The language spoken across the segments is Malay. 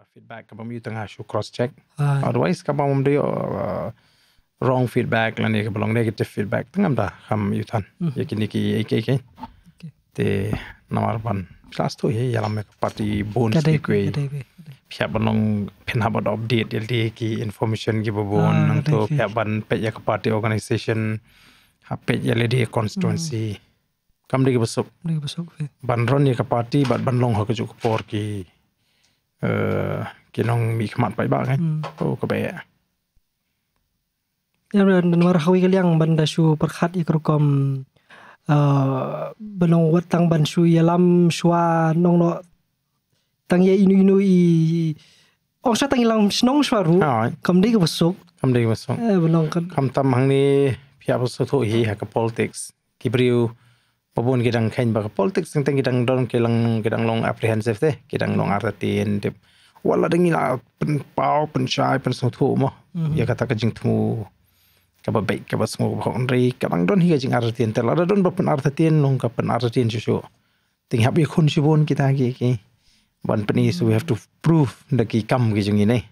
Uh, feedback kepada you tengah show cross check. Ah, ya. Uh, Otherwise, kapan mom dia wrong feedback lan dia belum negative feedback tengah dah ham you tan. Ya kini ki ek eh, ek. Te nomor ban. Class tu ye dalam party bonus ki ku. Pia belum pin habat update dia dia ki information ki bubun untuk pia ban pe ya ke party organisation hape ya le dia constituency. Hmm. Kam dia besok. Dia besok. Eh. Ban ron ya ke party bat ban long ha ke cukup por ki. เออกินลองมีขมันไปบ้างไงโอ้ก็ไปอ่ะยังเรียนดันวารคาวิกเลี้ยงบรรดาชูประคัดอีกรกรมเอ่อบนงวัดตั้งบรรชูยาลัมชัวน้องเนาะตั้งยาอินุอินุอีองชาตั้งยาลัมน้องชัวรู้คำดีกับสุขคำดีกับสุขเออบนงกันคำตำหังนี้พี่อาผสมทุกเฮียกับ politics กิบริว pabun kidang kain baka politik sing teng kidang don kilang kidang long apprehensive teh kidang long artatin dip wala dengi la pen pau pen chai pen so thu mo mhm. ya kata ka jing thu ka ba bait ka ba smog ba on ri ka bang don hi jing artatin tel ara don ba pen artatin long ka pen artatin shu shu ting hab ye khun shu bon kita gi ki ban pen is we have to prove the ki kam gi jing ni ne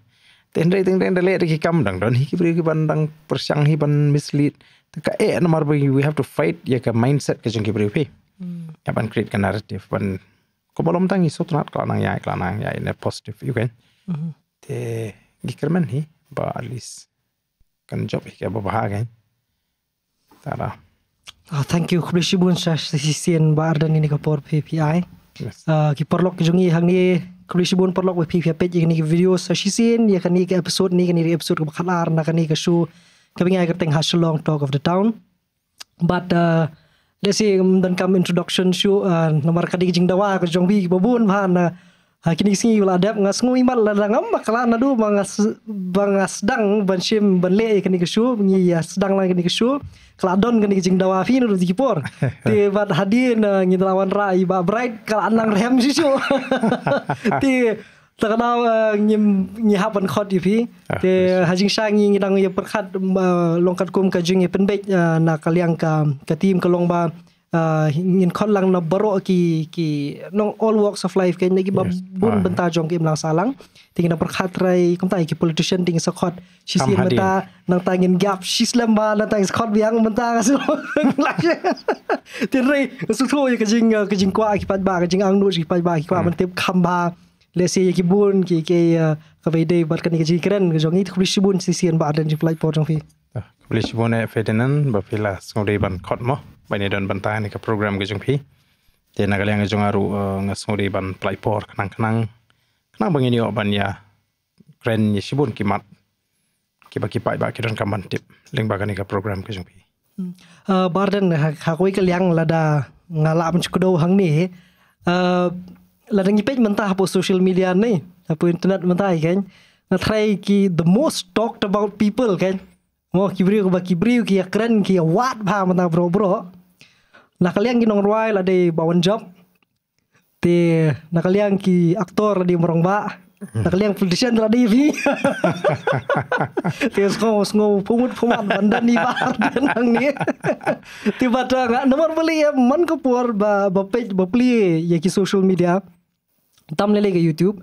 ten rei ten rei le ri ki kam dang don hi ki ban dang persang hi ban mislead Dekat eh nama we have to fight ya ke mindset ke jengki berupi. Hmm. Ya pan create kan narrative pan. Kau malam tangi so tunat kalau nang ya kalau nang ya ini positive you kan. Te gikir man hi ba at least kan job hi kaya bapa kan. Tara. Oh, ah, thank you. Kepada Shibun Shash, sisi sien bar dan ini kapor PPI. Yes. Uh, ki perlok jungi hang ni kuri sibun perlok we pia page ini video sa shisin ya kan ni episode ni kan ni episode ke khalar na kan ni ke show tapi ingat kereta yang long talk of the town. But uh, let's say dan um, kami introduction show uh, nomor kadi jing dawa ke jong bi babun bahan uh, ha, kini sini ulah adab ngas ngui mat la dangam bakala na du bangas bangas dang ban sim kini ke show ya sedang lagi kini ke show kini jing dawa fi di kipor ti bat hadin uh, ngi lawan rai ba bright kala anang rem si show ti ta ka da eh, ngi ngi ha ban khot yi phi ah, te ha jing sha ngi ngi dang ye par khat long kat kum ka jing ye pen be eh, na ka liang ka ka tim ka long ba eh, ngi khot lang na baro ki ki nong all walks of life ke ne gi ba bun ah, ban ta jong ke lang salang ting na par khat rai kom ta ki politician ting sa khot shi si ma ta nang ta ngin gap shi slam ba na ta is khot biang ban ta ka so la che tin rai su thu ye ka jing ka jing kwa ki pat ba ka jing ang nu ki pat ba ki kwa ban hmm. tip kham ba let's say yaki bun ki ke ka vai dei bar kan ki kran ge jong it khrish bun si sian bar den flight port jong fi khrish bun e fedenan ba pila song dei ban khot mo ba ne don ban ta ni ka program ge jong fi te na galang ge jong aru eh, nga song dei ban flight port kanang kanang kanang bang ni o ban ya kren ya, ni shibun ki mat ki ba ki pai ba ki don kam ban tip leng ba kan ni ka program ge jong fi hmm. eh, bar den ha ka koi ka liang la da ngala am chukdo hang ni eh ladang ipay mentah po social media ni apo internet mentah kan na try ki the most talked about people kan mo kibriu ba kibriu ki keren ki what ba mentah bro bro na kalian ki nong ruai lade bawan job te na kalian ki aktor di morong ba na kalian politician lade di vi te sko sko pumut pumat bandan ni ba nang ni tiba ta nga nomor beli ya man ko por ba ba page ba pli ya ki social media tamle lega youtube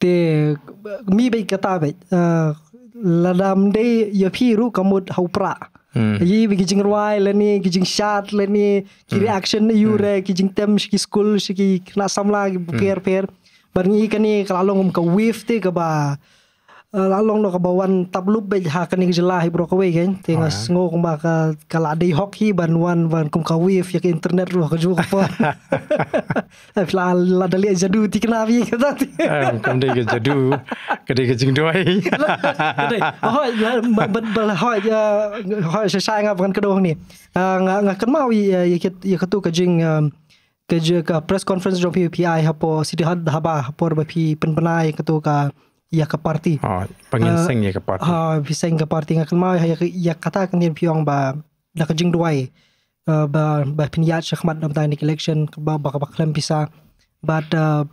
te mi bai kata bai uh, la dam de ye phi ru kamut hau pra hmm. yi bi ki jing rwai le ni ki jing shat le ni ki hmm. reaction yu hmm. re ki jing tem shi school shi ki na samla ki per per bar ni ka ni kala long kum ka wave te ka ba uh, eh, along no kabawan tablub bej ha kani jela hi bro kawe gen tengas oh, ha. yeah. ngo ka kala de hoki ban wan wan kum ka wif yak internet ro ka juk pa af eh, la la dali jadu tikna bi kata ti eh, kum de ke jadu ke de ke jing doi ho ya ban ban ho ya ho se sai nga ban kedo ni nga nga kan mau ya ket ya ketu ke jing ke je ka press conference jo PPI hapo city hat haba hapo ba pi pen penai ketu ka ya ke parti. Ah, pengen uh, ya ke party. Ah, bisa ke parti. Ah, ngak kemal ya ya kata kan piong ba nak jing duai. Uh, ba ba pinyat sa khmat dam tani collection ke ba ba bisa. But ah,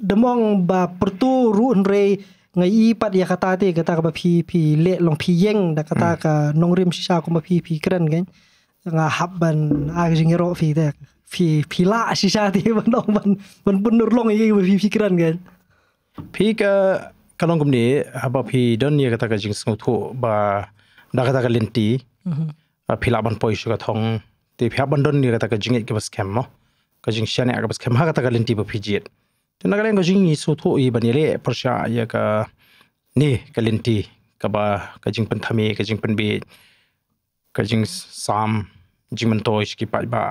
demong ba pertu ru nre ngai ipat ya kata ti kata ke pi pi le long pi yeng da kata hmm. ke nong rim sisa ko ba pi pi kren kan. ngah hab ban a jing ro fi de. Pi pi la sisa ti ba nong ban ban penur long ye kren kan. Pi ka kalong kumni haba pi don ni kata ka jing sung thu ba da kata ka linti. Mhm. Pi la ban poi shu ka thong te pi ban don ni kata ka jing ke bas kem mo. Ka jing sha ya ne ka bas kem ha kata ka linti ba pi ji. Te na ka leng ka jing ni su thu i ban ye le par sha ya ka ni ka linti ka ba ka jing pan thami ka jing pan bi ka jing sam jing man toi shi ki pa ba.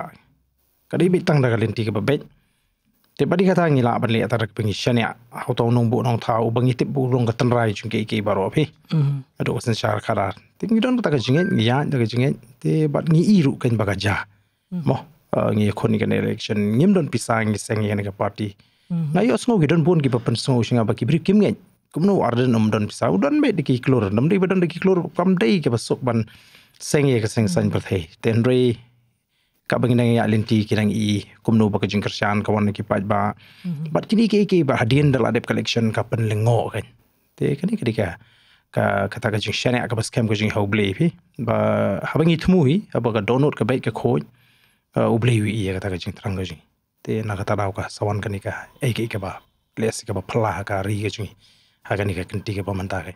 Ka ri bi tang da ka linti ka ba bet. Mhm. Tapi pada kata ni lah balik atas ke pengi syania. Aku tahu nong buk nong tahu. Bagi tip buk nong keterai cungke ike baru apa. Eh? Mhm. Aduk kesan syar karar. Tapi ni dong kata kencingin. Ya, kata kencingin. Tapi bat ni iru kan baga ja. Mhm. Moh. Eh, ngi ikut ni kan election. Ngi mdon pisang ngi sengi kan ke parti. Mhm. Nah, yuk sengau gidon pun kipa pen sengau sengau bagi beri kim ngen. Kemudian warden om don pisau don be di kiklor. Nampri badan di kiklor. Kam day kipa sok ban sengi ke sengsan berthai. Tenri ka bangdang ya linti kirang i e, kumnu ba kajing kersian ka wan ki pat mhm. ba bat kini kan? ke ke ba hadian da ladep collection ka pen lengo kan te kani ka dika ka kata ka jing shane ka scam ka jing hobli pi ba habangi tmui aba ka download ka bait ka uh, khoi ubli wi i kata ka jing trang ka jing te na kata dau ka sawan kani ka e ke ke ba place ka ba phala ka ri ka jing ha kani ka kanti ka ba manta ka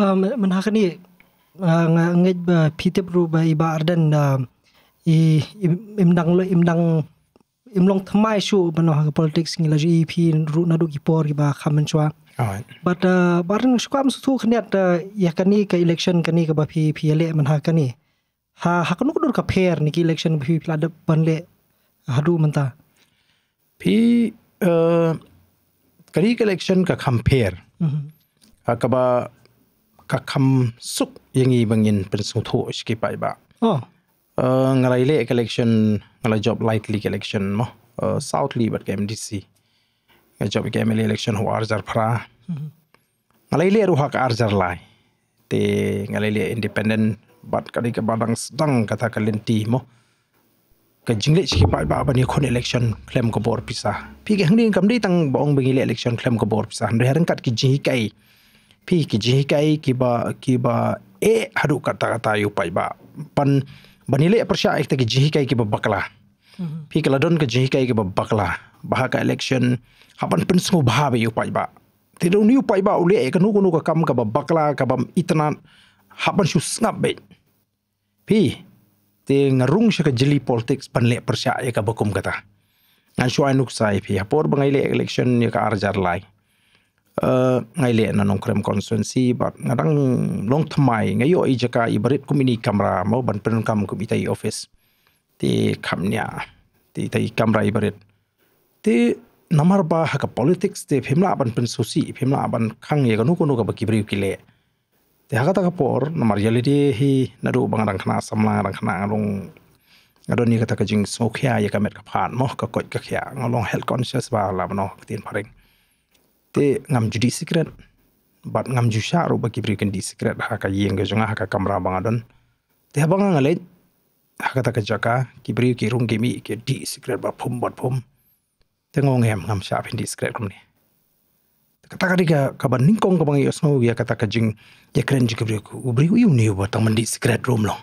um man ha kani ngai ba pitep ru ba iba ardan um อีอิมดังเลยอิมดังอิมลองทำไมชูบันเอาก politics งี้ละจีพีรู้นาดุกี่ปอร์กี่บาคำมันชัวร์บัดบาร์นสควอมสุดทุก่ยแต่อยากกันนี่กับ election กันนี่กับพีพีเลมันหากันนี่ฮะฮักนุกดูกับเพียร์นี่กี่ election พีพลาดบันเล่ฮารูมันตาพีเอ่อกันนี่กับ election กับคำเพียร์ฮะกับกับคำสุกยังงี้บางยินเป็นสุดทุกสกีไปบ้าอ uh, ngerai le collection ngala job lightly collection mo uh, southly but ke mdc ngala job ke mle election ho arjar phra mm -hmm. ngala le ru hak arjar lai te ngala le independent but kali ke badang sedang kata kalin ti mo ke jingle chi pa ba ba ni khon election claim ko bor pisa pi ke hngri kam ri tang bong bengile election claim ko bor pisa hndre kat ki ji kai pi ki ji kai ki ba ki ba e eh, haru kata kata yu pai ba pan बनीले अपरशा एक तक जिही कई के बबकला फिर लडन के जिही कई के बबकला बाहर का इलेक्शन हपन पिंस को भावे यू पाई बा तेरे उन्हीं यू पाई बा उल्ले एक नू कुनू का कम का बबकला का बम इतना हपन शु स्नब बे फिर ते नरुंग शक जिली पॉलिटिक्स बनले अपरशा एक बकुम कता ngan shuai nuk sai phi apor bangai le election ni ka arjar lai งเลนนองครมคอนเซนซีบัดดังลงทำไมงยอจกาอิบริตกุมินีกมรามาบันเป็นกมกุมิตายออฟฟิศที่คำเนียที่ตาไกมไรอิบริตที่นามารบาฮก politics ที่พิมลาบันเป็นสุสีพิมลาบันขังเยกันุกนุกับกิบริวกิเลแต่หากตากระปอร์นมารยาลีดีฮีนัดูบังรังคณาสมลังรังคณาลงอดนี้ก็ตะกจิงสโซเคียยกเม็ดกับผ่าน มอกกกดกับแขงลงเฮลคอนเชสบาลามนอกตีนพาริง te ngam judi secret bat ngam ju sharo ba kibri kan di secret ha ka yenga jonga ha ka kamra banga don te ha banga ngale ha ka ta ka jaka kibri ki rung ki mi ki di secret ba phum bat phum te ngong hem ngam sha pin di secret kum ni te ka ta ka diga ka ban ning kong ka bang yosno gi ka ta ka jing ye kren ji kibri ku ubri u ni ba ta man di secret room lo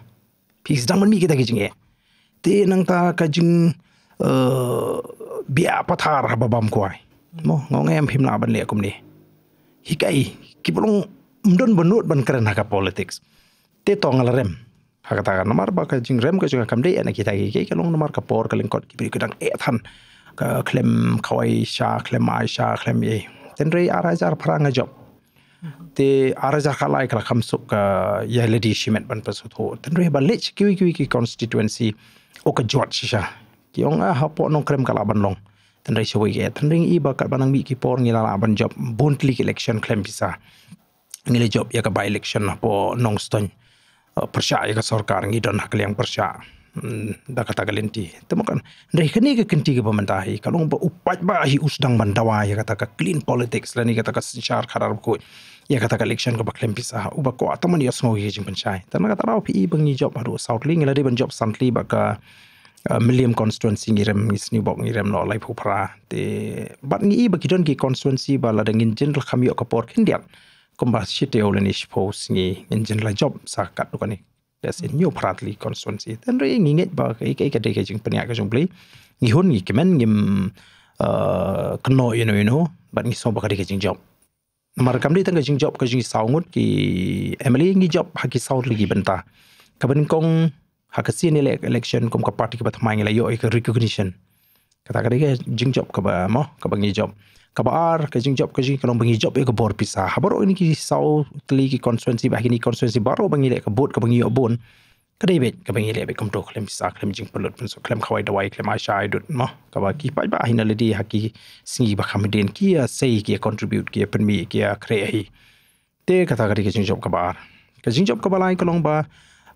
pis dang man mi ki ta ki jing ye eh. te nang ta ka jing eh, biya patar babam kuai mo ngong em him na ban le kum ni hi kai ki bolong mdon banut ban karen haka politics te tong ala rem haka ta na mar ba ka jing rem ka jing kam de ana ki ta ki ki ka long na ka por ka ling ki pri ka dang e than ka klem khoi sha klem ai sha klem ye ten rei ara jar phrang a job te ara jar khala ikra kham suk ka ya lady shimet ban pa su tho ten rei ba lech ki ki ki constituency o ka jot sha ki ong a ah, ha po nong krem ka la ban long tan rei shoi ge tan ring i ba kar banang mi ki por ngila la lah, ban job bontli election claim pisa ngile job ya ka by election na lah, po nong ston eh, persha ya ka sarkar ngi don hak lah liang persha hmm, da kata galenti temukan rei khani ke kenti ke pemanta hi kalong ba upat ba hi usdang bandawa ya kata ka clean politics la ni kata ka sinchar kharar ko ya kata ka election ko ba claim pisa u ba ko atamani yasngo ye jing panchai tan kata rao pi i e bang ni job ba ro south ling la ri ban job santli ba ka Ờ, Milliam constituency ni rem ni bok ni rem no lai phu phra te bat ngi ba kidon ki constituency ba la dang in general khami ko por khin dia kom ba shi te olani suppose ngi in general job sa kat ko ni that's in new pratli constituency ten re ngi nget ba kai kai ka de ka jing pania ka jong play ngi hon ngi kemen ngi kno you know you know bat ngi so ba ka de ka jing job mar kam ri tang ka jing job ka jing saungut ki emily ngi job ha ki saur li gi banta ka ban kong hak si ni election kum ka party ke bat mai yo ik recognition kata ka jing job ka ba mo ka bang job ka ba ar ka jing job ka jing kalong bang job ik bor pisa ha baro ini ki sau tli ki constituency ba ki ni constituency baro bang le ka bot ka bang yo bon ka dei bet ka bang le be kum to klem sa klem jing pelot pun so klem khawai dawai klem a sha idut mo ka ba ki pa ba hina le di ha ki singi ba kham den ki a ya sei ki ya contribute ki ya pen mi ki a kre hi te kata ka ri jing job ka ba ka jing job ka ba lai kalong ba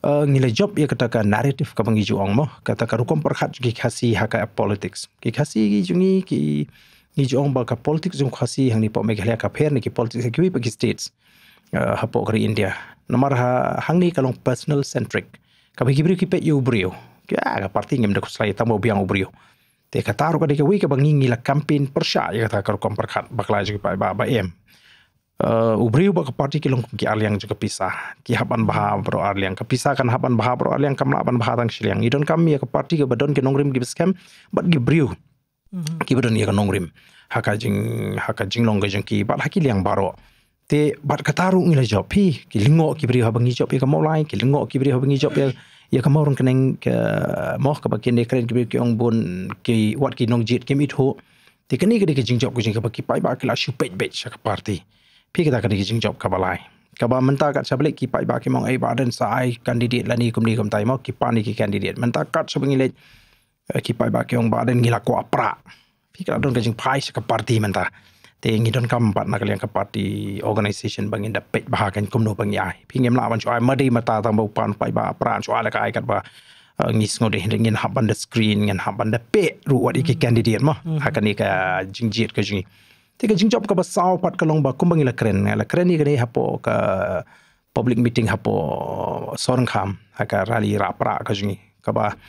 uh, eh, ngile job ia kata naratif ka bangi ju ong mo kata ka rukom perkhat ki khasi haka politics ki khasi gi jungi ki ni ju ong ba ka politics jung khasi hang ni po meghalaya ka phair ni ki politics ki pa ki states uh, eh, hapo kari india Namar ha hang ni kalong personal centric ka bigi bri ki pe yu brio ki a ah, parti ngem de kusla ita mo biang brio te ka taru ka de ka wi ka bangi ngila campaign persha ya kata ka rukom perkhat bakla ju ki pa ba ba em uh, eh, ubri ubak parti kilong ki aliang juga pisah ki haban baha bro aliang ke pisah kan haban baha bro aliang kam laban baha tang siliang i don kam ya ke parti ke badon ke nongrim gi scam but Ki briu ki badon ya ke nongrim hakajing jing haka jing long ke jing ki bat haki liang baro te bat kataru ngi la jopi ki lingo ki briu habang jop ya ke maulai ki lingo ki briu habang jop ya ya ke maurung keneng ke moh ke bakin de keren ki briu ki ong bun ki wat ki nongjit. jit ki mit ho Tikani kini ke jingjop ke jingjop ke pai ba ke shupet bet shak pi kita kena jing job ka balai ka ba menta kat sa balik ki pai ba ki mong eh, ai baden sa ai candidate la ni kum ni kum tai mo ki pa ni ki candidate menta kat so le eh, ki pai ba ki ong baden gila ko apra pi ka don ka jing pai sa ka parti menta te ngi don ka mpat na kalian ka parti organization bengi da pe ba ka kum no bengi ai pi ngem la eh, ban cho ai ma di mata tang ba pan pai ba apra cho ala ka ai kat ba ngi sngo de hindeng ngin hab ban da screen ngin hab ban da pe ru wat ki candidate mo ha hmm. ka ni ka jing jit ka jing Tiga jing job ke besar pat ke lomba kumbang ila keren. Ila keren ni kena hapo ke public meeting hapo sorang kam Haka rally rapra ke jingi. Kaba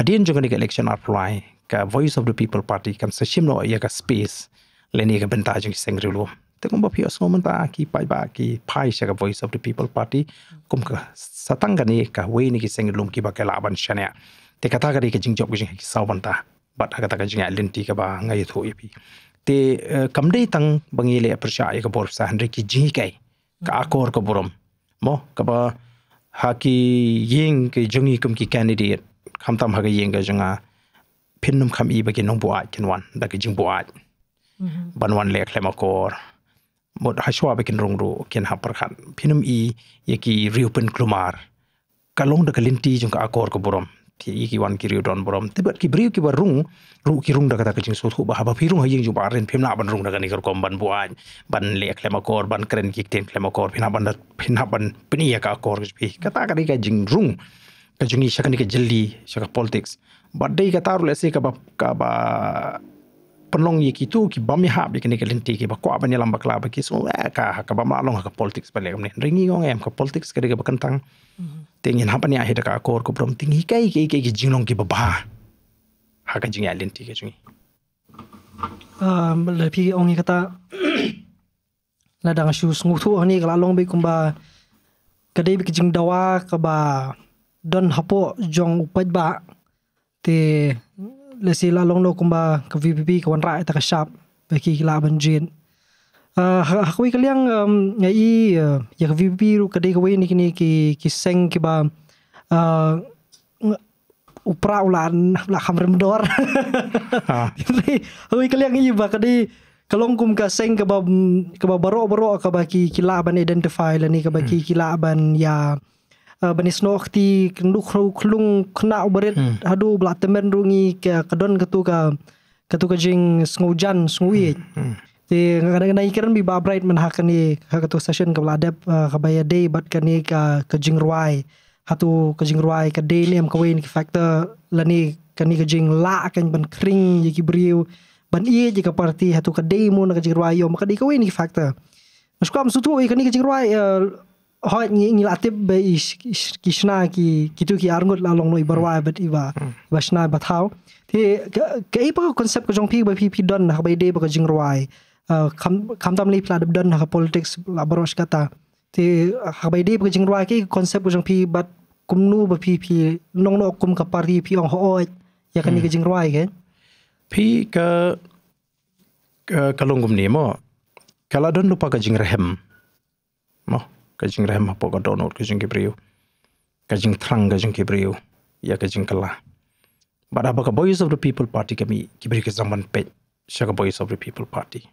hadian jungan ni ke election apply ke voice of the people party kan sesim no ia ke space leni ke bentar jingi seng rilu. Tiga kumbang pihak semua menta ki pai ba ki pai syaka voice of the people party kum ke satang ke ni ke wei ni ke seng rilu ki bakal laban syania. Tiga kata ke ni ke jing job ke jingi sawan ta. Bat haka ta ke jingi alinti ke ba ngayi te kamdei tang bangile percaya ka borsa handri ki ji kai ka akor ka borom mo ka ba ha ki yeng ki jungi kum ki candidate kham tam ha ka yeng ka janga pinnum kham i ba ki nong buat kin wan da ki jing buat ban wan le klem akor mod ha shwa ba kin rong ru kin ha par khan pinnum i ye ki riupen klumar ka long da ka linti jung ka akor ka borom ti iki e, wan ki riu don borom ti bat ki briu ki barung ru ki rung da kata kaching so thu ba ha ba phi rung ha yeng ju ba ren phim na ban rung da kani kar kom ban bu ai ban le khle ma kor ban kren ki ten khle ma kor phi na ban da phi na ban pini ya ka kor ji kata ka ri ka jing rung ka jung ni shakani ka jilli shaka politics ba dei ka tar le se ka ba ka ba penong ye ki tu ki ba mi ha bi kani ka len ti ki ba kwa ba ni lam ba kla ba ki so eh, ka ka ba ma long ha ka politics ba le ngi ngong em ka politics ka ri ka ba kentang tengi na pani ahe daga akor ko prom tingi kai kai kai ki jinglong ki baba ha ka jingi alen ke jingi a ah, ongi kata la shu sungu thu kala long be kumba ka dei ki dawa ka don hapo jong upaj ba te le la long no kumba ka vpp ka wan ra e ta ka ban jin Hakui aku ikut ya i ya, ya ke VIP kedai kau ini kini ki ki seng ki ah, upra ulan lah kamera dor. Jadi aku ikut bah iba kedai kelongkum ka seng ke ba ke ba baro ki kila aban identify lah ni ke ki hmm. kila aban ya uh, ah, benis no akti kenduk kelung kena uberit hmm. hadu belak temen rungi ke kedon ketuka ketuka jing sengujan sengujit. Hmm, di kadang-kadang ikiran bi bright menahakan eh, ni ke session ke beladap ke bayar day bat ke ni ke ke jingruai. Hatu ke jingruai ke day ni am kawai ni factor la ni ke ni lak jing kan ban kring ye ki Ban iye jika parti hatu ke day mu na ke jingruai yo maka di kawai ni factor. Masuk am sutu eh, ke ni ke jingruai eh, hoi ni ni la tip kisna, kishna ki kitu ki arngut la long noi barwai bet iba hmm. basna batau. Ti ke ke ipa konsep ke jong pi be pi don na lah, ke bayar day ke jingruai. Ah, kam kam tam li plan dan ha politics abaro kata ti ha bai di bu ruai ki konsep bu jing pi bat kum nu bu pi pi nong no kum ka pari pi ong ho oi ya kan ni jing hmm. ruai ke pi ka kalung kum ni mo kala don lupa ka jing rehem mo ka jing rehem ha po ka donor ka jing kibriu ka jing trang ka jing kibriu ya ka jing kala but apa ka boys of the people party kami kibri ke zaman pe Shaka Boys of the People Party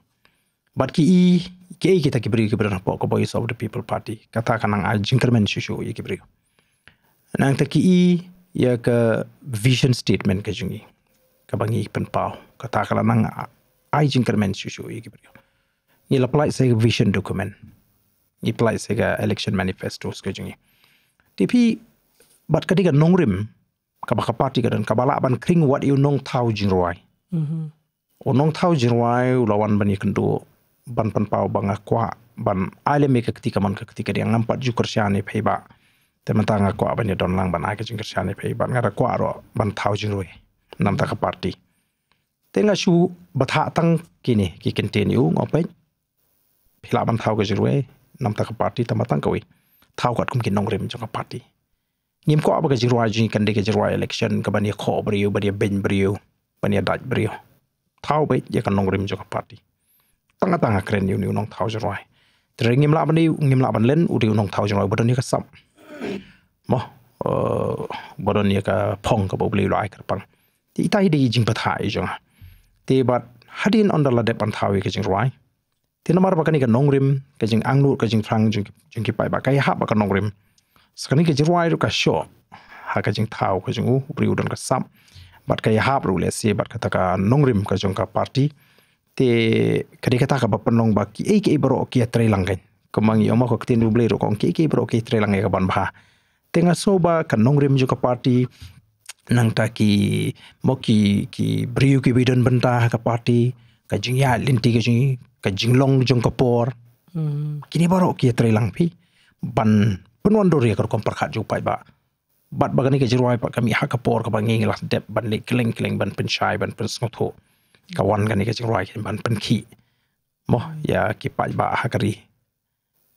but ki i e, ki i e kita ki bri ki bri ko boys of the people party kata kanang a jinkerman shushu ye ki nang ta ki i ya ka vision statement ka jungi ka bangi pen pau kata kanang a jinkerman shushu ye ki bri ye la plight say vision document ye plight say ka election manifesto ka jungi tp but ketika nongrim ka ba ka party ka dan ka bala ban kring what you nong tau jinroi mhm mm onong oh, tau jinroi ulawan bani kendo ban pan pau banga kwa ban ale me ketika man ketika dia ngampat ju kersiani pei ba tema kwa ban don lang ban ake jing kersiani pei ban ngara kwa ro ban thau jing roi nam ta ka party tenga shu batha tang kini ki continue ngope phila ban thau ke jing roi nam ta ka party tama tang ka wi thau kat kum ki nong rem jong ka party nim ko abaga jing roi jing kande ke jing roi election ka ban ye kho bri yu bri ben bri yu ban ye dat bri yu thau be je ka nong rem jong ka party tăng tăng cái nhiều nhiều nông thảo rồi rồi nghiêm lại bên đi nghiêm lại bên lên u điều nông thảo rồi bữa đó như cái sập mà bữa đó như cái phong cái bộ bì loại cái bằng thì tay đi chính bắt hại chứ thì bắt hadin on là đẹp ăn cái chính rồi thì nó mà bắt cái nông rim cái chính ăn nuốt cái chính phăng chính chính cái bài bạc cái hấp bạc nông rim sekarang cái chính rồi cái show ha cái chính thảo cái chính u điều đơn cái sập bắt cái hấp rồi lấy xe bắt cái ta cái nông rim cái chính cái party te kare kata ka penong ba eh, ki ei ki bro ki tre lang kai kemang yo ma ko tin du blei ro kon ki ki bro ki tre lang ka ban ba te nga so ba ka nong rim ju ka party nang ta ki mo ki ki briu ki bidon benta ka party ka jing ya lin ti ka jing ka jing long jong ka por hmm. kini baro ki tre langpi pi ban penon do ri ka kon par kha ju pai ba bat bagani ke jirwai pak kami hak ka por bangi lah dep ban le kling kling ban pinchai ban pin snotho kawan kan ikan cengroi kan ban penki moh ya kipaj ba hakari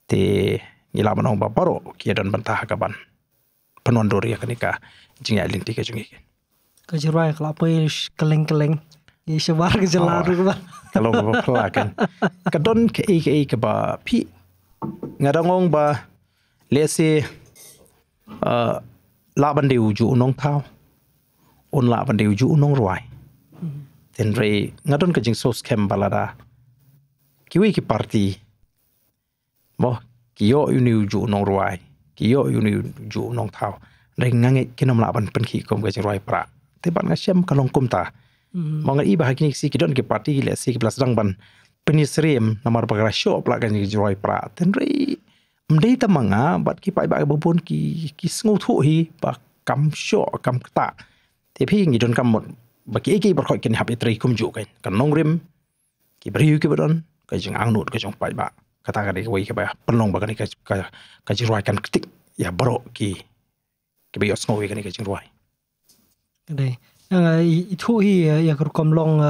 te ngila manong ba paro kia ya dan ban tah kaban penon dori kan ika jingya linti ke jingi kan ke jeroi kelapa keling keling ye sebar ke jelar oh, kan. ke ba kalau ba pla kan kadon ke i ke i ke ba pi ngadongong ba lesi uh, eh, la ban de uju unong tau un la ban de uju unong ruai ten rei ngadon ka jing so scam balada kiwi ki party mo ki yo uni ju nong ruai ki yo uni ju nong thao rei ngange kinom la ban pen ki kom ka jing ruai pra te ban ngasiam ka long kum ta mong i bah kini si kidon ki party le si ki blas dang ban penisrem namar pagra show pla kan jing ruai pra ten rei mdei ta manga bat ki pai ba bobon ki ki sngu thu hi ba kam sho kam ta te phi ngi don kam một bagi eki bar khoi kin hapi tri kan kan nongrim ki bri ki bron ka jing ang nut ka jong pa ba kata ka de kan ya, wei kan ka ba pan eh, eh, long ba kan tik ya bro ki ki bi os no wei ka ni ka jing ruai ka de ang hi ya ka long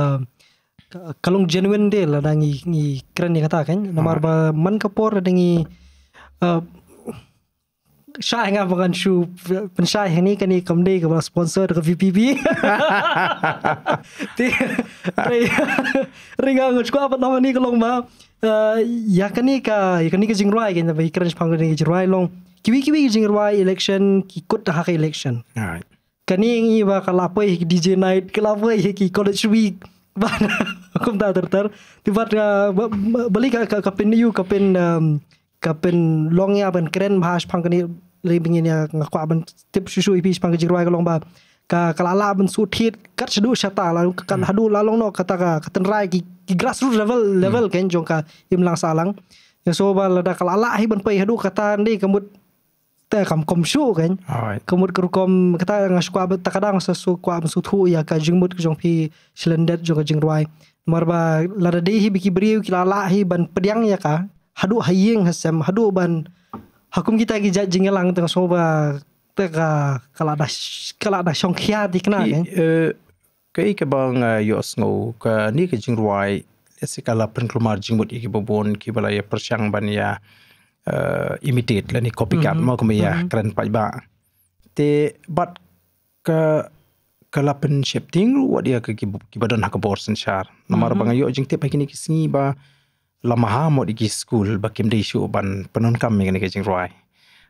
kalung genuine deh lah, dang ni kran ni kata kan namar ba man ka por ช่งานประกันชูเป็นใช่แห่งนี้กันนี้คำดีกับสปอนเซอร์กับ VPP ที่เรื่องงานชกว่าปัจจุบันนี้ก็ลงมาเอ่ออยากกันนี้ก็อยากกันนี้ก็จริงร้ายกันแต่ไปครั้งพังกันนี้จริงร้ายลงกิวิกิวิจริงร้ายอิเล็กชันกี่กดทหารอิเล็กชันกันนี้งี้ว่าคลาเป้ดีเจไนท์คลาเป้กี่คอลเลจวีบ้านคุณตาเตอร์ที่วัดบัลลีกับกับเป็นนิยูกับเป็นกับเป็นลองยาเป็นเกรนบาชพังกันนี้ lebih ingin yang ngaku aban tip susu ipi sepang kecil ruai kalong ba ka kalala aban su tit kat sedu syata lalu kan hadu lalong no kata ka katen rai ki, ki grassroots level level hmm. ken jong ka imlang salang yang so ba lada kalala hi ban pai hadu kata ni kemut ta kam kom su ken right. kemut kru kom kata ngasku aban takadang sesu ku aban su thu ya ka jingmut jong pi selendet jong ka jing ruai marba lada dehi biki beriu kilala hi ban pediang ya ka hadu hayeng hasem hadu ban hakum kita lagi jat jingelang tengah soba teka kalau ada kalau ada songkia di kena kan? Eh, Kei kebang eh, yos ngau ke ni ke jingruai esok kalau pun keluar jingbut iki bobon kibala ya persiang bania ya, eh, imitate lah ni copycat mhm. mau kembali ya mhm. keren pajba. Te but ke kalau pun shifting ruat dia ke kibadan hakabor sensar. Nomor mhm. bangai yos jing tiap hari ni kisni ba Lama maha mo di school ba kim di shu ban penon kam mi ngene kejing roi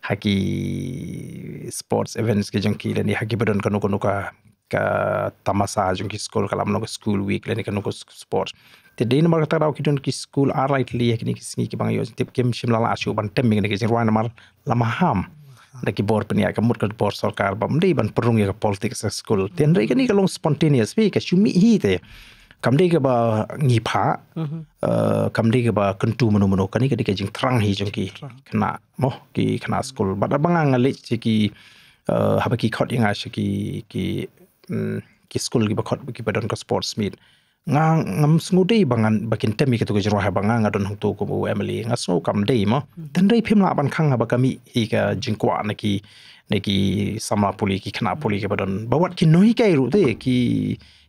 haki sports events kejing ki le ni haki badon kanu kanu ka ka tamasa jung ki school kalam no school week le ni kanu ko sports te de ni mar ta rao ki don ki school are ah, right li ki ni ki singi ki bang yo tip kim shim la la shu ban tem mi ngene kejing roi mar la maha da ki bor pni ka mut ka bor sarkar ba mdi ban prung ya ka politics school ten re ka ni ka long spontaneous week ka shumi hi te kam de ga ba ngi pha mm-hmm. uh kam de ga ba kuntu mono mono kani ga de ga jing trang hi jong ki kana mo ki kana mm-hmm. school ba da banga nga le chi ki uh ha ki khot inga chi ki ki mm, ki school gi ba khot ki ba don ka sports meet nga ngam smu dei bangan bakin temi ka to ga jwa ha banga nga don hong to ko emily nga so kam dei mo den mm-hmm. dei phim la ban khang ha ba kami hi ka jing kwa na ki ne ki sama puli ki khana puli ki ba don ba wat ki noi kai ru te ki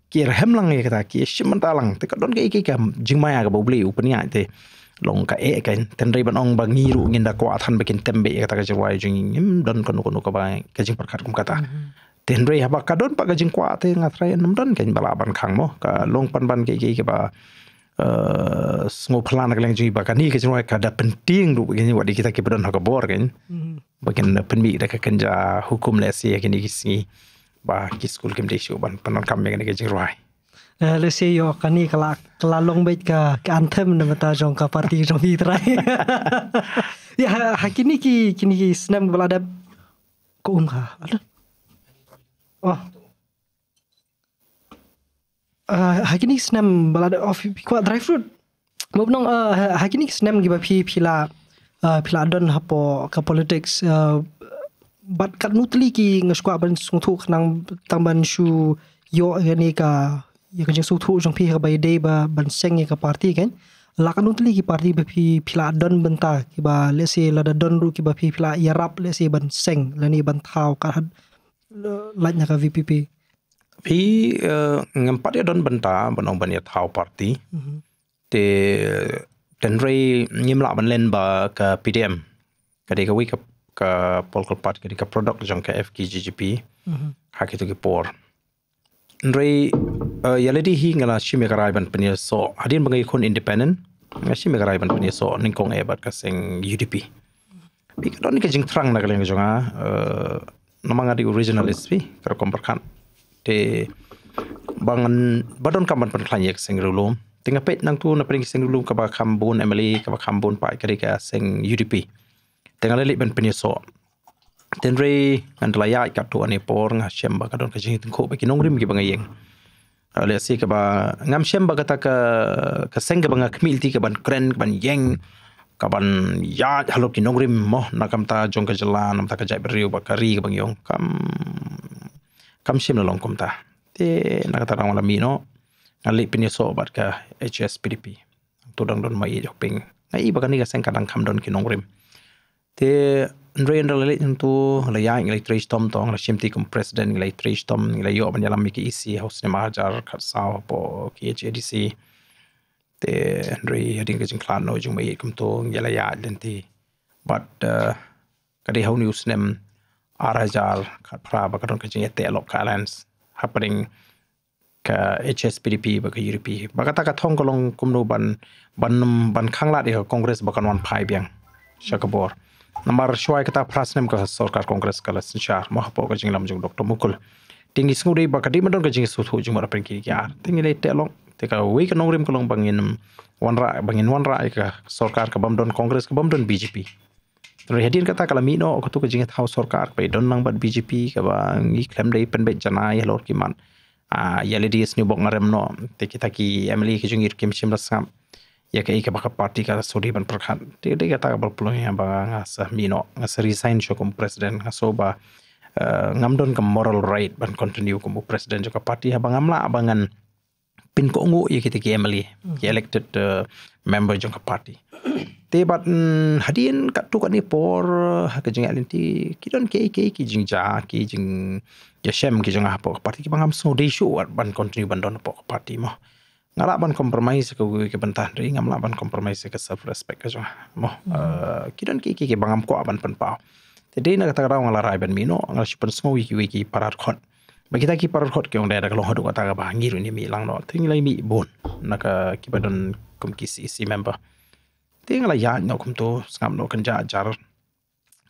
Kira hem lang ya kata kia sih mentalang tika don kia kia jingmaya ke bubli upenya itu long kae e kan ten riban ong bang ngiru ngin da kwa than bekin tembe kata ka jwa jing ngim don kono kono ka ba ka jing parkat kum kata mm-hmm. Tenri rei haba ka don pa ka jing kwa te nga trai nam don kan bala ban khang mo ka long pan ban ke ke ke ba eh uh, smo plan ka leng ji ba ka ni ke jwa ka da pen ting ru ngin wa di kita ke ha bor kan mm-hmm. bekin pen bi da ka kan ja hukum le si ya ke ni ki ba ki school kim dei chu ban pan non kam meng ne ge jing roi เออลูซี่ยอคันนี้กลาคลาลงไปกับอันเทมนมตาจงกับปาร์ตี้จงที่ไรเยฮะฮักินี่กี่กินี่กี่สนามบลาดับกูอุ้มค่ะอะไรอ๋อฮักินี่สนามบลาดับออฟพี่กว่าดรายฟรุตมุบน้องเออฮักินี่สนามกี่แบบพี่พี่ละเออพี่ละดอนฮะปอกับ politics เออ bat kat nutli ki ngeskwa ban sung thu khnang tamban shu yo ngani ka ye kje su thu jong phi ha bai de ba ban seng ka party ken la kan nutli ki parti ba phi phila don banta ki ba le la da don ru ki ba phi phila ya rap le se ban seng la ni ban thao ka hat la nya ka vpp pi e, ngam pat ya don banta ban ong ban ya thao party mhm. te ten rei ban len ba ka pdm ka de ka wi ka ka polkal part ki ka product jong ka fk ggp mhm. ha ki to ki por rei eh, yaledi hi ngala shime ka raiban pani so hadin bangai khon independent ngala shime ka raiban pani so ning kong e bat ka sing udp bi ka don ki jing thrang na kaleng jong a eh, namang Di originalist bi ka kompar khan te bangan badon kamban pan khlaiek sing rulom tinga pet nang tu na pring sing rulom ka ba kambon emily ka ba kambon pa ka ri ka sing udp ต่งอะไรเป็นเป็นยศเต็นรีอันตรายกับตัวนี้ปอร์งเชมบากระดนกระชิงถึงโคไปกินงริมกี่บางยิงอะไรสิกับงามเชมบากระตากกระเซงกับงาขมิลที่กับบันเครนกับบันยิงกับบันยาฮัลโลกินงริมมอนักมตาจงกระจลานมตากระจายเปรียวบักการีกับบางยงคำคำเชมละลงกุมตาที่นักตารางวลามีโนอะไรเป็นยศบัดกับเอชเอสพีดีพีตัวดังโดนมาอีจอกปิงไอ้บักการีกระเซงกระดังคำโดนกินงริมទេ drain relay ទៅលាយ electric storm តងរ៉ាឈឹមទី compressor electric storm លាយអបញ្ញាឡាមីគី EC house ne major ខសោបគី JDC ទេ drain រីងគេជាខ្លាណូជុំអីកំតងយលាយអលិនទី but កាឌីហូន use ne arajar ខប្រាបកដងគេជាតេឡុក islands happening ka HSPDP ba ka UDP ba ka ta ka thong ka long kum no ban ban ban khang la de ka congress ba kan wan phai biang shakabor mm -hmm nambar shwai kata prasnem ka sarkar congress kala sinchar mahpo ka jinglam jung dr mukul Tinggi semua ba kadim don ka jingsu thu jumara pen ki yar tingi le telong te ka we nongrim ka bangin wanra bangin wanra. ra ka sarkar ka bam don congress ka don bjp ter hedin kata kalau mino ka tu ka tahu house sarkar don nang bad bjp ka ba ngi klem dei pen be jana ya lor ki ni ah, ya bok ngarem no Teka taki emily ki jingir kim simra ya eh, ke ikaba ka parti ka sori ban prakhan te de ta bal pulo ya ba nga mino nga resign sho kum president nga so ba ngam don ka moral right ban continue kum president jo parti. party ha bangam la bangan pin ko ngu ye ya, kite ki emily hmm. ki elected eh, member jo ka party te bat mm, hadien ka tu ka ni por ha eh, ka jingal ti ki don ke ke ki jing ja ki jing ya shem ki jong ha po party ki bangam so de ban continue ban don po party mo nga laban kompromis sa kagugi ka bantahan rin, nga laban kompromis sa self-respect ka siya. Mo, kira ki ki ki bangam ko aban pan pao. Tidin na katakaraw orang larai ban mino, nga lasipan sungo wiki wiki parar kon. Magkita ki parar kon kiyong daya nagalong hodong kataka ba, ngiru ni mi lang no, tingin lang mi nak naka eh, kibadon kum kisi isi member. Tidin nga layan nyo kum to, sangam no kanja ajar.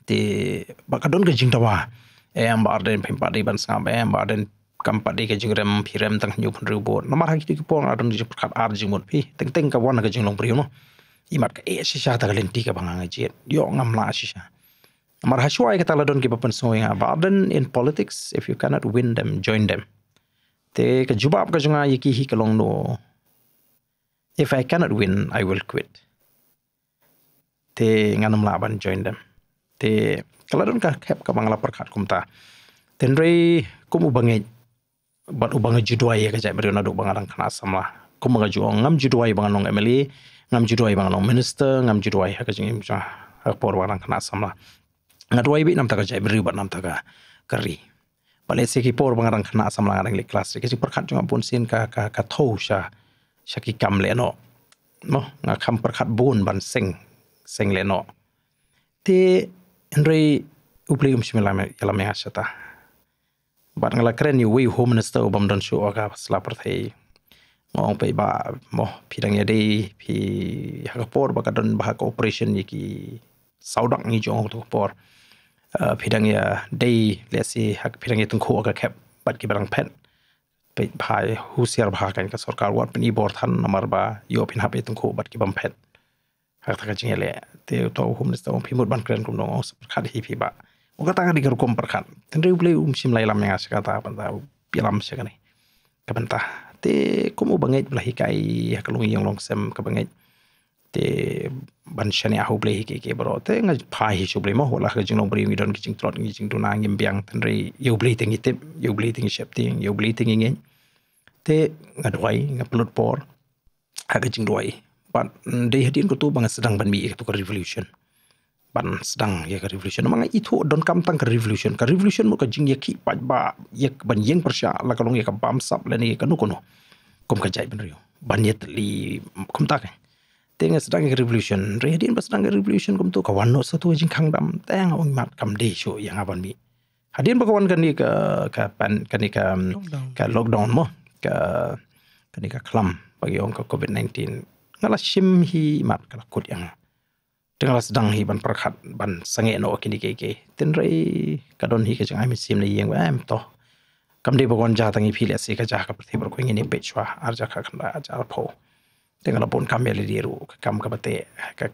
Tidin, baka doon ka jingtawa, eh ang ba arden pimpa eh ang ba កំប៉ាឌីកជារមភិរមទាំងញុបរុបូតណមរហាគីគពងអរនជាប្រកាត់អរជាមុនពីទាំងទាំងកវណកជាលងព្រីមអ៊ីម៉ាត់កអេសសាតកលិនទីកបងងជាយោងំឡាសិសាណមរហាឈួយកតលដុនគីបពនសូយាបាដិនអ៊ីនប៉ូលីតិកសអ៊ីហ្វយូកានណតវិនដេមជយនដេមទេកជុបាបកជងាយីគីហីកលងណូអ៊ីហ្វអាយកានណតវិនអាយវិលគ្វិតទេងំឡាបានជយនដេមទេកលដុនកខេបកបងឡាប្រកាត់គុំតាទិនរីគុំឧបងេច bat ubang judwai ke jai mereka nak bangarang kena asam lah. Kau mengaju orang ngam judwai bangang nong MLA, ngam judwai bangang nong minister, ngam judwai ke jai macam apa lah. orang bangarang kena asam lah. Ngaduai bi nam taka jai beri bat nam taka keri. Balik sikit por bangarang kena asam lah ngarang kelas. Kasi perkat juga pun sin ka ka ka tau sya syaki kam le no. Mo ngakam perkat bun ban seng seng le no. Ti Henry Upli umsimilah yang lama yang asyata bạn là cái new way home minister bấm đơn số ở cái slap ở thế mong phải ba mo phi đang nghe đi phi học bổn bạc đơn bạc operation gì kì sau đó như chỗ học bổn phi đang nghe đi lấy gì học phi đang nghe từng khu ở cái cap bắt cái bằng pen phải phải hú xiar bạc cái cái sở cao quát bên ibor thân nằm ở ba yo phi học phi từng khu bắt cái bằng pen học thằng cái gì lẽ thì tôi home minister ông phi một ban kren cũng đúng ông sắp khai phi bạc Ang katangan ni kerukum perkan. Tendri beli umsim lay lam yang asa kata apa tahu pilam sih kene. Kebenta. Ti kumu bangit belah hikai ya, kelungi yang longsem sem kebangit. Ti bansyani ahu beli hikai ke bro. Ti ngaj pahi su beli mahu lah kejeng nombor yang idon trot ngijeng tunang yang biang tendri. Yau tinggi tip, yau beli tinggi shape ting, yau beli tinggi ni. Ti ngaduai, ngapelut por. agak jing duai. Pan, mm, dia hadirin kutu bangat sedang banmi itu ke revolution ban sedang ya ke revolution mang itu don kam tang ke revolution ke revolution mo jing ya ki pa ba ya ban yeng persia la kalong ya ke bam sap la ni ke no kono kom ke jai ben rio ban yet li kom tak teng sedang ke revolution re din pas sedang ke revolution kom tu ka wan no satu jing kang dam tang ong mat kam de sho yang aban mi hadin ba kawan kan ni ke ke pan kan ni ke um, ke lockdown mo ke kan ni ke klam bagi ong ke covid 19 ngala sim hi mat kala kut yang ดังเราดังฮีบันประคัดบันสังเกตโอคินิกเกเตินไรกระดอนฮีก็จะง่ายมีซีมในยังว่าแอมโตกำเดบกันจ่าตั้งยี่พี่เลี้ยสิกจ่ากับประเทศบริโภคเีินเป็ดชัวอาจจะขัดขันได้อาจจะพอดังเราปนคำเมลีรู้คำกับเตะ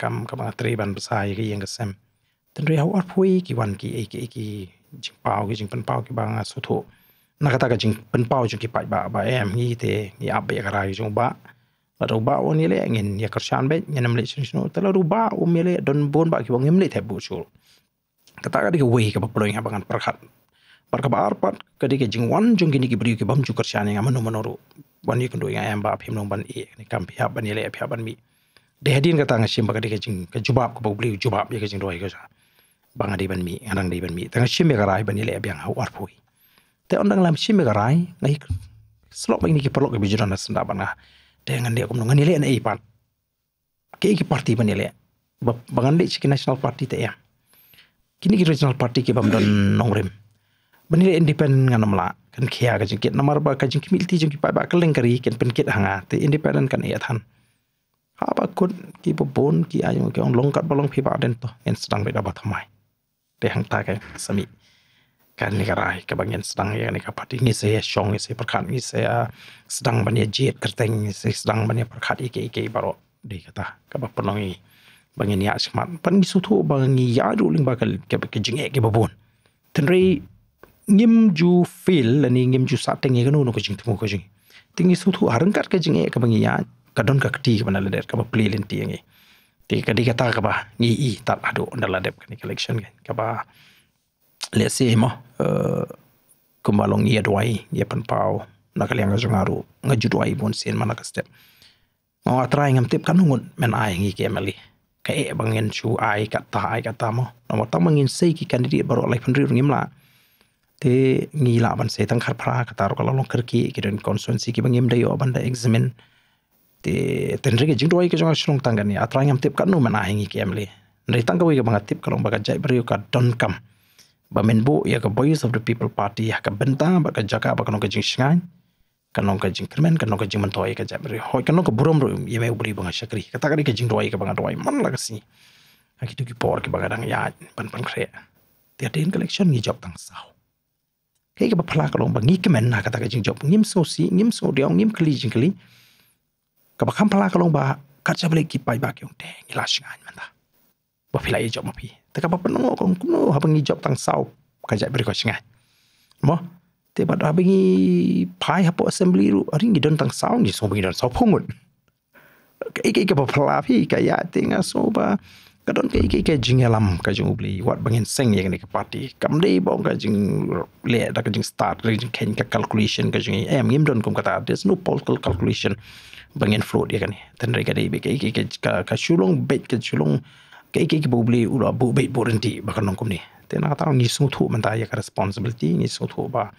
คำกับงานตรีบันภาษาอีกยังก็เซมเตินไรเอาอัดพุยกี่วันกี่เอกกี่จิงเป่ากี่จิงเป็นเป่ากี่บางสุดทุนักตากจิงเป็นเป่าจิงกี่ปัจบ้าบ้าแอมยี่เตยี่อับเบกระไรจิงบ้า rubah on oh, yele ngin ya kersan be nyenem le sin sinu oh, tela rubah um oh, yele don bon ba ki wong yem le bu sul kata ka dikhe wei ka pa proing habangan parkhat parka ba arpat ka dikhe jing wan jung gini ki briu ki bam ju kersan nga manu manoru wan yikun do yang ba phim nong ban e ni kam phi hab ban yele phi hab ban mi dehadin kata nga sim ba ka dikhe jing ka jubab ka ba bli jubab ye ka jing roi ka sa banga di ban mi ngang di ban mi tanga sim ka rai ban yele abyang ha war phoi te ondang lam sim ka rai ngai slop ngi ki parlok ki bijuran nasnda ban nga dengan dia kumno ngani lek nei pan ke iki parti pan nilai? bangan lek ki national party te ya kini ki regional party ki bam don nongrem bani lek independen ngan namla kan kia ka jingkit namar ba ka jingki milti jingki pa ba kleng kari ken pen kit hanga te independen kan ya than ha ba kun ki bo bon ki ayo ke long kat balong phi ba den to en sedang be da ba thamai te hang ta ke samit kan ngerai kan, ke kan bangin sedang yang ni kapat ini saya syong ini saya perkat ini ah, saya sedang banyak jid kerteng ini saya sedang banyak perkat ike ike baru di kata kapat penuh ini bangin ya semat pan di sutu bangin ya du ling bakal ke ke jengek ke babun tenri ngim ju feel lah ni ngim ju sateng ikan unu kajing tengu kajing tinggi sutu harengkat kajing ikan bangin ya kadon ke keti ke mana leder lah kapat play lenti yang ini tiga di kata kapat ngi i tak aduk dalam depan collection kapat Let's see more. Eh, Kembali ngia aduai, ya pan pau na kalyang ga jungaru nga ju duai bon ya mana ka step ma wa trai ngam tip kan ngun men ai ngi ke mali ka e bangen chu ai ka ta ai ka ta mo na ta mangin sei ki kan ri baro lai pan ri ngim la te ngi la ban se tang khar phra ka tar ka lo khar konsen si ki bangim de yo ban da te ten ri jing duai ka jung shrong tang ga ni atrai ngam tip kan nu men ai ngi ke mali Nah, tangkau bangat tip kalau bagai jai beriuk kat don bamin bu ya ke boys of the people party ya ke benta ba ke jaka ba kanong ke jing shingan kanong ke jing kermen kanong ke jing mentoi ke jam ri hoi kanong ke burum ru ya me ubri bang shakri kata ke jing roi ke bang roi man la ke si aki ha, tu ki por ke bang dang ya pan pan kre tia tin collection ni job tang sao ke ke ba phla ka long bang ni ke men na kata ke jing job ngim so si ngim so dia ngim kli jing kli ka ba kham phla ka long ba ka cha ba le ki pai ba ke ong te ngila shingan man da ba phila ye job ma phi Tekan apa nama kau kuno habang ni job tang sau kajak beri kau cengah. Mo tiba dah habang ni pai apa assembly ru hari ni don tang sau ni sobi don sau pungut. Ike ike apa pelapi kaya tinggal soba. Kadon ke ike ike jingelam kajung ubli wat bangin seng yang ni ke party. Kamde bong kajung le dak kajung start dak kajung ken ke calculation kajung eh ngim don kum kata there's no political calculation bangin float ya kan. Tenre kadai ike ike ke kashulung bet kashulung shulung ke ke ke bubli ulo bu be burenti ba kanong kumni te na taw ni sutu man ta ya responsibility ni sutu ba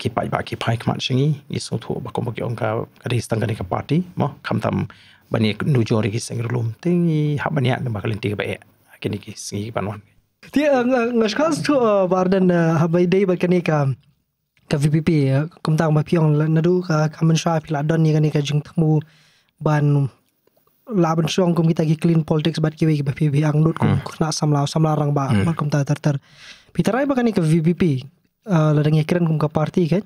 ki pai ba ki pai kman chingi ni sutu ba kombo ki onka ka ri stang ka party mo kam tam ba ni nu jo ri sing ru lum te ni ha ba ni ya ba kalenti ba e ke ni ki sing ki banwan ti nga skas tu bar ha ba dei ba kani ka ka vpp kum tang ba pyong na du ka kam sha pila don ni ka ni ka jing thmu ban la ban kum kita gi clean politics bat ki hmm. ba phi hmm. bi ang lut kum na sam lao sam la rang ba ma kum ta tar tar pi tarai ba kan ik vpp eh, la dang ikran kum ka party kan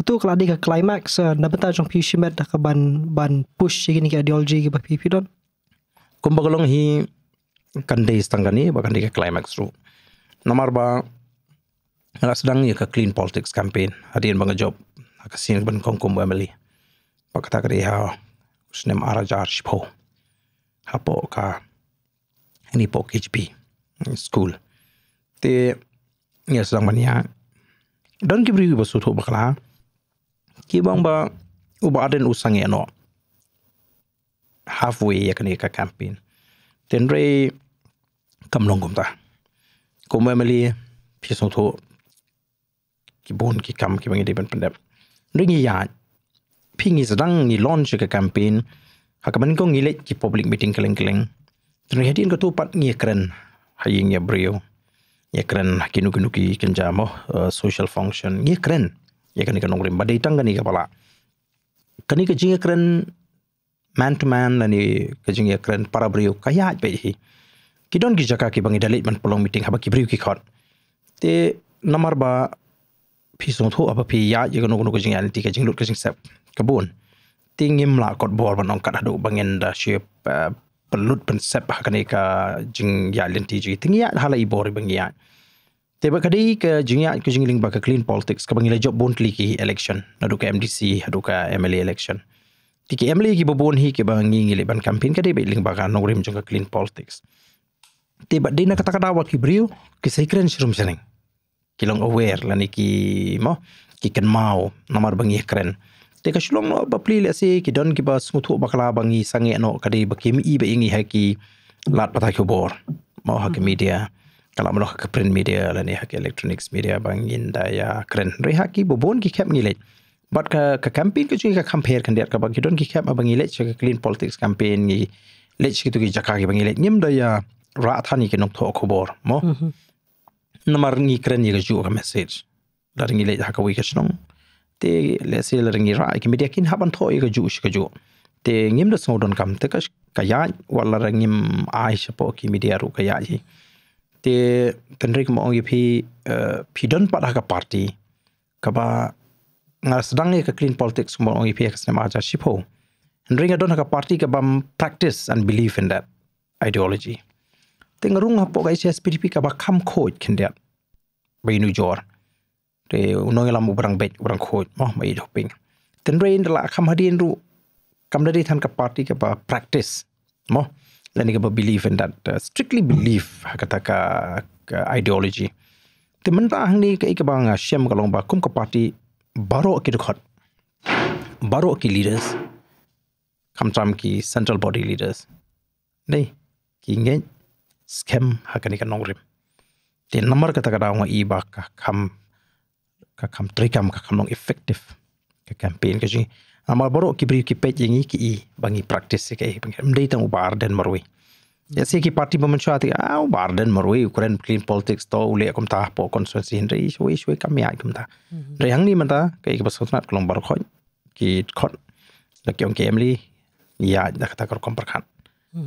atu kala di ka climax eh, na ba ta jong phi shi met ka ban ban push gi ni ka ideology gi ba don kum ba long hi kan dei stang ni ba kan di climax ru namar ba la sedang ni ka clean politics campaign hadin ba ga job ka sin ban kong kum ba mali pakata kri ha Snem arajar shpo. hapo ka ni po HP school te ya sang mania don ki bri ba su tho bakla ki bang ba u ba den usang e no halfway ya kani ka campaign ten re kam long gom ta ko m e mali pi s o tho ki bon ki kam ki bang de ban pandap r i n g ya pingi s a d a n g ni launch ka campaign Hakaman ko ngilit ki public meeting keleng-keleng. Tunay hadin ko tupat ngi kren hayeng ya brio. Ya kren hakinu-kinu ki kenjamo eh, social function ngi kren. Ya kan ikan ngurim badai tangga ni ikapala. Kan ika jing kren man to man lani ka jing ya para brio kaya aj baihi. Kidon ki jaka ki bangi dalit man polong meeting haba ki brio ki khot. Te namar ba pisong thu apa pi ya ya kan ngurim ka jing ya jing lut ka jing sep kabun tingim la kot bor manong kat hadu bangin da ship uh, pelut pen sep ha kanika jing ya lenti ji tingi ya hala i bor bangi ya tebe kadi ke jing ya ke jingling ba clean politics ke bangila job bontli ki election hadu ke mdc hadu ke mla election tiki mla ki bobon hi ke bangi ngile ban campaign kadai be ling ba ka clean politics tebe de nak katakan awak kibrio ki brio ke sekren shrum jeneng aware la ni ki mo ki mau namar bengi keren te ka shilong no ba pli le se ki don ki ba smu thu ba kala bangi sange no ka dei ba kim i ba ingi ha ki lat pa tha ki bor ma ha ki hmm. media kala mo ka print media la ni ha ki electronics media bangin da ya kren re ha ki bo bon ki khep ngi le but ka ka campaign ka chi ka compare kan der ka ba ki don ki khep ba ngi le che ka clean politics campaign ngi le chi tu ki jaka ki ba ngi le ngim da ya ra tha ni ki nok tho ko bor mo mhm. namar ngi kren ni ga ju ka message dar ngi le ha ka wi ka shnong mm -hmm te le si le ringi ra ki media kin haban tho ye ju shi ka ju te ngim da sodon kam te ka ka ya wala ringim ai sha po ki media ru ka ya ji te ten rek mo ngi phi eh, phi don pa ka party ka ba ngar sdang ye ka clean politics mo ngi phi ka sne ma ja shi po and ringa don ka party ka bam practice and believe in that ideology te ngarung ha po ka SPDP ka ba kam khoj khen dia bai nu jor เรอุนงยลำบุบรังเบ็ดบรังโคดมอมาอีดอกปิงถึงเรียนละคำฮัดเรียนรู้กำลังได้ทันกับปฏิกับ practice มอและนี่ก็บ belief in that strictly belief ฮักตะกา ideology แต่มันต่างนี้ก็อีกบางอ่ะเชื่อมกับลงบาคุมกับปฏิบารอกีดขอดบารอกี leaders คำจำกี central body leaders นี่กี่เงี้ย scam ฮักนี่ก็นองริมแต่นั่นหมายก็ตะกร้าว่าอีบักคำ ka kam trikam ka kam long effective ka campaign ka ji amal ah, boro ki bri ki pej ngi ki bangi practice ke bangi mdei tang bar den marwi ya se ki party moment cha ti au ah, oh, bar marwi ukraine clean politics to ule kom ta po constituency hindri shwe shwe kam ya kum ta mhm. re hang ni ma ta ke ki basot nat klong bar khoy ki khot la kyong ke emli ya da ta kor kom par khan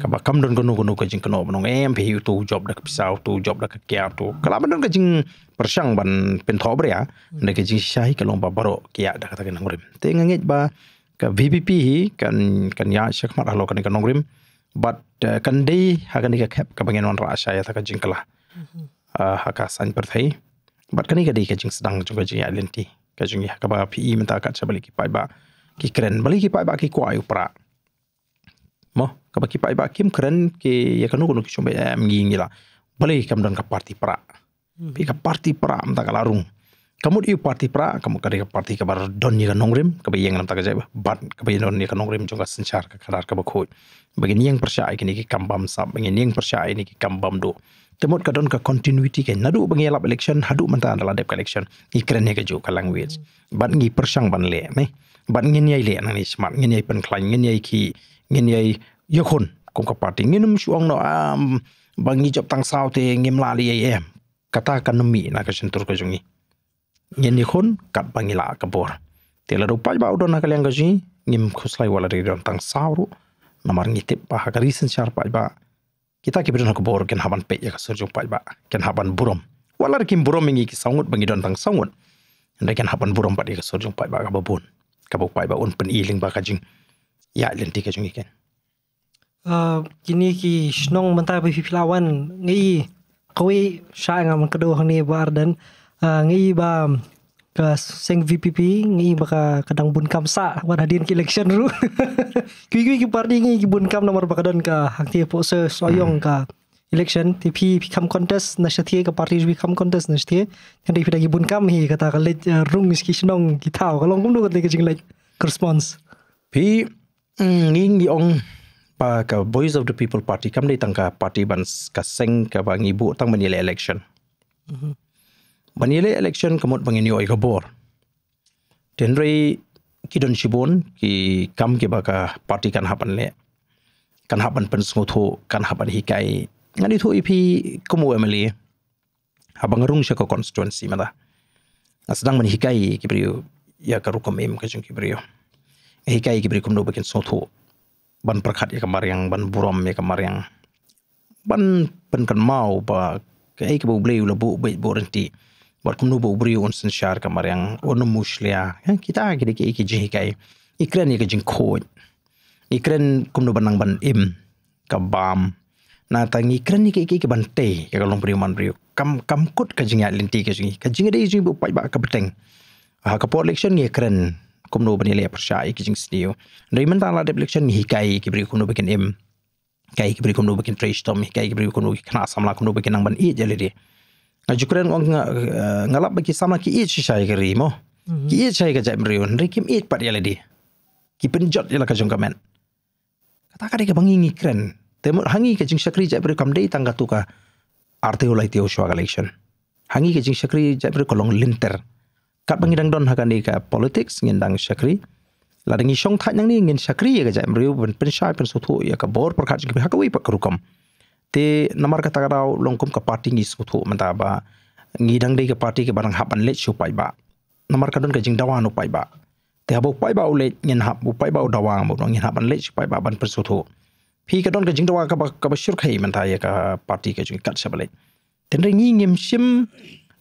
ក៏កំដនកនុកនុកជាងកណោបងអេមភីទូជប់ដឹកពិសោទូជប់ដឹកកែទូក្លាមដនកជាងប្រឆាំងបានពេញធបរាណកជាងឆៃកលងបបរកែដឹកតកណងរិមទេងងេចបាក៏ VPP ហីកានកញ្ញាឆាក់ម៉ារឡកនិកណងរិម but កណ្ឌីហកនិកកែបកបងនរអាឆៃតកជាងក្លាអហកសានប្រទេ but កនិកឌីកជាងស្ដងជកជាងអលិនទីកជាងហកបា PE មិនតកចបលីគីបាយបាគីក្រិនបលីគីបាយបាគីគួរអាយប្រា kau bagi pak ibak kim keren ke ya kanu kanu kisum bayar eh, mengingi lah boleh kamu dengan hmm. ke parti pra bi ke parti pra mta kalarung kamu di parti pra kamu kari ke parti ke bar don ni kanong rim ke bayi yang nam tak jaya bar ke bayi don ni kanong rim jonga sencar ke kalar ke bakut bagi ni yang percaya ini ke kambam sab bagi ni yang percaya ini ke kambam do temut ke don ke continuity ke nadu bagi alap election hadu mta adalah dep election ni keren ni keju ke language bar ni persang ban le ne bar ngin ye le nang ni smart ngin ye pen klang ngin ye ki ngin ye ยคนกุมกับปาร์ตี้งี้นุ่มช่วงเนาะบางทีจับตังสาวเทงิมลาลีเอเอ็มกระตากันนุ่มมีนะก็เช่นตัวก็จงี้ยันยคนกัดบางทีลากระบอร์เทลารูปไปบ่าวดอนนักเลี้ยงก็จีงิมคุ้มไล่วลาเรื่องตังสาวรู้นำมาเงียบป่ะหากรีสันชาร์ไปบ่าวคิดตาคิดเรื่องกระบอร์กันฮับันเป็ดยังก็สูญจงไปบ่าวกันฮับันบุรมวลาเรื่องบุรมมีกิสังหุดบางทีดอนตังสังหุดนั่นกันฮับันบุรมปัดยังก็สูญจงไปบ่าวกับบุญกับบุกไปบ่าวอุ่นเป็นอีลิงบ่าวก็จงยากเลนที่ก็จงอีกัน uh, kini ki snong mentai bi lawan ngi kui sha ngam kedo ni bar ah, dan uh, ba ke sing VPP ngi ba kadang bun sa war hadin election ru kui kui ki parni ngi nomor ba kadan ka hakti soyong ka election ti pi pi kam contest na parti bi kam contest na sha thie ten ri hi kata ka lej eh, rung ki snong ki thao ka long kum do response pi mm, ngi ngi pa ka Voice of the People Party kam dei tangka party ban ka seng ka bang ibu tang menile election. Mhm. Menile election kamot bang ini oi gabor. Tenrei ki don sibon ki kam ke baka party kan hapan le. Kan hapan pen sngutho kan hapan hikai. Ngani thu ipi kumu emeli. Abang rung sha ko constituency mada. Asdang men hikai ki priyo ya ka rukom em ka jung ki priyo. Hikai ki priyo kumno bakin sngutho ban perkhat ya kemar yang ban buram ya kemar yang ban ban kan mau ba kai ke bubli ulah bu be bu renti bar kum nu bubri un sen syar kemar yang un muslia ya kita ke dik ke jih kai ikren ya ke jing ko ikren kum nu banang ban im ka bam na tang ikren ni ke ke ke ban te ya kalong priu man priu kam kam kut ka jing ya linti ke jing ka jing de jing bu pai ba ka beteng ha ah, ka election ni ikren គំនូបនីលីអប្រជាអីគីជាងស្ទីលរីមិនតាឡាដេប្លីកសិនហ៊ីកៃគីប្រីគំនូបគិនអឹមកៃគីប្រីគំនូបគិនត្រេសតមហ៊ីកៃគីប្រីគំនូខ្នាសសម្លាគំនូបគិនងបានអ៊ីជាលីរីអាជុក្រែនងងងឡាប់បគីសម្លាគីអ៊ីជាឆៃគីរីមគីអ៊ីឆៃកាចាំរីអនរីគីមអ៊ីបាត់យ៉ាលីឌីគីពិនជត់យ៉ាលកាជុងកាមែនកតាការីកបងងីក្រែនតេមហងីកាជិងសាក្រីចៃប្រីគំដេតាំងកាទូកាអាតេអូឡៃទេអូស្វាកាលេកសិនហងីកាជិងសាក្រីចៃប្រីគឡង់លិនតើกับงินดังดอนฮักันนี่กับ politics เงินดังชักรีลาดงี้ช่องทางนี้เงินชักรีก็จะมรือเป็นชายเป็นสุทุยกับบอร์ดประกาศจีบฮักวิปกรุกมเทนมาร์กตากราวลงคุมกับพรรคงี้สุทุมันตาบะงี้ดังดีกับพรรคกับบังฮับันเลชูไปบะนมาร์กดอนก็จึงดาวานุไปบะแต่ฮับไปบ่าวเลยเงินฮับไปบ่าวดาวางหมดเงินฮับันเลชูไปบะบันเป็นสุทุพี่กระดอนก็จึงดาวากับกับชุรไคมันตายกับพรรคกับจึงกัดเสบเลยแต่เรื่องงี้เงี้ยมชิม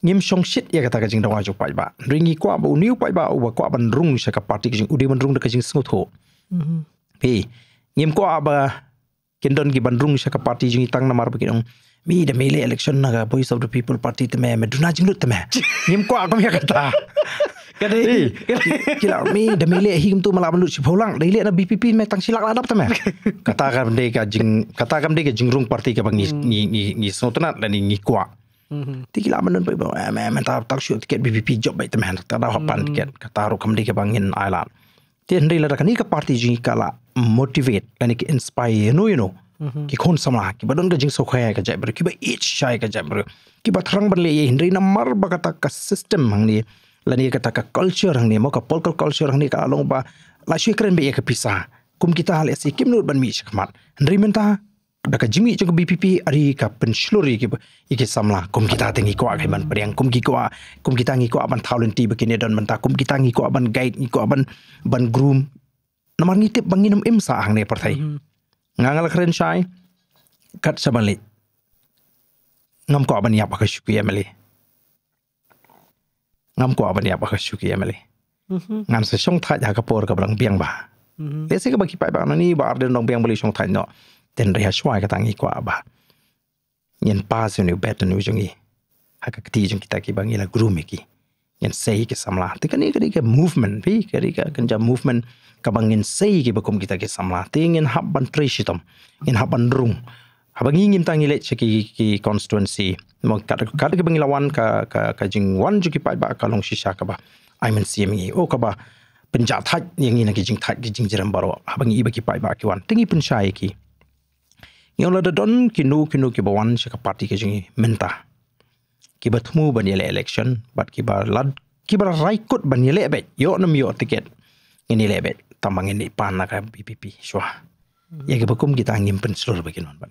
ngim song shit ya kata kajing dawa jok paiba ringi kwa ba uniu paiba u ba kwa ban rung sha ka party kajing udi ban rung de kajing sngot ho mhm pe ngim kwa ba kendon gi ban rung sha ka party jing tang namar ba kidong mi de mele election na ga voice of the people party te me me duna jing lut te me ngim kwa ko me kata kada hi kila mi de mele hi kum tu mala ban lut si pholang de le na bpp me tang silak la dap te me kata ka de ka jing kata ka de ka jing rung party ka ngi ngi ngi sngot na ni ngi kwa Ti kila manun pe bo eh men ta tak shu tiket BBP job bait men ta da hopan mm-hmm. tiket ka ta ro kamdi ke bangin ala. Ti ndi la ka party ji kala motivate kani ke inspire you know you know. Ki kon sama lah. ki badon ga jing so khaya ka jai bro ki ba each shay ka jai bro. Ki ba thrang ban le ye ndi na mar ba ka ta ka system hang ni la ni ka ta ka culture hang ni mo ka polkal culture hang ni ka along ba la shi kren be ye ka pisa. Kum kita hal esikim nur ban mi shikmat. Ndi menta ha. Dekat jimi jeng BPP ari ka penshlori ki iki samla kum kita tengi ko agai man priang kum ki ko kum kita ngi ko aban thaulen ti bekin edon man ta kum kita ngi ko aban guide ngi ko aban ban groom namar ngi tip banginum im sa ang ne parthai mhm. ngangal lah kren shai kat sabali ngam ko aban yapa ka shukri emeli ngam ko aban yapa ka shukri emeli mhm. ngam se shong tha ja ka por ka brang biang ba lese mhm. ka baki pai ba ni ba arden dong biang bali shong tha เดนเรียช่วยกันตั้งอีกว่าบ้ายันป้าสิวนิวเบตันวิจงอีหากกตีจงกิตาคีบางอีละกรูมิกียันเซย์กิสัมลาติกันนี่กันนี่กับมูฟเมนต์พี่กันนี่กันจะมูฟเมนต์กับบางยันเซย์กิบกุมกิตาคีสัมลาติยันฮับบันทรีชิตอมยันฮับบันรุงฮับงี้งิมตั้งอีเลชกิกิคอนสตูเอนซีมันกัดกัดกับบางอีละวันกับกับกับจิงวันจุกิปัยบ้ากับลงชิชากับบ้าไอเมนซีมีโอ้กับบ้าเป็นจัตไทยยังงี้นะกิจิงไทยกิจิงเจริญบารอฮับงี้อีบกิปัยบ้ากิวันติงอีเป็นชายกี yang lada don kinu kinu ke bawan se parti ke jingi mentah ki batmu ban yele election bat ki lad ki bar raikut ban yele be yo nam yo tiket ini le be tambang ini pan nak BPP swa ya ke bekum kita angin pen seluruh bagian ban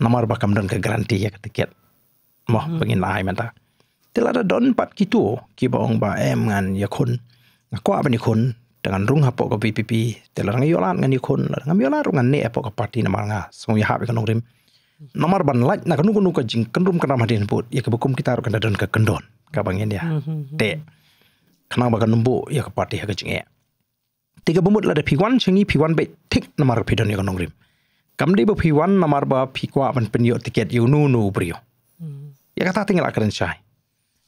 namar bakam don ke garanti ya tiket mah pengin hmm. lai mentah tiada don pat kitu ki baong ba em ya kun ngaku apa ni kun dengan rung hapok ke BPP, telah rang yolan ngan ikon, rang yolan rung ane apok ke parti nama nga, sungguh ya hape kanung rim. Nomor ban lain, nak nunggu nunggu jing kendrum kena mati nembut, ya kebukum kita harus kena dan ke kendon, kabang ini ya. Hmm, hmm, hmm. Te, kena bakal nunggu ya ke parti ya ke jing Tiga bumbut lada piwan, cengi piwan baik tik nomor ke pidon yang kanung rim. Kamdi ba piwan nomor ba piwa ban penyok tiket yu nu brio. Ia kata tinggal akan cai.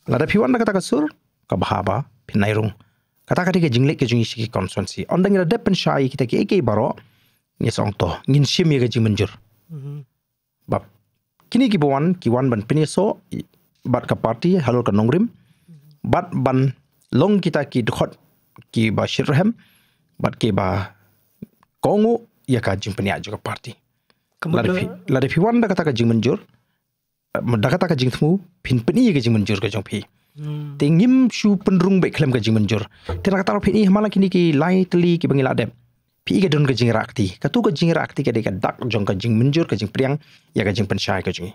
Lada lah piwan nak kata kasur, kabahaba, pinairung. Kata ke jinglek ke jungi sikik konsonsi ondang ira depen syai kita ke ekei baro ni song to ngin sim ke jing menjur mhm. bab kini ki bawan ki wan ban pini so bat ka parti halul ka nongrim mm bat ban long kita ki dukhot ki ba shirham bat ke ba kongu ya ka jing pini ajuk parti la defi wan da kata ka jing menjur eh, da kata ka jing thmu pin pini ke jing menjur ka jong phi Hmm. Tengim shu penrung baik kelam kajing menjur. Tidak kata rupi ni malah kini ki lightly, ki panggil adem. Pi ika don kajing rakti. Katu kajing rakti kade ka dak jong kajing menjur kajing priang ya kajing pensyai kajing.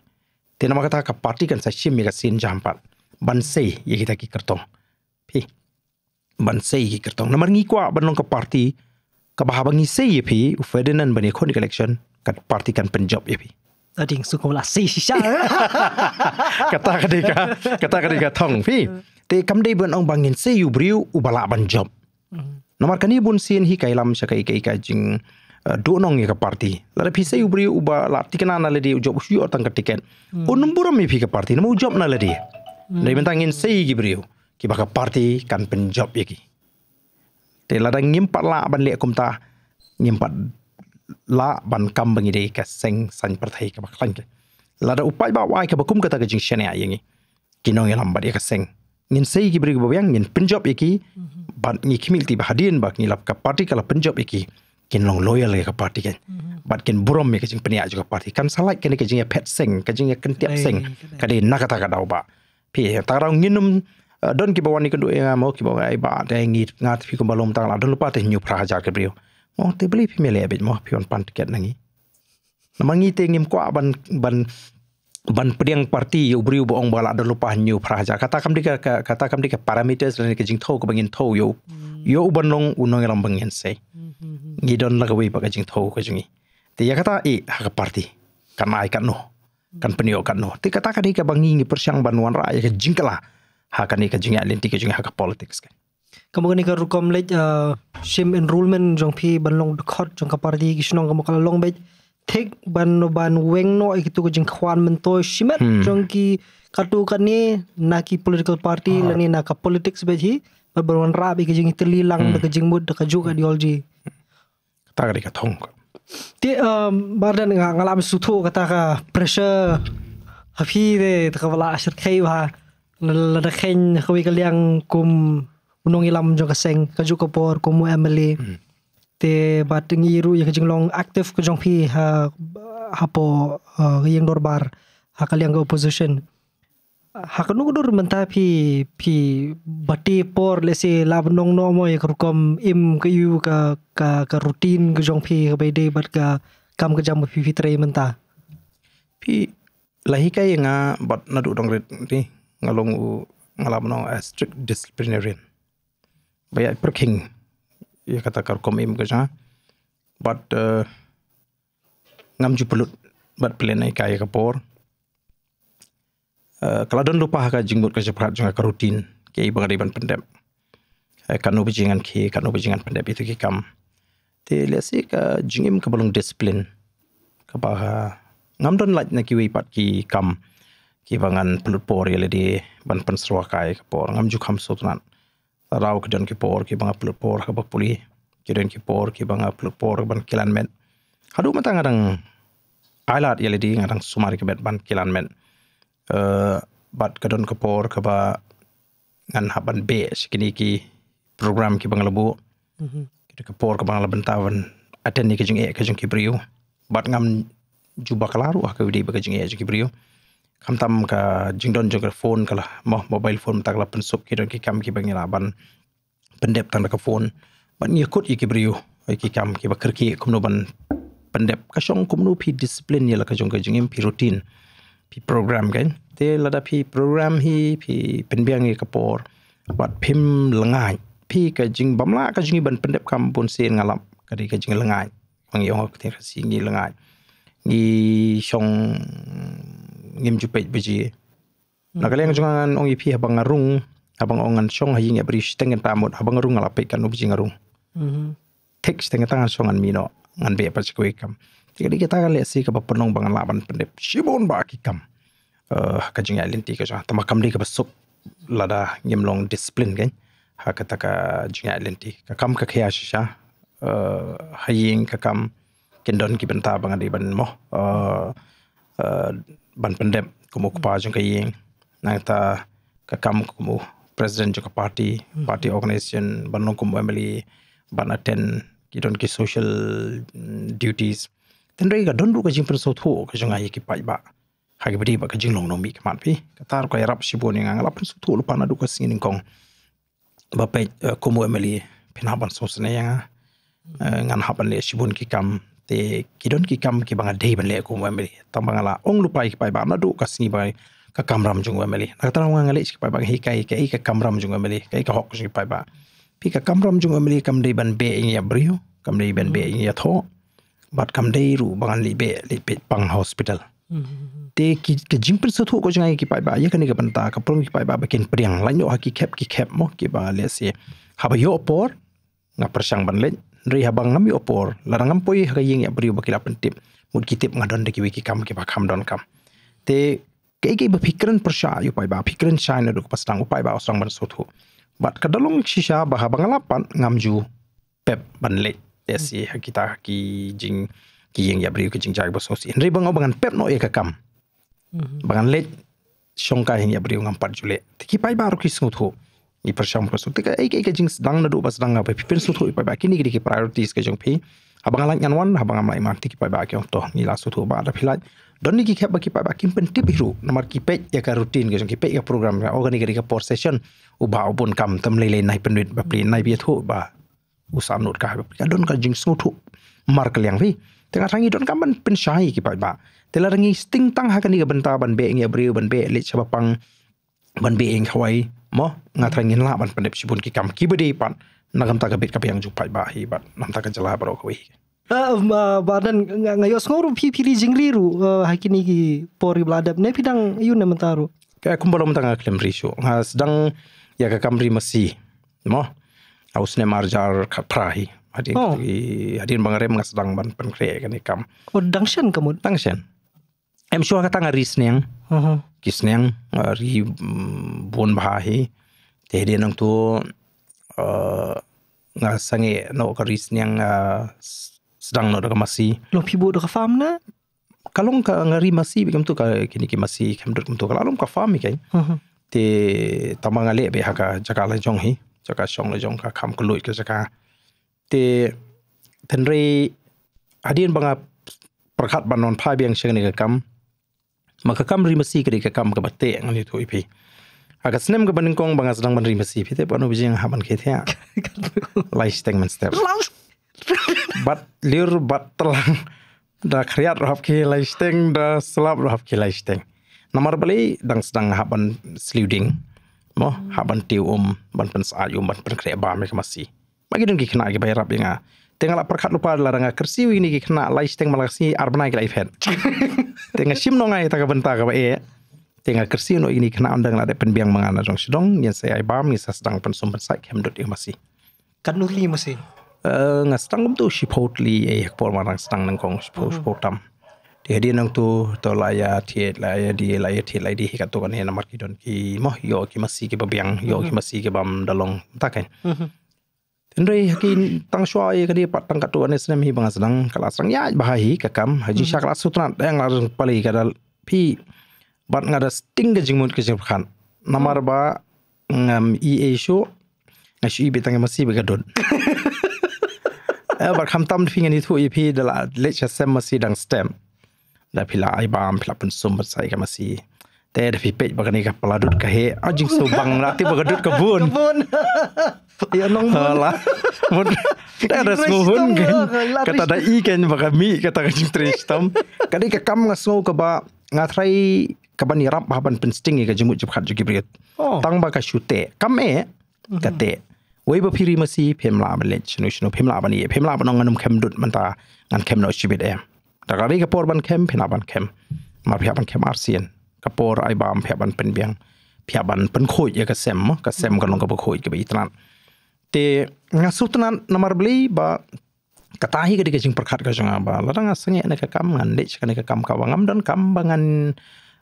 Tidak maka tak kaparti kan saya shim ika ya sin jampat. Bansai ya kita ki kertong. Pi. Bansai ki kertong. Namar ngi kwa banong kaparti. Kabahabang ngi say ya pi. Ferdinand bani ya koni collection. Kat parti kan penjob ya pi. 二零四五了，试一下。กตากระดิกากตากระดิกาท่องพี่แต่คำใดบนองบางเงินเสียอยู่บริวอุบลาบันจบนมารคนี้บนเสียนฮิไกลำชะไกไกไกจิงดูนองยกับปาร์ตี้แล้วพี่เสียอยู่บริวอุบลาติกนานาเลดีจบชิวตั้งกับติเกนอุนบุรมีพี่กับปาร์ตี้นมูจบนาเลดีในบันทังเงินเสียกับริวกี่บักกับปาร์ตี้กันเป็นจบยี่กี่แต่ละดังเงี้ยปัลลาบันเลกุมตาเงี้ยปัด la ban kam bang ide ka seng san prathai ka khlang ke la da upai ba wai ka ba kum ka ta ga jing shene ayi ngi ki nong yalam ba de ka seng ngin sei ki bri ba yang ngin punjab iki mhm. ban ngi kimil ti ba hadien ba ngi lap ka parti ka la punjab iki ki nong loyal ka parti ke mhm. bat ken buram me ya ka jing pniya ju ka party kan salai ken ka jing ya pet seng ka jing ya ken tiap seng ka de na ka ta ka dau ba pi ta ra nginum eh, don ki ba wan ni ka du ya mo ki ba ai ba de ngi ngat fi ko ba ta la don lupa te nyu phra ja ke brio โอ้ตีบลีพี่เมลีบิดมอพี่อนปันเกตนังีนมังีเตงิมกว่าบันบันบันเปลี่ยงพรรคที่อุบริวบองบาลาดลุปะนิวพระจ่าคาตาคำดีกับคาตาคำดีกับพารามิเตอร์สเลนกิจิงโทกับงินโทยูยูอุบันลงอุนงเอลังบังเงินเซงีดอนละกวีปะกิจิงโทกับจุงีตียาคาตาอีฮักพรรคที่กันไอกันโนกันเปนิโอกันโนตีคาตาคำดีกับบังงีงีเปอร์ชังบันวันรายกิจิงกะลาฮักันนี้กิจิงยาลินตีกิจิงฮักกับ politics กันก็มันก็นี่ก็รู้ก็มันเลยเอ่อชิมเอ็นรูลเมนจงพี่บันลงคอร์จงกับปาร์ตี้กิชนองก็มันก็ลงไปทิกบันบันเวงน้อยกิตุก็จึงควานมันตัวชิมันจงกีกัตุกันนี่นักกี political party และนี่นักก็ politics ไปที่มันบันวันรับอีกจึงอิตาลีลังแต่ก็จึงมุดแต่ก็จูกันดิโอลจีตากันก็ทงก็ที่เอ่อบาร์ดันก็งลาบสุดทุกตากับ pressure ฮับพี่เด็กก็เวลาเสร็จใครวะแล้วแล้วเข่งเขาวิ่งเลี้ยงกลุ่ม Unong ilam jo kaseng kaju kopor komu Emily. Hmm. Te bateng iru ya kajing long aktif kajong pi ha hapo ha, yang dorbar ha kali yang opposition. Ha kanu kudu mentah pi pi bati por lesi lab nong no mo ya kum im kayu ka ka ka rutin kajong pi ka bayde bat ka kam kajam pi fitre mentah. Pi lahikai nga bat nadu dong ni ngalong u ngalam no eh, strict disciplinarian. Bayat perking. Ia kata kar komim uh, ke sana. But ngam jupulut bat pelenai kaya kapor. Uh, kalau don lupa haga jingbut ke jeprat jangan kerutin. Kaya ibang ribuan pendep. Eh, kanu bijingan ki, kanu bijingan pendep itu ki kam. Ti lihat si ke jingim ke belum disiplin. Kepala ngam don lagi nak kiwi pat ki kam. Kibangan pelut por yang lebih ban penserwakai kapor. Ngam jukam sotunan raw ki don ki por ki banga plu por ka bapuli ki don ki por ki banga plu por ban kilan men hadu mata ngadang alat yali di ngadang sumari ki ban kilan men uh, eh, bat ka don ka por ka ba ngan haban be sikini ki program ki banga labu mhm. ki ka por ka banga laban tawan atenni ki jing e ka jing ki priu bat ngam jubak laru ah ka di ba ka jing e ki priu mm -hmm. คำตำกับจิงดอนจงกับโฟนกันละมอโมบายโฟนตักละเป็นศพกี่ดอนกี่คำกี่บางอย่างบันเป็นเด็บตั้งแต่กับโฟนมันเงียคุดอีกบริวไอ้กี่คำกี่บักขึ้นกี่คุณโนบันเป็นเด็บก็ช่องคุณโนพี่ดิสซิปลินเนี่ยละก็จงกับจิงเอ็มพี่รูทีนพี่โปรแกรมกันเทระดับพี่โปรแกรมฮีพี่เป็นเบียงเอกปอร์วัดพิมพ์ละง่ายพี่ก็จิงบัมละก็จิงเป็นเป็นเด็บคำบนเสียนงาลับก็ได้ก็จิงละง่ายบางอย่างก็ที่รักสิ่งนี้ละง่ายงี้ช่อง ngim jupet biji. Hmm. Nak kalian jangan ong ipi habang ngarung, habang ongan song hayi ngi beri setengah tamut, habang ngarung ngalapik kan ubi ngarung. Hmm. Tek tengen tangan songan mino ngan be apa cikwe kam. Jadi kita akan lihat sih kapa penong bangan laban pendep. Sibon ba kam. Eh uh, kajing ngalin ti kajang. Tambah kam di kapasuk lada ngim long disiplin kan. Ha kata ka jing ngalin ti. Kakam kakhea shisha. Eh uh, hayi ngi kakam kendon ki benta bangan di ban mo. Eh, eh บันเป็นเด็บกุมุกปาจงกยิงนั่งตากับคำกุมุประธานจุกับพรรคพรรคองค์นิชันบันนุกุมุเอเมลีบันอัตเทนกิ่ดอนกิสโซเชียลด t i e s ้สเรื่องก็ดนรู้กับจิงประสุทุกขกับจงไงกี่ปายบะหากบดีบะกับจิงลงนมีกมันพี่กตารก็ยรับชิบุนิงังรับประสุทุกขลุกพนาดูกับสิ่งนิ่งขงบัพเปกุมุเอเมลีเป็นหับบันสุสเนียงงานหับบันเลชิบุนกี่คำ te kidon ki kam ki banga dei banle ku family tam banga la ong lupa ki pai ba na du ka singi ba ka kamram jung family na ka tarang ngale ki pai ba hi kai kai ka kamram jung family kai ka hok ki pai ba pi ka kamram jung family kam dei ban be ing ya brio kam dei ban be ing ya tho bat kam dei ru banga li be li pe pang hospital te ki te jing pin so tho ko jungai ki pai ba ya ka ni ka banta ka prom ki pai ba ba ken priang la nyo ha ki khep ki khep mo ki ba le se ha ba yo por na persang ban le Nari habang ngambi opor, larang ngampoi haka yang yak beriwa bakila pentip. Mut kitip ngadon deki wiki kam ke pakam don kam. Te, kei kei berfikiran persya yupai ba, fikiran syai naduk pasang upai ba osang ban sotu. Bat kadalong shisha bahaba habang ngalapan ngamju pep ban lek. Te si hakita haki jing, ki yang yak beriwa ke jing jari basosi. Nari bangau bangan pep no ye kakam. Mhm. Bangan lek, syongka yeng yak beriwa ngampar julek. Te kipai baru kisungut huu i pasham ko su tika eh, ek eh, jing sdang nado pas dang apa? pipen su tho i kini gidi ki priorities ke jong pi abang yang one, wan lah, abang amla iman tiki pa ba ke lah to ni la su tho ba da pilai ni ki khap ba ki pa ba kim pen tip hiru namar ki pe ya ka routine ke jong ki ya program ya organi gidi ka session Ubah open kam tam lelai le nai pen wit ba pri nai ba u sam nut ka ba ka don ka jing su tho mark liang vi tenga rangi don kam ban Kita shai ki pa ba tela sting tang hakan ka ni ga ban ta ya, ban be ngi abri ban pang ban be ing mo nga trangin la ban pandep sibun ki kam ki bidi pan na gam ta ka bit ka yang ju pai ba hi ba nam ta ka jala bro ko hi ha, um, ba ba dan nga yo sngor pi pi jingri ru uh, ha ki ni ki pori bladap ne pi dang yu ne mentaru ka kum bolom ta nga klem ri shu nga ha, sdang ya ka kam ri masi mo au sne mar jar ka prahi hadin oh. ki hadin bang rem nga sdang ban pan kre ka ni kam ko oh, dang shen kamun dang shen I'm sure katanga risneng kisneng uh, ri mm, bon bha hi te de nang tu uh, nga sangi no ka ri sneng uh, sedang no da masi lo pi bu da farm na kalong ka ngari masi bikam tu ka kini ki masi kam dur kum tu kalong ka farm kai te tamang ale be ha ka jaka la jong hi jaka song la jong ka kam ko loi ka jaka te tenri adin banga prakhat banon phai biang sheng ni ka kam maka kam ri masi kri ka kam ka bate ang ni thoi phi aga snem ga banin kong banga sang banri masi phi te pano bijing ha ban ke ya. the lai steng man step but lir but talang da khriat rohap ke lai steng da slap rohap ke lai steng namar bali dang sang ha ban sliding mo ha ban tiu um ban pen sa yum ban pen kre ba me ka masi bagi dun ki khna ki bai rap inga tenga la lupa adalah ranga kersi wi ni ki kna la is teng malaksi arbana ki life hen tenga sim no ngai taka benta ka e eh. tenga kersi no ini kena andang la de penbiang biang mangana lah, sedong. yang saya ai bam isa sedang pen sumpen sai kem dot masih kan nur masih eh sedang stang tu shipout li e ek eh, por marang stang nang kong tam di hadi nang tu to la ya ti la ya di la ya ti la di ka to kan he na marki don ki mo yo masih ki babiang yo hmm. masih ki bam dalong takai kan? hmm. Andre haki tang shua ye kadi pat tang katu anes ne mi bangas nang kala sang ya bahai ka kam haji hmm. sha kala sutra dang la eh, rung pali kada pi bat ngada sting ge jingmun ke jingkhan namar hmm. ba ngam e a sho na shi bi tang masi be gadon ever eh, kham tam thing ani thu ep da la lecha sem masi dang stem da pila ai bam pila pun sum sai ka masi ต่เดพิเปกันเอ้กับปลาดุดกับเฮเอจิงสูบังรักที่ปลาดุดกบุญกบุนยน้องบุละบุญแต่เราสูบุนกันก็ตาได้อีกันบันมีก็ตากจิงตรีสตัมกันนี้ก็คำงาสูกับงาทรายกับนี่รับบานเป็นสติงกับจมูกจับขัดจุกิบริตตั้งบักชุดเตะคำเอกะเตะเว็บพิริมสีเพิ่มลาบันเล่นชนุชนุเพิ่มลาบันนี้เพิ่มลาบันน้องงานมเข็มดุดมันตางานเข็มนอชีวิตเอ็มแต่การนี้ก็ปวดบันเข็มเพิมลาบันเข็มมาพิบันเข็มอาเซียนกระโปรไอบามเพียบันเป็นเบียงเพียบันเป็นโคยยากระเซมกระเซมกันลงกระโคยกับอีตรันแต่งาสุดนั้นนมารบลีบะกระตาฮีก็ได้กิจประคัดกับจงอาบะแล้วงาสังเกตในกระคำงานเด็กชันในกระคำกับวังงามดันคำบางัน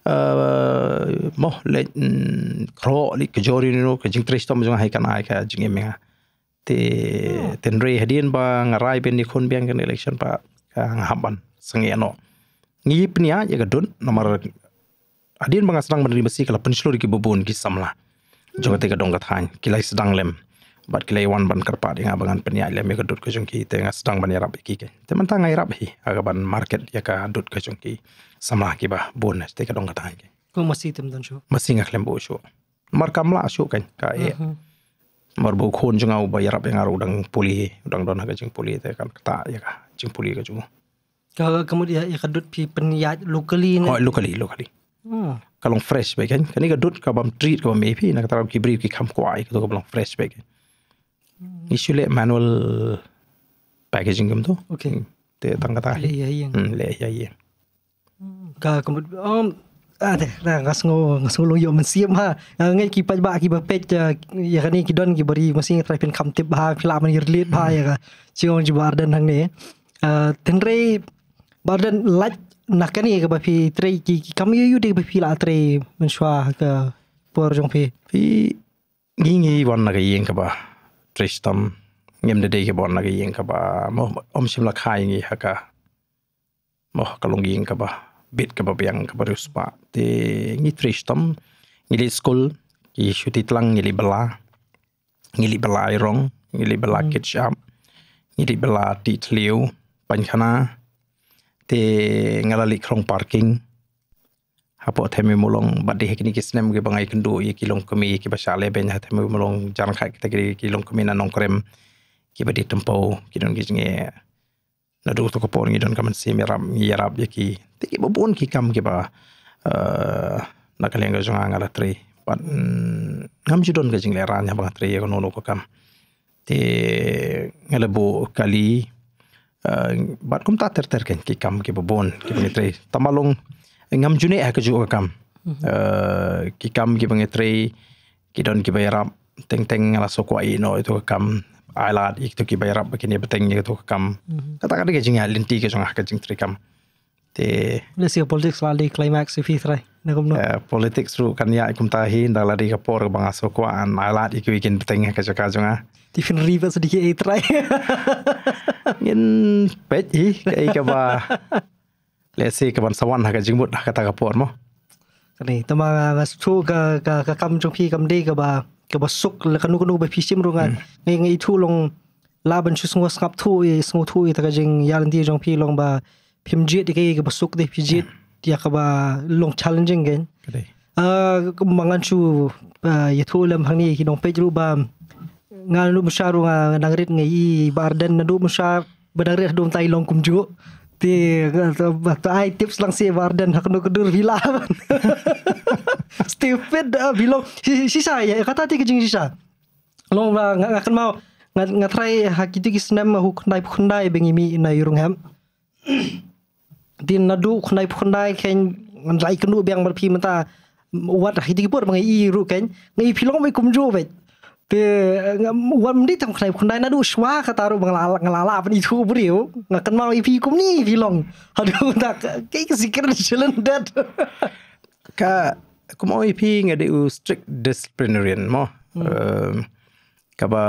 เอ่อมอเลนครอลิกจอรินูกับจิงทริสตอมจงอาให้กันไอค่ะจิงเอ็มงาแต่เต็นเรย์ฮดีนบะงารายเป็นในคนเบียงกันเลือกชันปะงาฮับบันสังเกตเนาะงี้ปนี้อะยังกระดุนนมาร adin banga sedang menerima besi kalau penislur ki bubun ki samla jo ketika dong kathan kilai sedang lem bat kilai wan ban kerpa dengan bangan peniak lem ke dut ke jungki tengah sedang ban yarab ki ke teman tang yarab hi agaban market ya ka dut ke jungki samla ki bun ketika dong kathan ki masih tem dan sho masih ngak lem bo sho markam la sho kan ka e mhm. marbu khon jung au ba yarab yang arudang puli udang don ha jung puli te kan kata ya ka jung puli ke jung kemudian ya kadut pi peniak locally oh lukali lukali. Ah. kalong fresh baik kan kan ni kadut ka bam treat ka maybe nak tara ki bri ki kham kwai ka ka long fresh baik kan. hmm. isu le manual packaging kam tu okay te hmm. tang kata le ya ya le ya ya ka kam um ah te na ngas ngo ngas ngo yo men siap ha ah, ngai ki pat ki ba pet ya kan ni ki don ki bari masing try pin kham tip ha kla man ir ba ha, ya ka ji bar dan hang ni ah tenrei bar dan light นักกันนี่ก็บพี่เตรกีคำยูยูดีกบบพี่ลาเตรมันชัวก็ปอร์จงพี่พี่งี้งี้วันนักยิงกับว่าตริสตัมเงี้ยเด็กกับวันนักยิงกับว่มอมชิมลักหายงี้ฮะก็มอ่วกลงยิงกับ่บิดกับแบียังกับริสปะที่งี้ทริสตัมงี้ลิสกูลยี่ชุดที่ตั้งงี้ลิบลางี้ลิบลาไอรองงี้ลิบลาเกจชับงี้ลิบลาติดเลี้ยวปัญหนะ te ngalali krong parking apo themi mulong badi hekni kisnem ge bangai kendu ye kilong kemi ye ki basale ben ha themi mulong jan kha kita ge kilong kemi na nong krem ki badi tempo ki don ge na du to kopon ge don kaman se mi ram ye rab ye ki te ki bobon ki kam ge ba eh, na kaleng ge jong angala tri pat ngam ji don ge jing le ran ya bang tri ye no no ko kam te ngale bo kali Uh, bat kum ta ter ter ken ki kam ki bon ki bo tre tamalong ngam june ha kaju kam uh, ki kam ki bo tre ki don ki bayar teng teng ala so kwa ino itu kam ailat ik to ki bayar ba ki ni beteng ni to kam kata ka de ke jing eh, ke jong ha ah, ka jing tre kam ตีเรื่องการ politics ว่าดีคลายแม็กซ่ฟีรายนะครับเนาะ politics รู้กันยากคุ้มตาหินดาราดีกับปอร์กบังอาสกว่าอันไอลาดอีกวิกินเป็นไงกันจะกันจงอ่ะที่ฟินรีเวอร์สดีกี่ไราเงินเป็ดอีกไอ้กับว่าเลสีกับวันสวรรค์กับจิงบุตรกับตากับปอร์มั้งกันนี่ต่อมาก็ช่กับกับคำจงพี่คำดีกับว่ากับว่าสุกแล้วก็นุกนุกไปพิชิมรุ่งานงี้งี้ทุ่ลงลาบันชุสงวสับทุ่สงวทุ่แต่ก็จริงยานดีจงพี่ลงบาพิมจีดีก็บสุกดีพิจีดอยากกับลง challenging กันเอ่อมังงันชูเอ่อยทุ่งลำพังนี้คิดน้องเพจรูบามงานรูมชารุงานังริดไงอีบาร์เดนนรูมชาบังริดดูมไตลงคุมจุติบัตไอทิปส์ลังเสียบาร์เดนฮักนุกดูร์วิลาสติฟิดวิลงซิซ่าเอ่อคาตาติกจิงซิซ่าลงว่างักันมาง่ายง่ายฮักกิติกิสเนมฮุกนายพุนได้เบงิมีในยุรุงแฮมดินนัดูคนใดคนใดแค่มันไรกันดูเบียงมันพีมันตาวัดหิติปุดมันไงอีรู้แค่ไงพี่ลองไม่กุมจูไปเตวันันี้ทำใครคนใดนัดูชวาคาตารูบังลาลังลาลาเป็นอีทูบุเรียวงักกันมาอีพี่กุมนี่พี่ลองฮัดูนักเก่สิกันเชลันเด็ดก็คุมอีพี่ไงเด๋ยว strict d i s c i p l i n a r i มั้งกับว่า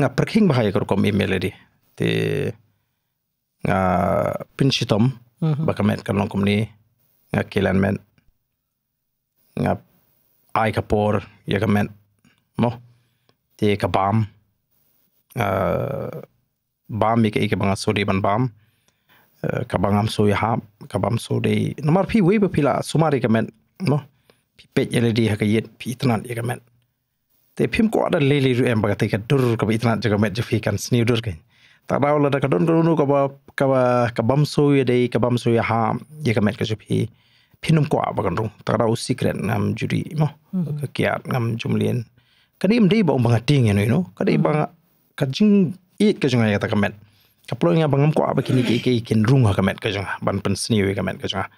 งั้ปรพิ่งบ่ายกับกุมอีเมลเลยดิเต pinchitom baka met kan longkom ni nga kilan met nga ai kapor ya ka met mo te ka bam bam mi ka ike banga suri ban bam ka bangam so ya ha ka bam so de nomar phi wei ba phila sumari ka met mo phi pe led ha ka yet phi itnan ya ka met te phim ko ada le le ru em ba ka te ka dur ka itnan ja ka met ja phi kan sni dur ka tak tahu lah dah kadang dulu kau kau kau bamsu ya deh kau bamsu ya ha ya kau macam sepi pinum kau apa kan dong tak tahu sih keren ngam juri mo mhm. kekiat ngam jumlian Kadai diem deh bawa bangatin ya no, kadai diem mhm. bang kajing iet kajung tak kau macam kalau yang bangam kau apa kini kiki kini rumah kau macam kajung ban pensni ya kau macam kajung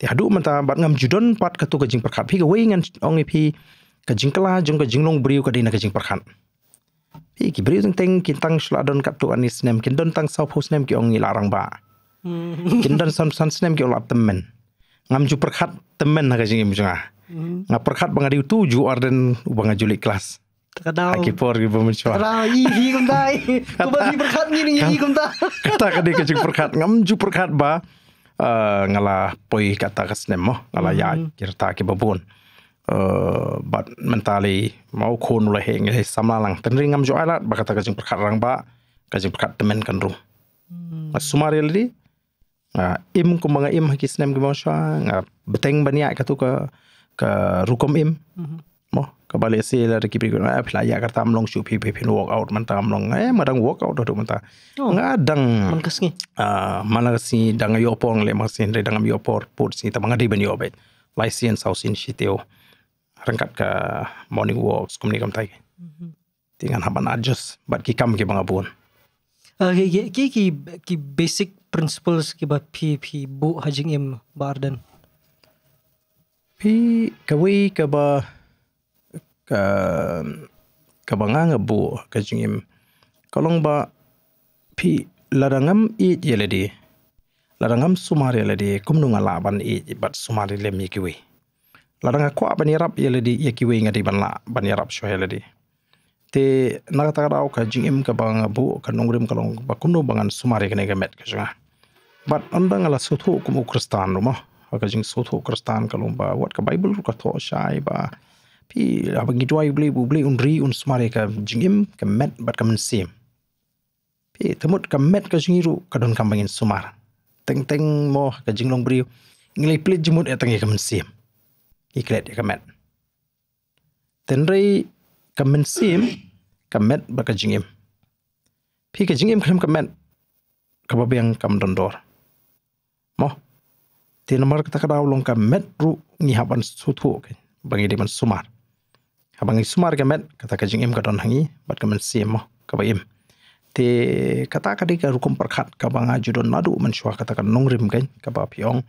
ti hadu mata bat ngam judon pat ketu kajing perkat pi kau ingin orang pi kajing kelah jeng kajing long beriuk kadai diem kajing perkat Hi, ki bri tung teng kin tang shla don kap tu anis nem kin don tang sau phus nem ki ong ila rang ba. Hmm. Kin don san san nem ki ulap temen. Ngam ju perkhat temen ha kajing im jungah. Hmm. Nga perkhat bangadi tu ju arden u bangajuli kelas. Kadau. Aki ha, por gi bumen chwa. Kadau i hi kum dai. Ku bas ni perkhat ni ni hi kum ta. Kata kadai kajing perkhat ngam ju perkhat ba. Uh, eh, ngala poi kata kasnem mo ngala hmm. ya kirta ki babun. บัตมันตาลีเมาคนอะไรเงี้ยสำลังตั้งริงงามจ้อยละบักตากระจิงประคัดรังบะกระจิงประคัดเตมันกันรู้มาสมารีลีอ่าอิมกุมังอิมฮักิสเนมกิมอชวงอ่าเบตงบันยาคัตุกะกะรุกมอิมมั้งกับบาลีเซลล์ริกิปิกุนอ่าพลายยากระทำลงชูพีพีพีนวอกเอาต์มันตามลงเอ้มาดังวอกเอาต์ดูมันตางาดังมันกสิอ่ามันกสิดังยอปองเลยมันกสิเรดังยอปอร์ปูดสิตั้งงาดีบันยอเบตไลเซียนซาวซินชิเตียว rangkat ke morning walks komunikasi kami mm-hmm. dengan haban adjust buat ki kam uh, ki ki, ki ki ki basic principles ki ba pp bu hajing im barden pi kawi ka ba ka ka ba nga bu ka im kalong ba pi larangam i yeledi larangam sumare yeledi kumnu nga laban i bat sumari le mi kiwi ladang aku apa ni rap ialah di ya kiwi di bana bani rap syo ialah di te naga tara au ka jing im ka bang bu ka nongrim ka long ba kunno bangan sumari kene nega met ka but anda ngalah suatu kum u kristan ro ma jing sotho kristan ka long ba what ka bible ka tho shai ba pi aba gi twai ble bu ble un ri un sumari ka jing im ka met but kamen sim pi temut ka met ka jing ru don kambangin sumar teng teng mo ka jing long bri ngli plit jimut e tengi ka sim iklet ya kamet. Tenrei kamen sim kamet baka jingim. Pi ka jingim kalam kamet kababi yang kam dondor. Mo, ti nomor kata kata ulong kamet ru ngihapan sutu okay. bangi diman sumar. Habangi sumar kamet kata ka jingim ka donhangi bat kamen sim mo im. te kata kadi ka rukum perkat ka banga judon madu mensuah kata ka nongrim kan ka piong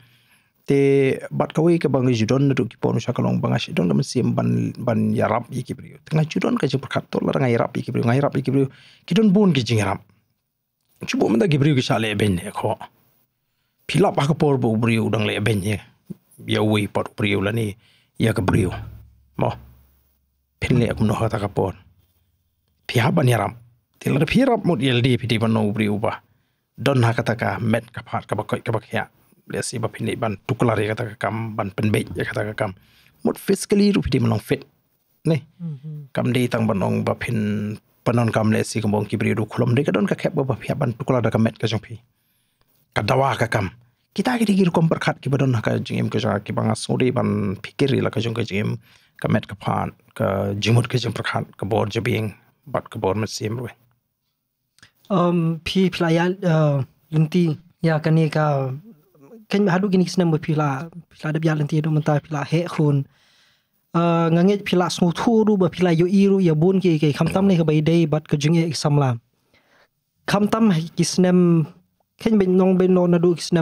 te bat kawai ke bang judon nadu ki pon sha kalong bang ashidon dam sim ban ban yarap yi ki priyo tengah judon ka jep khat tol rang yarap yi ki priyo ngairap yi ki priyo ki don bon ki jingram chubo menda ki priyo ki sha le ben ne kho phila pa ah ka por bo priyo dang le ben ye ya wei par priyo la ni ya ka priyo mo pen le kum no ha ta ka por phia ban yarap tel re phirap mod yeldi pidi ban no priyo ba don ha ka ta ka met ka phat ka ba ka ba khya เลสีบัพินิบันทุกลารีกัตกกรรมบันเป็นเบกยกัตกกรรมมดฟิสกลีรูปดีมันลองฟิตนี่กรรมดีตั้งบันองบัพินปนนกรรมเลสีกบงกิบรีรูคลมดีกระดอนกระแคบบัพิาบันทุกลาดกัมเม็ดกระจงพีกัดดาวากรมกิตากิดีรูคอมประคัดกิบดนกระจงเอ็มกัจงกิบังสุรีบันพิกิรีลักจงกัจงเอ็มกัมเม็ดกัพานกัจงมุดกัจงประคัดกับบอร์จบิงบัดกับบอร์มันเสียมรวยอืมพี่พลายาลุงตียากันนี่ก็ kan ma hadu gini kisna mpila pila de bial nti do menta pila he khun uh, eh, ngange pila smu thu ru ba pila yo iru ya bun ki ke kham tam ne ba dei bat ka jinge sam la kham tam kisna kan ben nong ben no na du kisna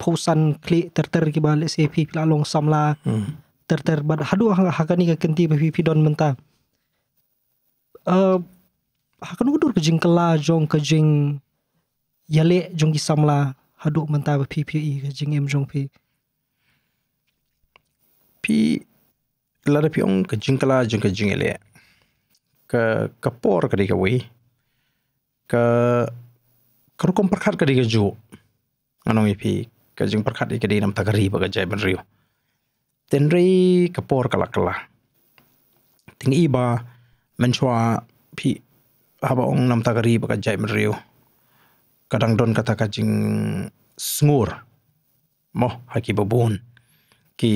proposal kli ter ter ki ba le se pi pila long sam la hmm. ter ter bat hadu ha ka ni ka kenti ba pi pi don menta uh, eh, ha ka nu dur ka jing kala jong ka jing yale jong ki sam lah. hạt độ mình ta và PPE cái chính em trong phi pi la da pi on ka jingkala jing ka jingele ka ka por ka diga wei ka karukom parkhat ka diga ju anong i pi ka jing parkhat ka diga nam ta ka ri ba ka jai ben riu ten ri ka por kala kala ting i ba men chwa pi haba ong nam ta ka ri ba ka jai ben riu kadang don kata kajing sengur moh haki bebun ki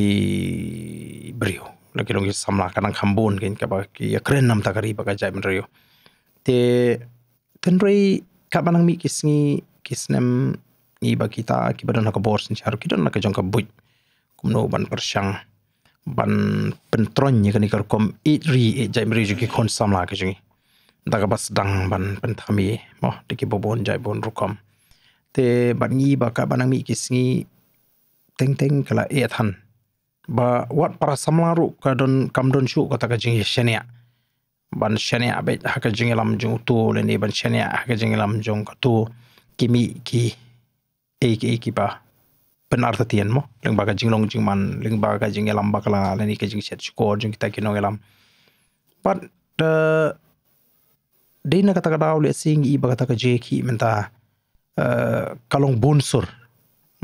brio lagi dong samla kadang kambun kain kapa ki ya nam takari baka jai menrio te tenrei kapa nang mi kisngi kisnem ni bakita ki badan ka bor sin charu ki don ka jong ka buj kumno ban persyang ban pentronnya ni kan ikar kom itri e jai menrio ki kon samla ka jungi daga bas dang ban pentami mo diki bobon jai bon rukom te ban ngi ba ka banang mi kisngi teng teng kala e than ba wat para samla ru ka don kam don shu ka taka jingi shenia ban shenia be ha ka jingi lam jung tu le ni ban shenia ha ka jingi lam jung ka tu ki mi ki e ki e ki ba benar ta tien mo leng ba ka jing long jing man leng ba ka jingi lam ba kala le ni ka jingi chet chu ko jing ta ki no e lam but the uh, dina kata kata awli singi iba kata kata jeki minta uh, kalong bunsur.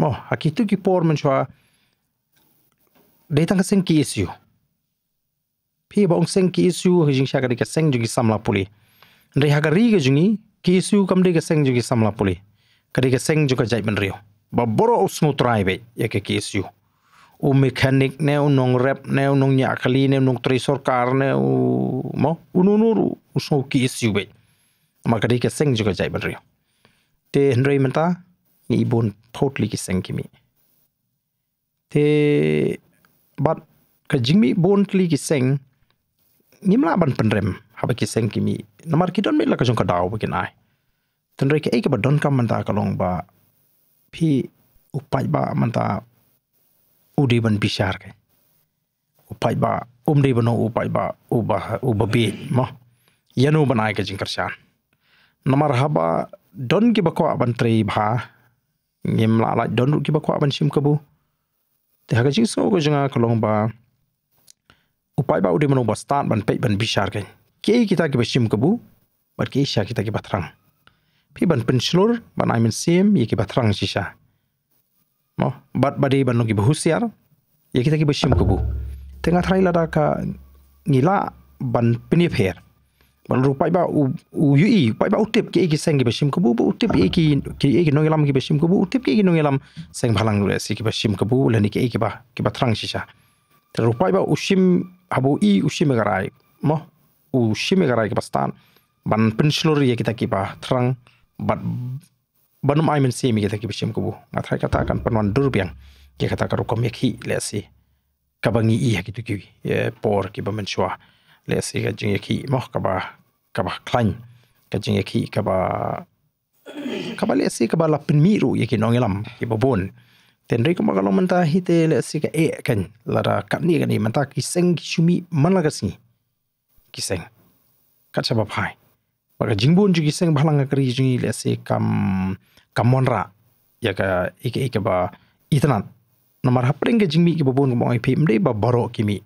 Mo, hakitu ki por mencua dia tangka sengki isu. Pi ba ong sengki isu hijing syaka dika seng jugi samla puli. Ndai haka ri ke jungi ki isu kam dika seng jugi samla puli. Kadika seng juga jai menriu. Ba boro usmu trai ya ke ki isu u mekanik ne u nong rep ne u nong nyak kali ne u nong trisor kar ne u mo ununur u so ki isu be maka dik seng juga jai ban te hendrei menta ni ibun totally ki seng ki mi te bat ka jing mi bon tli ki seng ni mla ban pen rem haba ki seng ki mi na mar ki don mi la ka jong ka dau bukin ai tendrei ki ek ba don kam menta ka long ba pi upai ba menta u di ban pisar ke u pai ba um di ban u pai ba ya u ha ba u ba bi mo yanu banai ke jingkar sha namar haba don ki ba ko ban tri bha ngim la la don ki ba ko ban sim kabu te ha ga ji so ko jinga ko long ba u pai ba u di ban u ba start ban pe ban pisar ke ke kita ki ba sim kabu ba ke sha kita ki ba thrang pi ban pinchlor ban i mean same ye ki ba thrang si sha mo bad badi banu ki bahusiar ye kita ki bashim kubu tengah thrai lada ka ngila ban pini fair ban rupai ba u u yu i pai utip ki ki seng ki bashim kubu bu utip ki ki ki nongelam ki bashim kubu utip ki ki nongelam seng bhalang lure si ki bashim kubu lani ki ki ba ki ba thrang shisha ter rupai ba ushim habu i u shim e garai mo shim e garai ki bastan ban pinchlor ye kita ki ba thrang but banum ai men simi kita kibi sim kubu nga thai kata kan panwan durbyang ke kata karu kom yakhi le si kabangi i ha kitu kiwi ye ya, por ki ba men shwa le si ga jing yakhi mo kaba kaba klang ka jing yakhi kaba kaba le si kaba lapin miru yakhi nongelam ki ba bon ten rei kuma kalom hi hite le si ka e kan la ra kap ni ga ni menta ki seng ki shumi man la ga si ki seng ka cha ba phai Maka jingbun juga seng bahlang kari jingi lese kam kamonra ya ka ike ike ba itanan. Nomor hapring ke jingmi ke babun kumong ipi mde ba baro kimi.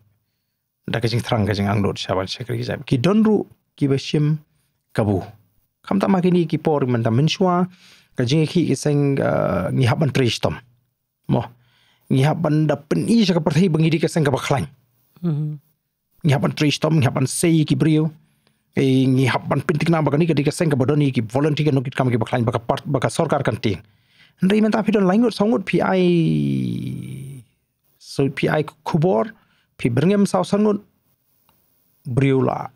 Da ke jing terang ke jing anglut syaban syakri kisam. Ki donru ki basyim kabu. Kam tak makini ki pori menta menshua ke jingi ki ke seng ah, ngihapan trishtom. Mo ngihapan da peni syaka perthi bengidi ke seng kabaklang. Mm-hmm. Ngihapan trishtom, ngihapan seyi ki beriyo. Mm ingi hapan pintik nama bagani ketika ke bodoni ki volunteer kan ukit kam ki baklain baka part baka sorkar kan ting ndri menta pi don langut songut pi ai so pi ai kubor pi bringem sau sangut briula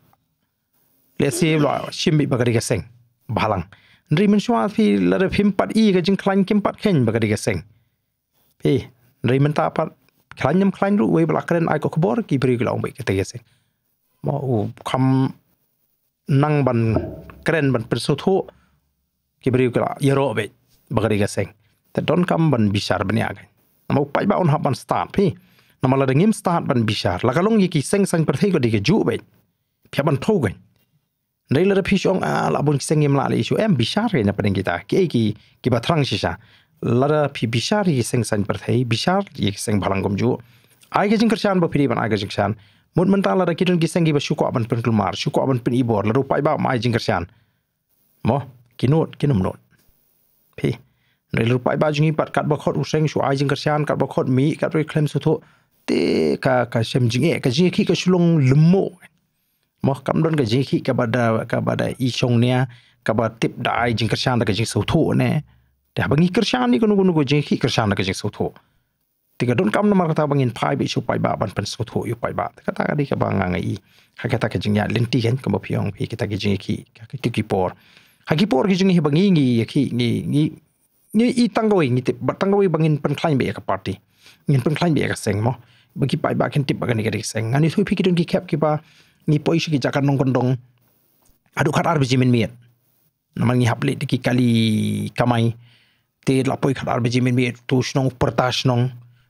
let's see lo shimbi bagari ka seng balang ndri men shwa pi lada pim pat i ka jing klain kim pat ken bagari ka seng pi ndri menta pat klain nyam klain ru we bla kren ai ko kubor ki briula ombe ka tege seng ma u kam นั่งบันเกรนบันเป็นสุทุกิบริวกลาเยโรบิดบกริกเซงแต่ดอนคำบันบิชาร์บันยากันนำเอาไปบ้าอุนหับันสตาร์พี่นำมาละดึงสตาร์บันบิชาร์แล้วก็ลงยี่กิเซงสังประเทศก็ดีกจูบิดพี่บันทูกันในระดับพิชองอาลาบุญกิเซงยิมลาลีชูเอ็มบิชาร์กันนะประเด็นกิตาเกี่ยกิกิบัตรังชิชาระดับพี่บิชาร์ยี่กิเซงสังประเทศบิชาร์ยี่กิเซงบาลังกมจูไอ้กิจิงกระชานบ่พี่บันไอ้กิจิงกระชาน mut mental ada lah kidun gisengi ba shuko aban pen kulmar shuko aban pen ibor la rupai ba mai jingar sian mo kinut kinum not pi nei rupai ba jingi pat kat ba khot useng shu ai jingar sian kat ba khot mi kat ba klem su tho te ka ka sem jingi ka ji ki ka shulung lemo mo kam don ka ji ki ka bada ka bada i chong nia ka ba tip da ai jingar sian da ka ji su tho ne te ba ngi kersian ni kunu kunu ko ji ki kersian da ka ji su tho ติกระดุนคำนั้นมาก็ทำงินพายไปชูไปบ้าบันเป็นสุดหอยู่ไปบ้าตกระตากันดีกับบางงานไอ้ห้กระตากันจึงอยากเลินตีเห็นกับ่พยองพี่กระตากันจึงอกขี้กระตุกิปอร์หากิปอร์กิจึงอยากบังงี้อยากขี้งี้งี้งี้อตั้งกวิ่งี้ติบตั้งกวิบังอินเป็นคลายเบียกับปาร์ตี้เงินเป็นคลายเบียกับเซ็งมั้งบังกีไปบ้าขึ้นติบกันนี่กรนดิเซ็งงานนี้ทุกพี่กิจงกีแคบกีบ้างี้ปอยชิกิจักรนนงคนดงอะดูขัดอาร์บิจิมินเมียนมันงี้ฮับเลดกี่กะลีกามัยเตะลับปอยขัดอาร์บิจิมินเมียตูชนงปัตตาชนง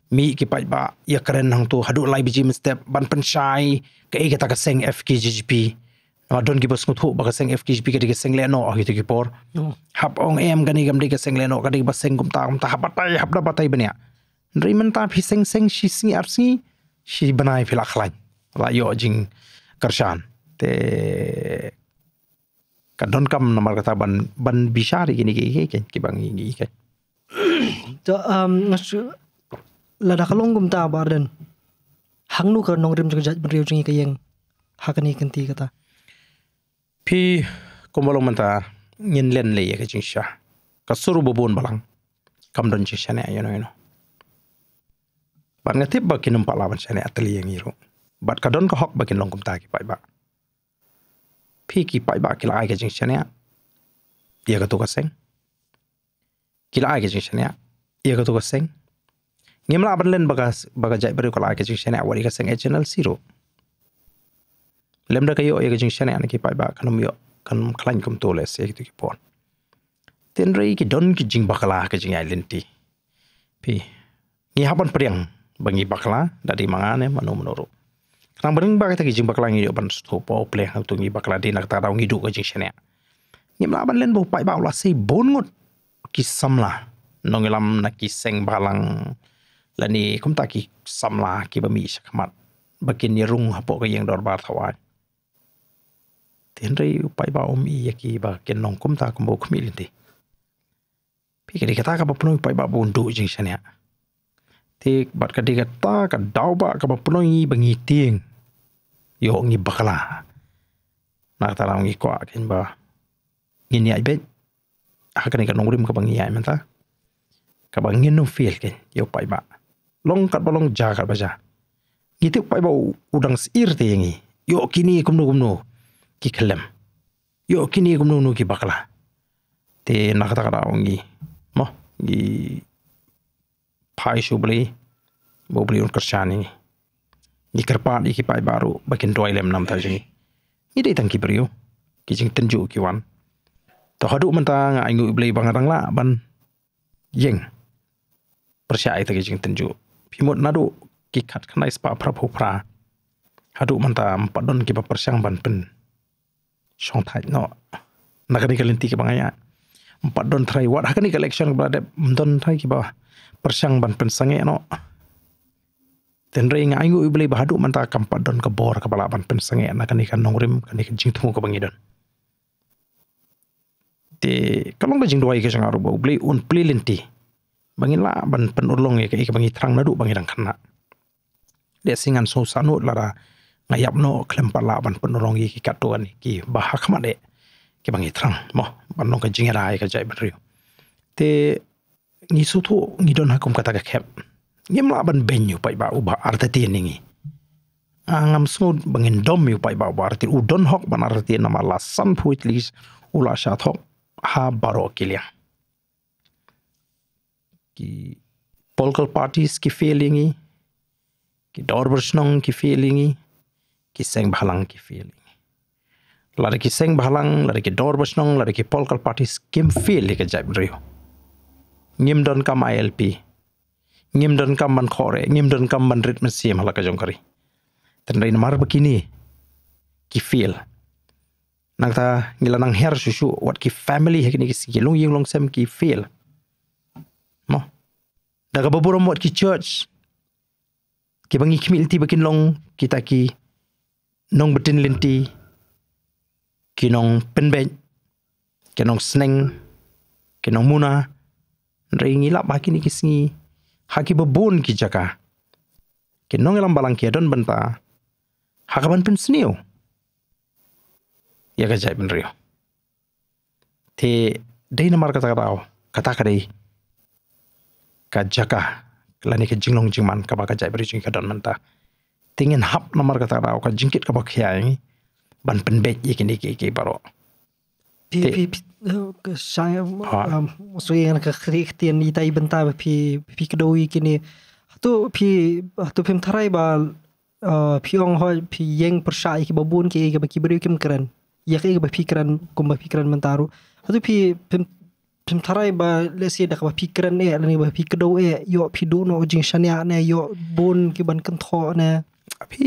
mi ki pa ba ya karen hang tu hadu lai bi step ban pen shai ke e ke ta ka seng fkgp ma don give us ngut ba ka seng fkgp ke ke seng le no a hi ti por hap ong em gani gam de ka seng le no ka ba seng gum ta gum ta hap ta ya hap da ba tai bnia ya. ri men ta phi seng seng shi si ar si shi banai phi la khlai la yo jing karshan te ka don kam namar ka ban ban bishari gini ke ke ke bang gini ke to um la da kalong gum ta barden hang nu ka nong rim jong jat brio jong ka yeng hakani kan ti kata pi kombalong manta ngin len le ka jing sha ka suru bo bon balang kam don chi shane ayo no no bat ngatip ba kinum pa lawan shane atli yeng iru bat ka don ka hok ba kin long kum ta ki pai ba pi ki pai ba ki la ai ka jing shane ya ka to ka seng ki la ai ka jing shane ya ka to ka seng ngimla abrlen baga baga jai bari kola ke jing shane awari ka seng agenal siro lemda kayo ye ya, jing shane an ki kanum yo kan klan kum tole se ya, ki ki pon ten rei ki don ki jing bakla ke jing ai lenti pi ni haban priang bangi bakla dari mangane ya, manu menuru kan bering ba ta ki jing bakla ngi yo ban sto po ple ha tu ngi bakla dinak nak tarau hidu ke jing shane ngimla abrlen bo pai ba ulasi bon ngot ki samla nongilam nak kiseng balang lani kum taki samla ki bami sakmat bakin ni rung hapo ka yang dorbar thawai tin rei upai ba om i yaki ba ken nong kum ta kum bo khmi lin ti pi ka dikata ka papno upai ba bundu jing sania ti bat ka dikata ka dau ba ka papno i bangi ting yo ngi bakla na ta ram ngi kwa ken ba ngi ni ai bet ha ka ni ka nong rim ka bangi ai man ta ka bangi no feel ken yo pai ba long kat balong ja kat baja. Gitu pai bau udang seir te yang Yo kini kumno kumno ki kelem. Yo kini kumno kumnu ki bakla. Te nak tak ada ongi. Mo gi pai shubli bo bli un kersani. Ni kerpan iki pai baru bakin doi lem nam taji. Ni dei tangki priu. Ki jing tenju ki wan. To haduk mentang ngai ngui bli bangatang la ban. Jing. Persia itu kijing tenju. พิมุตนาดุกิขัดขณะสปะพระภูพราฮดุมันตามปัดนกิบประช่างบันเป็นช่องทายเนาะนักนี้กลินตีกับไงยะปัดนไทรวัดฮักนี้กัเล็กชันกับเด็บมดนไทกิบว่าประช่างบันเป็นสังเงเนาะเต็นเรงไงงูอิบลีบฮดุมันตากำปัดนกบอร์กับลาบันเป็นสังเงนักนี้กันนงริมกันนี้กันจิงทุ่งกับงีดนเตะกำลังไปจิงดวยกันจังอารุบอุบลีอุนปลีลินตี bangin la ban penurlong ye ya, ke ikan bangin terang nadu bangin dang kena. Dia singan so sanu lara ngayap no klempar la ban penurlong ye ya, kan, ke katuan ki bahak mat de ke bangin terang mo ban nong kajing rai ke lah, ya, jai berio. Te ngi su tu ngi don hakum kata ke kep. Ngi mla ban benyu pai ba uba arte ti ningi. Angam ah, sungu bangin dom yu pai ba uba arte udon hok ban arte nama la san puit lis ula syat hok ha baro kiliang ki political parties ki feelingi ki dorbrshnong ki feelingi ki seng bhalang ki feeling lare ki seng bhalang lare ki dorbrshnong lare ki political parties kim feel ki jab rio ngim don kam ilp ngim don kam ban khore ngim don kam ban rit me sim hala ka jong kari ten rein mar bkini ki feel nang ta ngila nang her shu shu what ki family hekini ki sigilung yinglong sem ki feel Dah ke beberapa mod ke church. Ke bangi kemik linti bikin long. Kita ki. Nong betin linti. Ke nong penbet. Ke nong seneng. Ke nong muna. Nari ngilap haki ni kisngi. Haki bebon ki jaka. Ke nong ilam balang ki adon benta. Hakaban pen seniyo. Ya kajai benriyo. Te. Dei namar kata-kata au. Kata-kata kajaka lani ke jinglong jingman ka ba ka jai bri ka don manta tingin hap namar ka ta ra ka jingkit ka ha. ba khya ni ban pen be ye ke ni ke ke ba ro pi pi ka sha um so ye ka khri khti ni ta i banta ba pi pi ka do i ke ni tu pi tu pem tharai ba pi ong ho pi yeng pr sha i ke ba bun ke ke ba ki bri kim kran ye ke ba pi kran kum ba pi kran mantaru tu pi pem sementara iba let's say dah berfikiran eh ni berfikir dau eh yo pidu no jing shania ne yo bun ki ban kentho ne api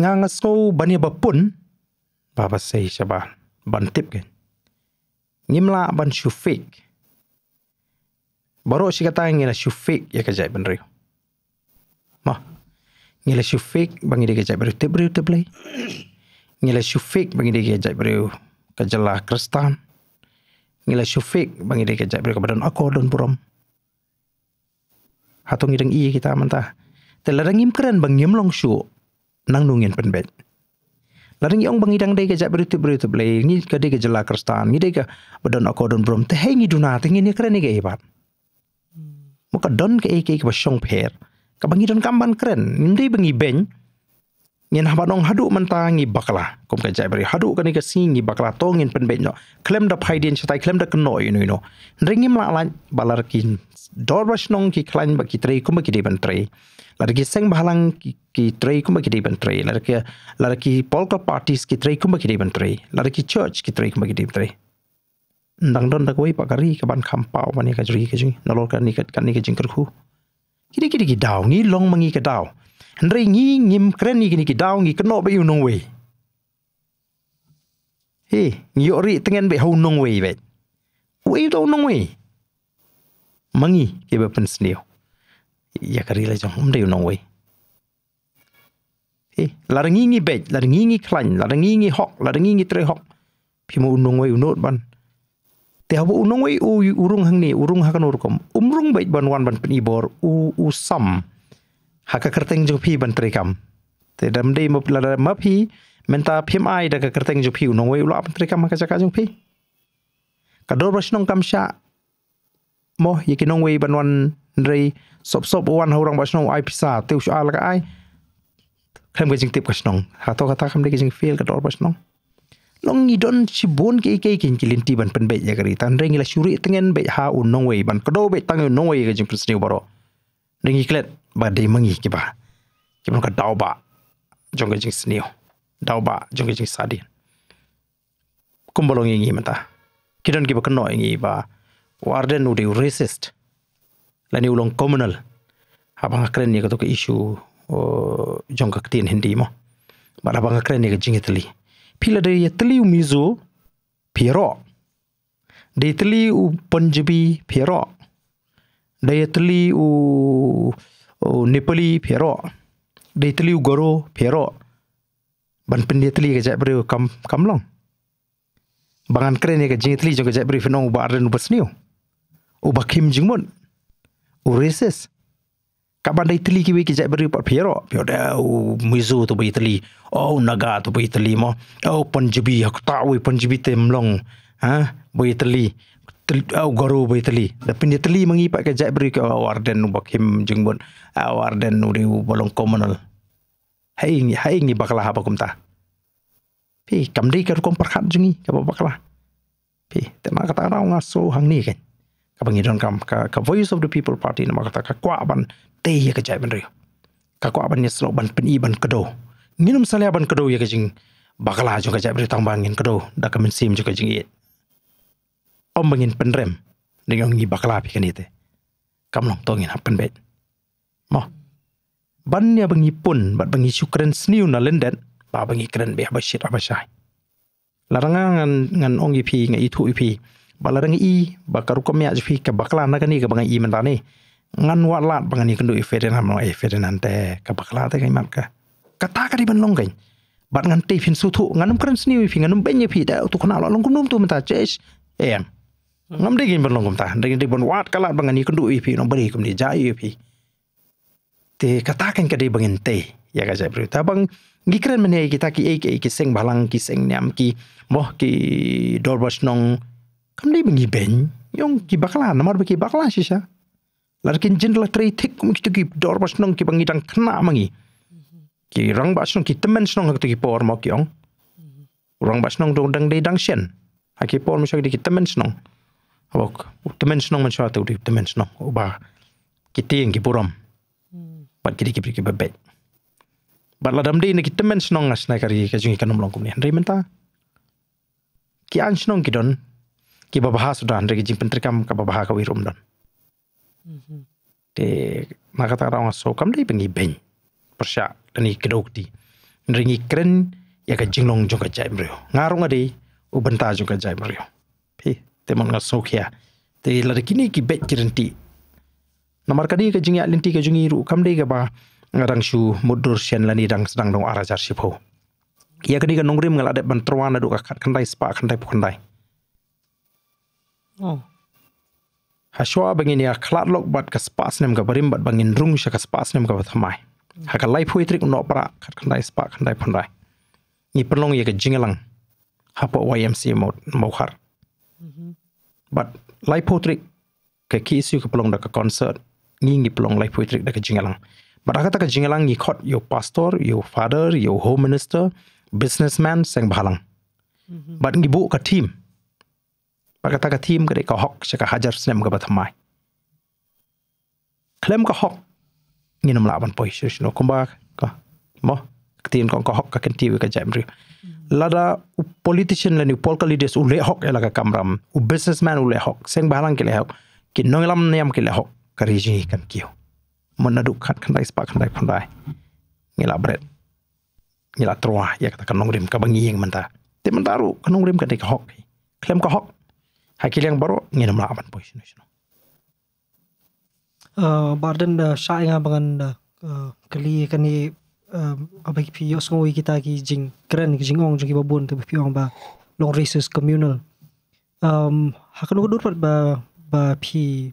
ngang so bani ba pun ba ba sei shaba ban tip ke kan. nimla ban shufik baro si kata ngi la shufik ya kajai ban ri ma ngi la shufik bangi de kajai baru tip ri tip lai ngi la shufik bangi de kajai baru kajalah kristan ngila syufik bangi dia kejak bila kepada aku don buram hatung ireng i kita mentah telarang im keren bang yem long syu nang nungin penbet larang iong bangi dang dei kejak berutu berutu bele ngi ke dei kejela kristan ngi dei ke badon aku don buram teh ngi duna tengi ni keren ke ibat eh, hmm. muka don ke eh, ke ke bashong pher ka bangi kamban keren ngi dei bangi beng ngin nong haduk mentang ngi bakla kom ka jai bari haduk kani ka singi bakla tongin pen benyo klem da phai din chatai klem da kno yino yino ringi mla la balar kin dor bas nong ki klan ba ki trei kom ki de ban trei lar ki seng bahalang ki ki trei kom ki de ban trei lar ki lar ki polka parties ki trei kom ki de ban trei lar ki church ki trei kom ki de ban trei ndang don da koi pakari ka ban kham pao ka jri ka jing nalor ka nikat ka nikat jing kar khu kiri kiri ki daw ngi long mangi ka daw Nri ngi ngim kren ni gini ki dao ngi keno bai yu nong wei. He, ngi yuk ri tengen bai hau nong wei bai. Wei tau nong wei. Mangi ke bai pen sendiw. Ya kari lai jong, mda yu nong wei. He, lada ngi ngi bai, lada ngi ngi klan, lada ngi ngi hok, lada ngi ngi tre hok. Pi mo unong wei unot ban. Te hapa unong wei u urung hang ni, urung hakan urukom. Umrung bai ban wan ban pen ibor, u, u sam. Sam. haka kerteng jo phi ban trikam te dam dei mop la ma phi menta phim ai da ka kerteng jo phi unong wei ula ban trikam haka chaka jo phi ka dor bas nong kam sha mo ye ki nong wei ban wan rei sop sop wan horang bas nong ai pisa te us al ka ai khem ka jing tip ka snong ha to ka ta kham de jing feel ka dor bas nong long ni don chi bon ke ke kin kilin ti ban pen be ya gari tan reng la shuri tengen be ha un nong wei ban ka do be tang nong wei ka jing prisni baro ringi klet ba dei mangi ki ba ki ba ka dau ba jong ka jing sniu dau ba jong ka jing sadi kum bolong ngi mata kidan ki ba kan no ngi ba warden u de racist la ni ulong communal abang akren ni ka to oh, ka issue jong ka tin hindi mo ba abang akren ni ka jing itli pila de yatli u mizo piro de yatli u punjabi piro de yatli u Oh, Nepali phero Deitli goro phero ban pin deitli ke jai bre kam kam long bangan kre ne ke jeitli jong ke jai bre phino ubah bar Ubah ubas niu u bakhim jing mon u reses kaban deitli ki ke jai bre par phero phero da u oh, mizu tu bai deitli o oh, naga to bai deitli mo o panjibi hak ta u panjibi te mlong ha au goru bai tali da pinya tali mangi pak ke jaibri ke warden nu bakim jingbon warden nu riu bolong komonal hai ngi hai ngi bakla ha ta pi kamri ke rukom parkhat jingi ke bakla pi te ma kata ra nga so hang ni ke kan? ka bangi kam ka voice of the people party nama kata ka kwa ban te ye ya ke jaibri riu ka kwa ban ye ya slo ban pin i ban kedo nginum salya ban kedo ye ya ke jing bakla jo ke jaibri tang bangin kedo da kamin sim อมเงินเป็นเร็มในงงีบักลาพี่กันนี่เตะกำลังตัวเงินหับเป็นเบ็ดมอบันเนี่ยบังีปุ่นบัดบังีชุกรันสนิวน่าเล่นเด็ดป่าบังีกรันเบียบชิดอาบชายลารังงานงานองยีพีงานอีทุยพีบัลลังอีบักรุกก็เมียจุพีกับบักลานักนี่กับบังีมันตานี่งานวัดลาดบังีกันดูเอเฟเรนฮัมน้อยเอเฟเรนันแต่กับบักลาแต่กันมันก็กระตากันที่บันลงกันบัดงานตีพินสุทุงานนุ่มกรันสนิวพีงานนุ่มเบญยพีแต่ตุกนาลลงกุนุ่มตัวมันตาเจชเอ็มงมได้กินบนลงกมตาได้กินบนวัดก็ลาบังนี้คนดูอีพีน้องบริคมนี้ใจอีพีเตกระตากันก็ได้บังเตยากจะปรึกแต่บังกิเรนมันเองกิตากิเอกเอกิเซงบาลังกิเซงเนียมกิบอกิดอร์บชนงคำได้บังกิเบนยงกิบักลาน้ำมันไปกิบักลาใช่ไหมลักกินจินละทรีทิกมิกิตกิดอร์บชนงกิบังกิดังขนาดมังกิกิรังบชนงกิเตมันชนงกิตกิปอร์มอกยงรังบชนงดงดังได้ดังเช่นฮักกิปอร์มิชกิตกิเตมันชนง awak utaman senang macam apa tu utaman senang ubah kita yang kipuram hmm. buat kita kipri kipri bebek buat ladam dia ini kita mention ngas naik kari kajungi kanom langkum ni hendri menta ki anch nong kidon ki babaha sudah hendri kajing pentrikam ka babaha ka wirum don hmm. te kata orang so kam dei pengi beng persya tani kedok di hendri ngi kren ya kajing nong jong ka jaim ngaru ngadi ubenta jong ka jaim rio temanga sokia te la de kini ki bet kirenti nomar kadi ke jingi alenti ke jingi ru kam de ga ba ngarang shu modur sian lani dang sedang dong arajar sipo ia kadi ke nongrim ngal adat bantruan adu ka kandai spa kandai pukandai oh Hashwa bangin ya klat lok bat ka spas nem ka barim bat bangin rung sha ka spas nem ka thamai. Ha hmm. ka life way trick no para kat kandai spa kandai pandai. Ni perlong ya ka jingalang. Ha po YMC mo mo khar. Mhm. บัดไลฟ์โพตริกกคีสิวกับปลงดักคอนเสิร์ตงี้งี้ปลงไลฟ์โพตริกดักจิงเงลังบัดอากาตักจิงเงลังงี้คอดอยู่พาสตอร์อยู่ฟาเดอร์อยู่โฮมมินิสเตอร์บิสเนสแมนเซงบาลังบัดงี้บุกับทีมบัดกตักทีมก็ได้ก็ฮอกชะกะฮัจจ์สเนมกับบัดทำไมเคลมก็ฮอกงี้นำลาบันปอยชิชโนคุมบากก็มอทีมก็ฮอกกับกันทีวีกับแจมเรือ Hmm. lada u politician leni polka leaders u lehok e laka kamram u businessman u lehok seng bahalang ke lehok ki nonglam neyam ke lehok ka riji kan kiu mon naduk khat kan dai spak kan dai pon dai ngila bret ngila troa ya kata kan nongrim ka bangi yang manta te mentaru kan nongrim ka dai ka hok klem ka hok ha ki liang baro ngina mla aman poisi no sino uh, barden da sha inga bangan da uh, keli kan um, apa pi yos ngui kita ki jing grand ki jingong jing babun tu pi ba long races communal um ehm, hakan ko dur ba ba pih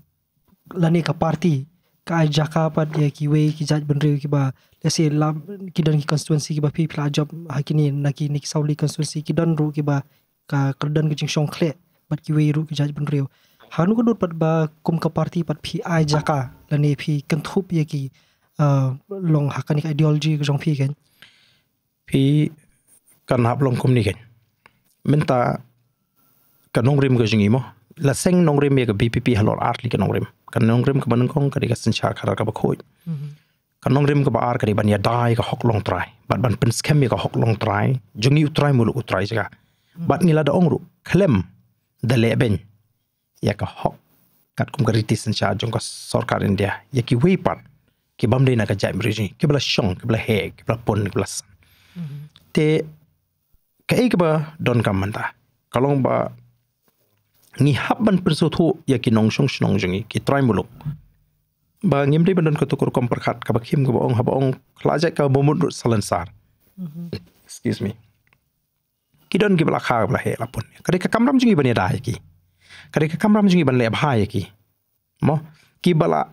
lani ka parti ka jaka pa dia kiwe we ki jaj benri ki ba let's say lam kidan ki constituency ki ba pi pla job hakini na ki nik sauli constituency kidan ru ki ba ka kerdan ki jing song khle bat ki ru ki jaj benri hakan ko dur ba kum ka party pat pi ai jaka lani pi kentup ye ya ki ลงหักกันอีกอเดียลจีก็จงพี่กันพี่กันหับลงคมนี่กันมันตากันนงริมก็จงอีมอละเซ็งนงริมเมียกับบีพีพีฮัลโหลอาร์ลีกันนงริมกันนงริมกับบันงคงกันดีกับสินชาคาร์กับบคุยกันนงริมกับอาร์กันดีบันยาได้ก็หกลงตรายบัดบันเป็นสเคมีก็หกลงตรายจงอีอุตรายมุลุอุตรายจ้ะบัดนี่ละดองรูเคลมเดลเบนยาก็หกกัดคุมกริติสินชาจงก็สอร์การอินเดียยาคิวีปัน ke bamde na kajai mriji ke bla shong ke bla heg ke bla pon ke bla san mhm. te ke ek ba don kam manta kalong ba ni habban perso tho ya ki nong shong shong jung ki try mulo ba ngim de ban ko to kor kom par khat ka ba khim ko ong ha ba ong khla jai ka bo mud salan sar mhm. excuse me ki don ki bla kha bla he la pon ka ka kamram jung ban ya dai ki ka ka kamram jung ban le bhai ki mo ki bala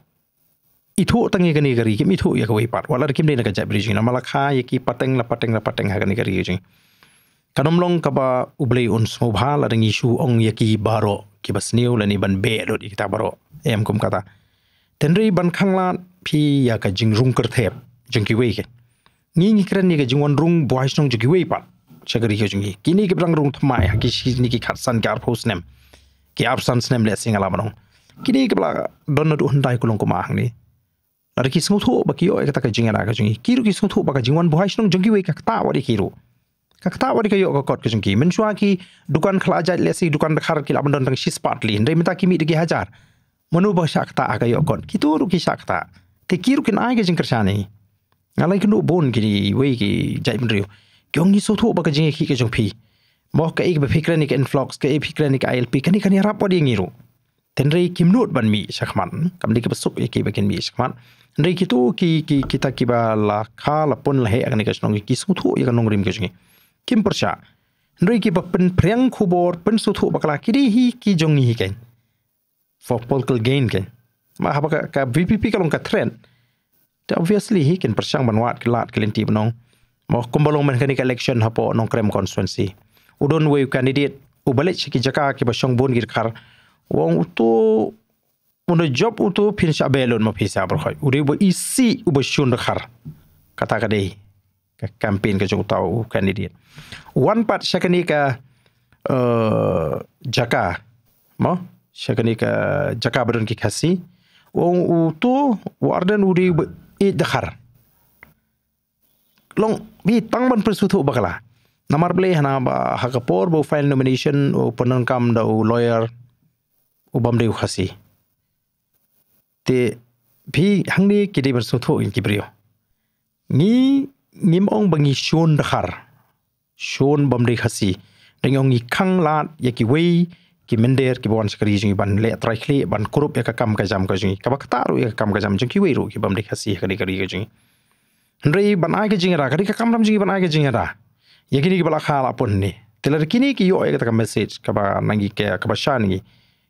อีทุตั้งยังกันยังกันยิ่งอีทุยังกวีปัดว่าเราคิดได้นะก็จะบริจิงนะมาลค่ายังกี่ปัตเองละปัตเองละปัตเองหากันยังกันยิ่งจริงขนมลงกับอุบลีอุนสมุบาลเรื่องยิ่งชูองยังกี่บาร์โรกี่บัสนิวและนี่บันเบลดอีกตาบาร์โรเอ็มคุมกันตาแต่เรื่องบันข้างล่างพี่อยากจะจึงรุ่งกระเทียบจึงกี่วีกันงี้งี้ครั้งนี้ก็จึงวันรุ่งบัวชนงจึงกี่วีปัดเชื่อกันยิ่งจริงกี่นี้ก็รังรุ่งทำไมฮะกี่ชีนี้กี่ขัดสันกี่อาร์โฟสเนมกี่อาร์โฟสเนมเลสิงอะไรบ้างงี้ Nada ki sengut huk baki yuk kata ke jingan nak ke jingi. Kiru ki sengut huk baka jingwan buhai senung jengki wei kakta wadi kiru. Kakta wadi ke yuk kakot ke jengki. Menjua ki dukan kelajat lesi dukan bekar ki laban dondang si sepat li. Ndai minta ki mit degi hajar. Menu bah syakta aga yuk kot. Kitu ru ki syakta. Ti kiru kin aiga jeng kersani. Ngalai kenduk bon kini wei ki jai menriu. Kiong ni sengut huk baka jingi ki ke jengpi. Mau ke ik berfikiran ni ke influx, ke ik berfikiran ni ke ILP, kani kani harap wadi yang ngiru. Tenri kimnut ban mi syakman. Kamu dikipasuk ya ki bagian mi syakman. Kamu nri ki tu ki ki kita kira ba la kha la pon la he ang ni ka chong ki su rim ke kim par cha kita ki ba pen phreng khu bor pen su thu ba kla hi ki jong ni hi kai for political gain kai ma apa ha ba vpp kalung kat trend tapi obviously hi kin par chang ban wat ka lat nong mau kum ba long men ni ka election ha nong krem constituency udon we candidate u balech ki jaka ki ba shong bon gir khar wong tu mun job utu pin sha belon ma pisa bar khoy uri bo isi u bo shun khar kata ka dei ka campaign ka jo u kandidat one part shakani ka eh, jaka mo shakani ka jaka badon ki khasi o utu warden uri bo i de long bi tangban ban pursu bakala namar ble hana ba hakapor bo file nomination o penangkam da u lawyer u bamde u khasi te pi hang ni ki deber so tho in ki brio ni nim ong bangi shon khar shon bam ri khasi ring ong ikhang lat ya ki wei ki mender ki bon skri jing ban le trai khli ban krup ya ka kam ka jam ka jing ka ba ta ru ya kam ka jam jing ki wei ru ki bam ri khasi ka ri ka ri ka jing ri ban ai ka jing ra ka ri ka kam ram jing ban ai ka jing ra ya ki ni ki bala khala pon ni telar ki ni ki yo ya ka message ka ba nangi ka ka ba shan ni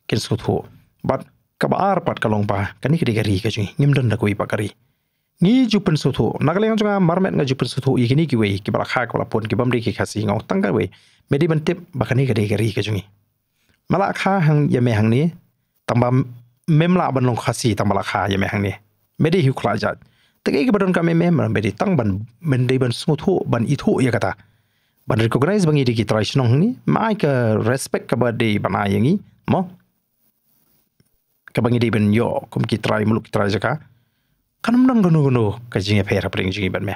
ken su tho but กับอาร์ปัดกะลงปากันนี่กีกรีกจุงยิมดันดกวีปากรีนี่จุปนสุทุนักเลงจงอามาร์เมตงจุปนสุทุอีกนี่กีเวกีบลาคากบลาปนกีบัมรีกีขาสีงอตั้งกันเวไม่ได้บันทึกบักนี่กีกรีกจุงมาลาคาหังยามหังนี้ตั้งบัมเมมลาบันลงขาสีตั้งบลาคายามหังนี้ไม่ได้หิวคลาจัดแต่กีกบดนกามเมมมันไม่ได้ตั้งบันมันได้บันสุทุบันอิทุยกตาบันรีกอกไนซ์บังยี่ดีกีทรายชนงนี้ไม่ก็เรสเพคกับบดีบันอายังงี้มั้ง ka bangi de ben yo kum ki trai mulu ki trai jaka kanum nang gunu gunu ka jinge pher apring jingi ben me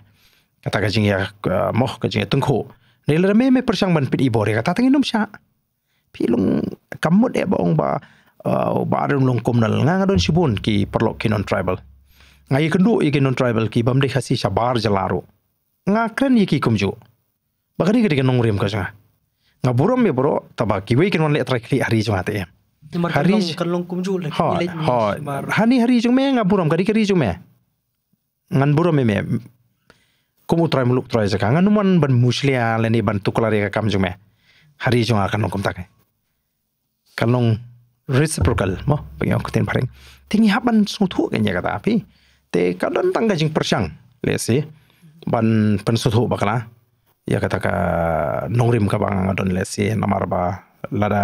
kata ka jingi uh, moh ka jingi tungkho ne le me me persang ban pit i bor ka tatang inum sha pilung kamut e bong ba ba uh, rum lung kum nal nga don sibun ki perlok ki non tribal ngai kendu i ki non tribal ki bam de khasi sha bar jalaru nga kren i ki kumju ba gari gari ka nong rim ka jinga nga buram me ya bro taba ki wei ki non le atrakli hari jwa te e hari kan long kum ju lah. Ha, ha. Hani hari jeng me ngah buram kadi kadi jeng me. Ngan buram me me. Kum utrai muluk utrai jeka. Ngan numan ban muslia leni ban tu tukulari ka kam jeng me. Hari jeng akan long kum takai. Kalong reciprocal mo pengen aku tin paring. Tingi haban sutu ke kan nya kata api. Te kadon tangga jeng leh Lesi. Ban pen sutu bakala. Ah. Ya kata ka nongrim ka bang adon nama namarba lada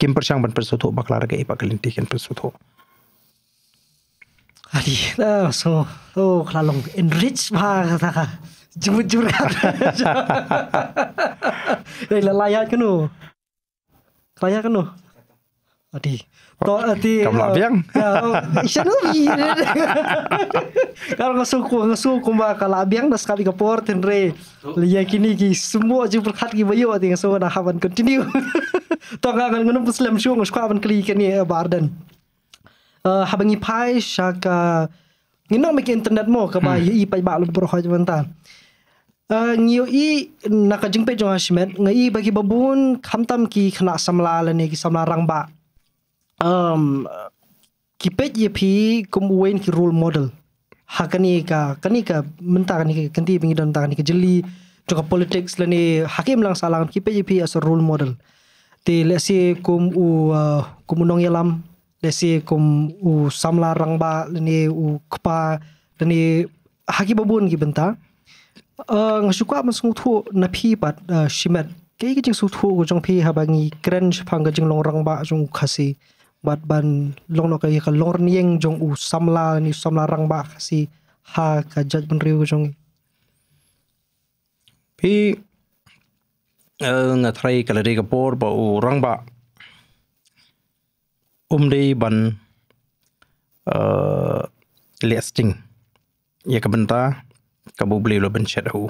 किम परशांग बन प्रस्तुत हो बकलार के इपा कलिंटी के प्रस्तुत हो अरे ना सो तो खलालोंग एनरिच भाग था का जुबु जुबु का ये लाया क्यों लाया क्यों अरे tak nanti eh, Kamu nak eh, biang Isya oh, nubi Kalau ngesuku Ngesuku mbak Kalau abiang Dah sekali ke port Henry Lihat kini ki Semua je berkat ki bayu Nanti ngesuku Nah haban continue Tak nak Ngan ngenum Selam syu Ngesuku haban keli Kini eh, Bardan Habang ipai Syaka Nginong make internet mo Kaba hmm. Ipai bak lumpur Hoj bantan Uh, ngiyo i nakajingpe jong hashimet ngai bagi babun kamtam ki khana samla lane ki samla rangba um, ki ye pi kum wen ki role model ha kani ka kani ka menta kani ka kanti pingi don ta kani ka jeli joka politics la ni hakim lang salang ki pet ye pi as a role model te let's say kum u uh, kum nong yalam let's say kum u samla rang ba lah ni u kpa lah ni haki babun ki benta uh, ngasukwa masung thu na pi pat uh, shimet kei ki jing su thu go jong pi ha ba ngi grand phang ga jing long rang ba jong khasi bat ban long no kai ka lor nieng jong u samla ni samla rang ba si ha ka jat ban riu jong pi eh, nga trai ka le ka por ba u rang ba um dei ban uh, eh, listing ya ka benta ka bu bli lo ban chat hu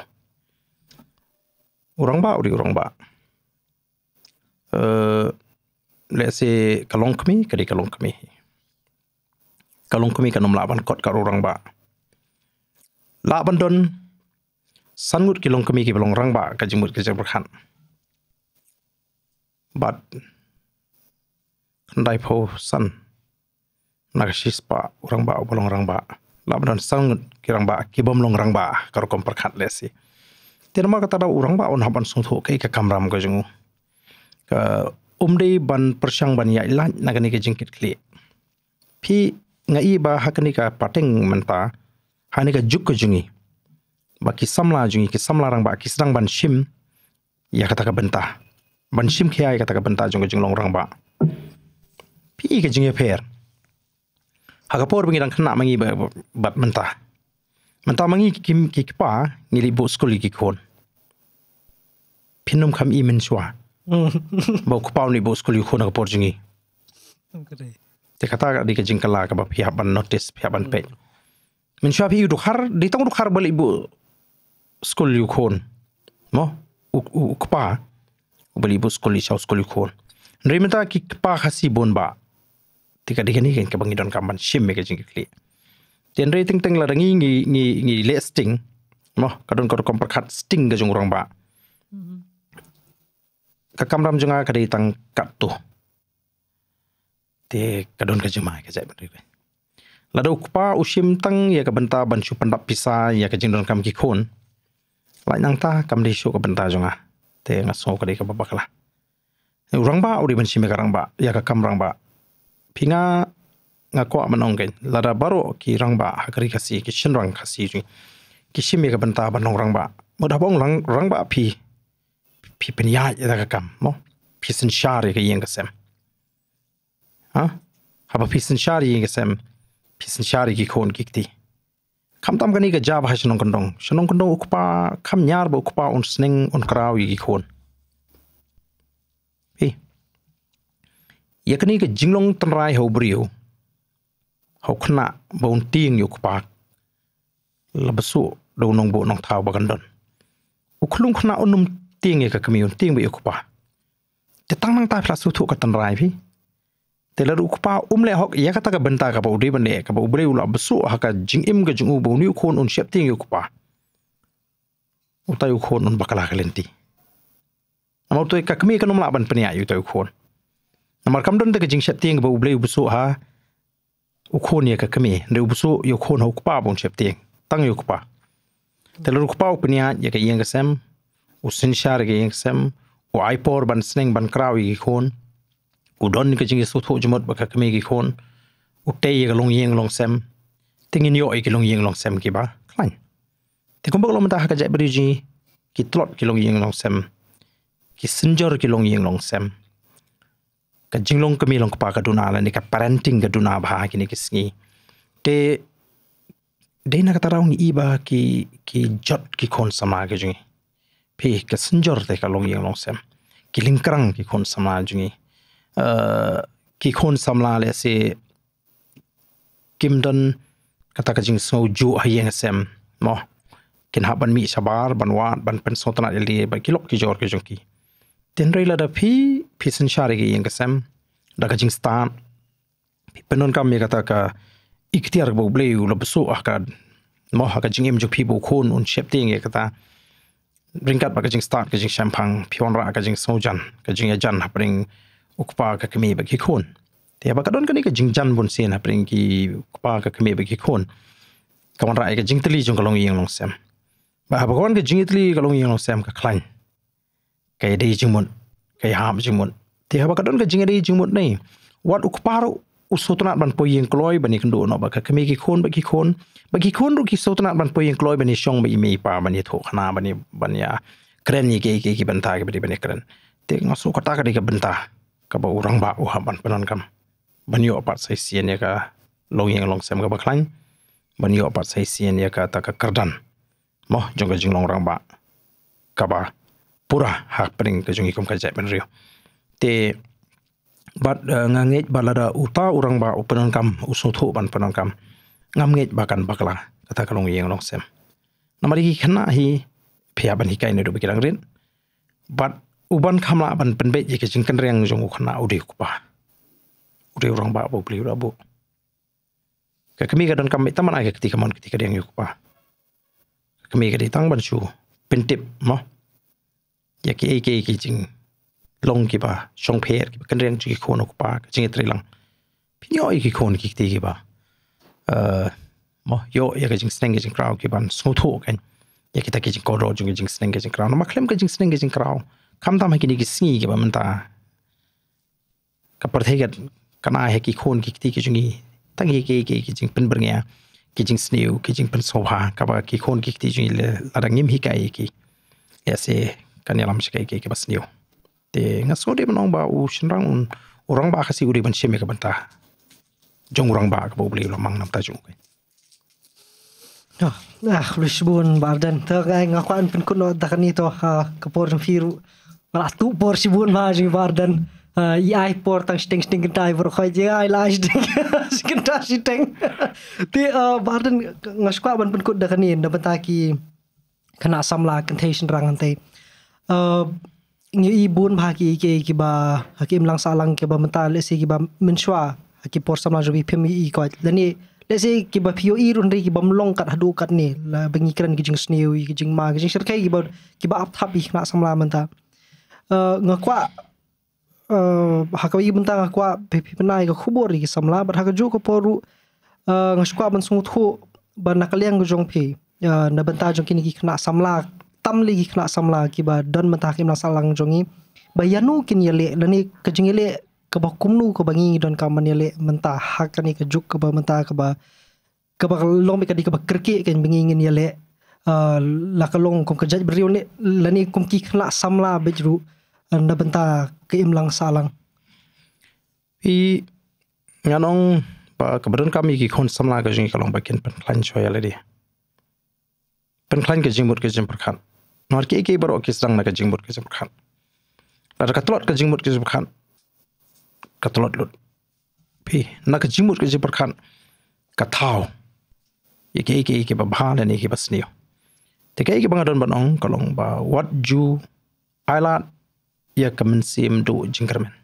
urang ba uri urang ba uh, let's say kalong kami kadi kalong kami kalong kami kanom laban kot kar orang ba laban don sangut kilong kami ki belong rang ba kajimut kejang berkhan but kandai po san nakashis pa orang ba belong rang ba laban don sangut kirang ba ki bom long rang ba kar kom perkhat let's say เทนมาก็ตาเราอุรังบ้าอนหับันสงทุกข์ไอ้กับคำรามก็จังงูก็ उमरी ban प्रशंग ban ya ilah नगनी के जिंकित लिए फिर ngai ba hakani ka pateng menta, hani ka juk jungi ba ki samla jungi ki samla rang ba ki sang ban shim ya kata ka benta ban shim ke ai kata ka benta jung jung long rang ba pi ke jung ye pher ha ka por bingi rang khna mangi ba ba manta manta mangi ki ki pa ngili bo skuli ki khon phinum kham i men chua bo ku pau ni bo skul yu khuna por jingi te kata ga dik jing kala ka bap hiaban notice hiaban pe min shapi yu dukhar di tong dukhar bali bo skul yu khon mo u u kpa u bali bo skul yu skul yu khon ri mata ki kpa khasi bon ba te ka dikani ken ka bangidon kamban sim me ka jing kli ten re ting ting la rangi ngi ngi ngi le sting mo kadon kor kom prakhat sting ga jong rong ba mm-hmm ka kamram junga ka tang ka tu te ka don ka juma ka jai bari bai la do tang ya ka banta ban shu pandap pisa ya ka jing don kam ki khon la nang ta kam di shu ka banta junga te nga so ka dei ka baba kala urang ba u ban shi me ka rang ba ya ka kamrang ba pinga nga kwa manong gen la baro ki rang ba ha kri ka si ki shin rang ka si ki shi ka banta ban rang ba Mudah da bong rang rang ba pi. Pipiniaje daga kam, mo? Pisin shari ka yin kasem. Ha? Aber pisin shari yin kasem. Pisin shari ki kon kikti. Kam tam gani ka jab ha shanong kondong. Shanong kondong ukupa kam nyar ba ukupa on sning on krau yi kon. E. Yakani ka jinglong tan rai hau briu. Hau khna ba on tiang yu ukupa. Labasu do nong bo nong thao ba kandon. Uklung khna onum ตียงเอกกมีนเตียงไปอุกปาจะตั้งนั่งตายพระสุทุกตันรายพี่แต่ละอุกปาอุ้มเล่หกยักตะกับบรรดากับอุริบันเอกับอุบริอุลับสุหักจิงอิมกับจิงอุบุนิอุคนอุนเชียบเตียงอุกปาอุตายอุคนอุนบักลากเลนตีน้ำมันตัวเอกกมีกันอุ้มละบันปเนียอยู่ตัวอุคนน้ำมันคำดันตะกับจิงเชียบเตียงกับอุบริอุบสุฮะอุคนเนี่ยกับกมีเรือบสุอุคนหกปาบุนเชียบเตียงตั้งอุกปาแต่ละอุกปาอุปเนียอยากจะยังกับเซม usinshar ge yingsem u aipor ban sning ban krau yi khon u don ni kachingi su thu jmot ba khakme gi khon u te ye galung yeng long sem tingin yo ye galung yeng long sem ki ba klan te kom ba galom ta haka jai briji ki tlot ki long yeng long sem ki sinjor ki long yeng long sem ka jinglong kami long pa ka duna la ni ka parenting ka duna ba ha ki ni kisngi te de na ka tarang ni iba ki ki jot ki kon sama ka jingi phe ka sinjor te ka long yang long sem ki lingkrang ki khon samla jungi uh, ki khon samla le se kimdon kata ka jing so ju ha yang sem mo kin ha ban mi sabar ban wa ban pen so tra le ba ki lok ki jor ki jong ki ten rei la da phi phi sin shar ge yang sem da ka jing stan phi penon kam me kata ka ikhtiyar bo blei u lo so ah ka mo ha ka jing em jo phi bo khon un chep ting e kata ka ringkat ha, bagi jing start kajing champang pion ra kajing sojan kajing ajan hapring ukpa ka kami bagi khon te ba kadon kani ka jing jan bun sen hapring ki ukpa ka kami bagi khon kawan ra e ka jing tli jong kalong yeng long sem ba ha bagwan ka jing tli kalong yeng long sem ka klang ka dei jing mun ka ham jing mun te ha ba kadon ka jing dei jing mun nei wat ukpa ro อุสุตนะบันปวยยิงกลอยบันนี้คันดูเนาะบักคมีกี่คนบักกี่คนบักกี่คนรู้กี่สุตนะบันปวยยิงกลอยบันนี้ช่องบันมีปาบันนี้ถูกขนาบันนี้บันยาเครนยี่เกี่ยกี่บันทากี่บันนี้บันเครนเด็กมาสู้กัตากันกับบันทากับอุรังบะอุหับบันปนันกันบันยอปัดไซเซียนยาก็ลงยิงลงเซมกับบักลังบันยอปัดไซเซียนยาก็ตะกักระดันมอจงกจึงลงรังบะกับปุระหักปริงกจึงยิ่งคุ้มกันใจเป็นเรียวเต bat uh, ngangit balada uta urang ba upanan kam usutho ban panan kam ngamngit bakan bakla kata kalong yeng long sem namari ki khana hi phya ban hi kai ne rubik rang rin bat uban khamla ban penbe je ke jingkan reng jong khana udi kupa udi urang ba bo pli ra bo ka kami ka dan kam mi taman age ketika mon ketika reng yukupa kami ka ditang ban chu pentip mo ya ke ke ke jing ลงกี่บาชงเพลกี่บากันเรียงจีกคนออกปากจีตรีลังพี่ย่อยกิ่คนกิ่ตีกี่บาเอ่อมอยยังกจิงสเนงกจิงคราวกี่บานสูทุกันยังกิตากิจิงกอรจุงกจิงสเนงกจิงคราวนมาเคลมกจิงสเนงกจิงคราวคำตามให้กินกิ่สีกี่บามันตากับประเทศกันกันอาเฮกิ่คนกิ่ตีกิจุงกี่ตั้งยี่กี่กี่จิงเป็นบริเงียกิ่จิงสเนียวกิ่จิงเป็นโซฮากับว่ากี่คนกิ่ตีจุงกี่ละระดับยิมฮิกายกี่เอเซกันยามชิกายกีกับสเนียว te nga so de manong ba u shinrang un orang ba khasi uri ban sheme ka banta jong orang ba ka bo bli lo mang nam ta jong ke ya ah, na ah, khlish bun bar dan ta ga eh, nga kwan pin kuno da kan ni to ha ka por firu ma tu por si bun ma lah, ji bar dan ya ai por tang sting sting ta ai bor khoi ji ai la ji ding sking ta si ting ti bar dan nga skwa ban pin kun da kan ni da banta ki kana samla contention rangante eh nye ibun bah ki ke ki ba ki imlang salang ke ba mata le si ki ba menshwa ki por sam la jobi pem i ko le ni le si ki ba pio i run ri ki ba mlong kat hadu kat ni la bengi kran ki jing sneu ki jing ma ki jing sher kai ki ba ki ba thap i na sam la menta uh, nga kwa uh, haka wii benta nga kwa pepi penai ka kubur ki samla bar haka ju ka poru uh, nga shkwa ban sungut hu ban nakaliang ga jong pe uh, na benta jong kini ki kena samla tam lagi kena samla kiba don mentahkim nasa langjongi bayanu kini yale lani kejeng yale kaba kumnu kaba ngi don kaman yale hak, ni kejuk kaba mentah kaba kaba lombi kadi kaba kerki kan bingingin yale uh, ah, laka long kum kejaj beri ni lani kum ki kena samla bejru anda benta keim lang salang i nganong pa kebetulan kami ki kon samla kejeng kalong bagian penklan choy yale dia penklan kejeng mut kejeng perkan Nuar ke ke baru ke sedang naga jingbut ke sebukhan. Lada katulat ke jingbut ke sebukhan. Katulat lut. Pi, naga jingbut ke sebukhan. Katau. Ye ke ke ke babhan dan ye ke basniyo. Te ke ke bangadun banong kalong ba wat ju ailat ya kemensim du jingkermen.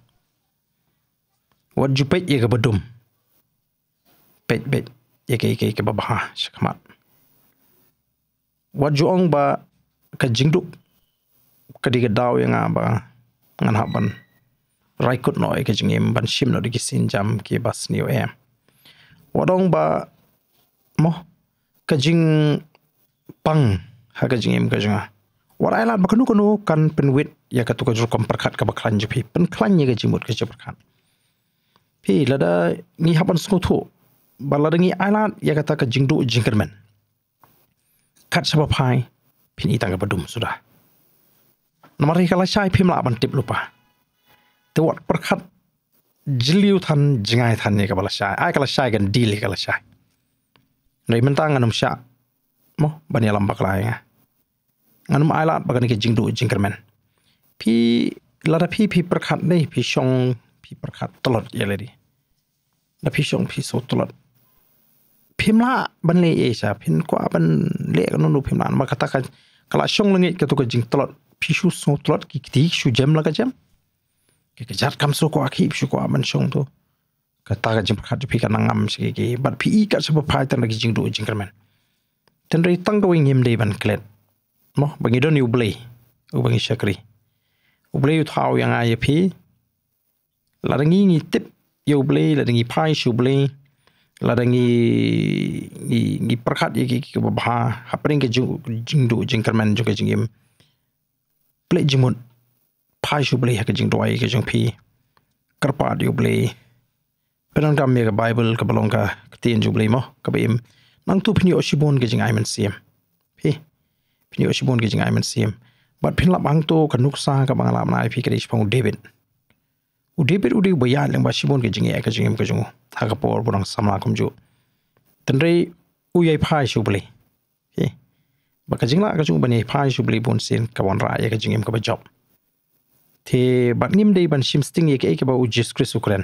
Wat ju pet ye ke bedum. Pet pet ye ke ke ke babhan sekamat. Wat ju ong ba kajingduk kadiga daw yang aba ngan haban raikut noy kajingim ban sim no digi sin jam ki bas ni we wadong ba mo kajing pang ha kajingim kajinga war ai lan bakanu kanu kan penwit ya katu ka jul komperkat ka baklan jupi pen klan ye kajimut ka jupkan pi lada ni haban sungutu balada ni ai lan ya kata kajingduk jingkerman kat sebab hai พินอีตังกับดุมสุดา นมารีกาลาชายพิมละบันติบลุปะแต่วัดประคัดจลิวทันจงไงทันเนี่ยกับลาชายไอ้กาลาชายกันดีเลยกาลาชายในมันตั้งกันนุ่มชมั้งบันยาลำบากลายงอันนั่มไอ้ละบักนี่ก็จิงดูจิงกระแมน พี่ลาดพี่พี่ประคัดได้พี่ชง พี่ประคัดตลอดอย่างไรดีแล้วพี่ชงพี่โสตลอดพิมละบันเลยเอชาพินกว่าบันเลกนุนุพิมลานมาคตะกันกลาชงลงเงยกตุกจิงตลอดพิชุสงตลอดกิกติชูเจมละกจมกกจัดคำสุกว่าคีบชูกว่ามันชงตัวกตากจิมขัดจุพิกันงามสิกีบัดพีอีกัสบพายตันกจิงดูจิงกันมันตันรีตั้งกวิงยิมเดบันเกล็ดมอบังยดนิวเบลีอุบังยชักรีอุบลีอยู่ท้าวยังไงพีหลังงี้งี้ติบยูเบลีหลังงี้พายชูเบลี la da ngi ngi ngi prakhat yi ki ko ba ha pring ke jing jing do jing kar man jing jing ple jimun pha ju ble ha ya jing do ai ke jing pi kar pa di ble pran ka me bible ka balong ka tin ju ble mo ka bim nang tu pni o shibon ke jing ai man sim pi pni o shibon ke jing ai man sim but pin la bang to ka nuksa ka bang la na ai pi ke jing david อุดีเป็นอุดีบยาลงบาชิบุนกิจิงเอกจิงเอ็มกจงงหากับปอบุรังสมรักมจุตันรอุยไอพายชูบลีบักจิงละกจงงบันไอพายชูบลีบุนเซนกวันรายกจิงเ้็มกับจอบที่บักนิมได้บันชิมสติงเอกเอกบ่าอุจิสคริสุครัน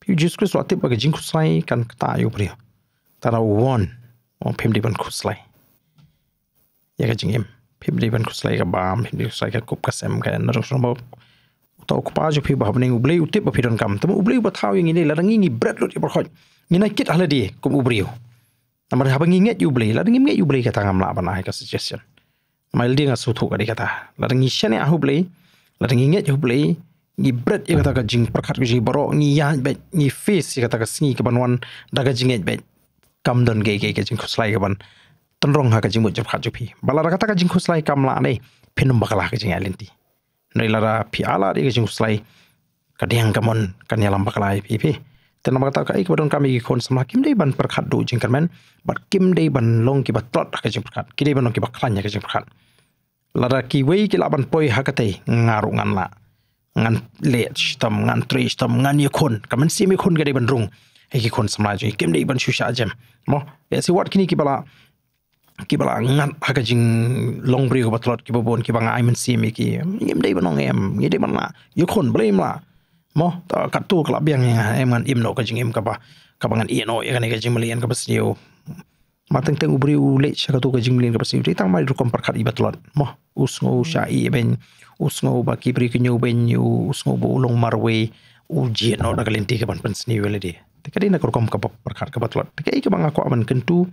พิจิสคริสวัติบักจิงคุสไลกันตายอยู่เปลี่ยวตาเราวอนว่าพิมดีบันคุสไลยกจิงเอ็มพิมดีบันคุสไลกับบามพิมดีคุสไลกับกุบกับเซมกันนรกสมบูรณ์ ta okpa ju phi bhavne u blei utip phi don kam tamu blei bathau yingi le rangi ngi bread lot ipar khoj ni na kit hala di kum ubriu namar ha bangi nget u blei la ngi nget u blei kata ngam la ban ka suggestion mai le dinga su thu ka di kata la ngi shane a blei la ngi nget u blei ngi bread i kata ka jing prakhat ki ji baro ngi ya be ngi face i kata ka singi ka banwan daga jing nget be kam don ge ge ke jing khuslai ka ban tenrong ha ka jing mo jep kha ju phi bala ra kata ka jing khuslai kam la ane phenum bakala ka jing alenti nai lara pi ala di kajing kuslay kadiang kamon kanya lampak lay pi pi tena mga tao kai kabadon kami kikon sa mga kimday ban perkat do jing kamen bat kimday ban long kiba trot kajing perkat kiday ban long kiba klanya kajing perkat lara ki wei ki laban poi hakatay ngaru ngan la ngan leet shtam ngan tri shtam ngan yakon kamen si mi kon kaday ban rung ay kikon sa mga jing kimday ban shusha jem mo ya si wat kini kibala ki bala ngat haka long bri ko patlot ki bobon ki banga i men see me ki ngem dei banong em ngi dei banna lah. yu khon blai ma lah. mo ta kat tu kla biang nga em ngan im no ka jing em ka ba ka bangan i no ka ne ka jing melian ka pas dio ma teng teng ubri u le cha ka tu ka jing melian ka pas dio ta mai rukom parkat i patlot mo us ngo sha i e ben us ngo ba ki bri ki nyu ben nyu us ngo bo long marwe u ji no da ka len ti ka ban pens ni weledi ka rukom ka parkat ka patlot ka i ka banga ko aman kentu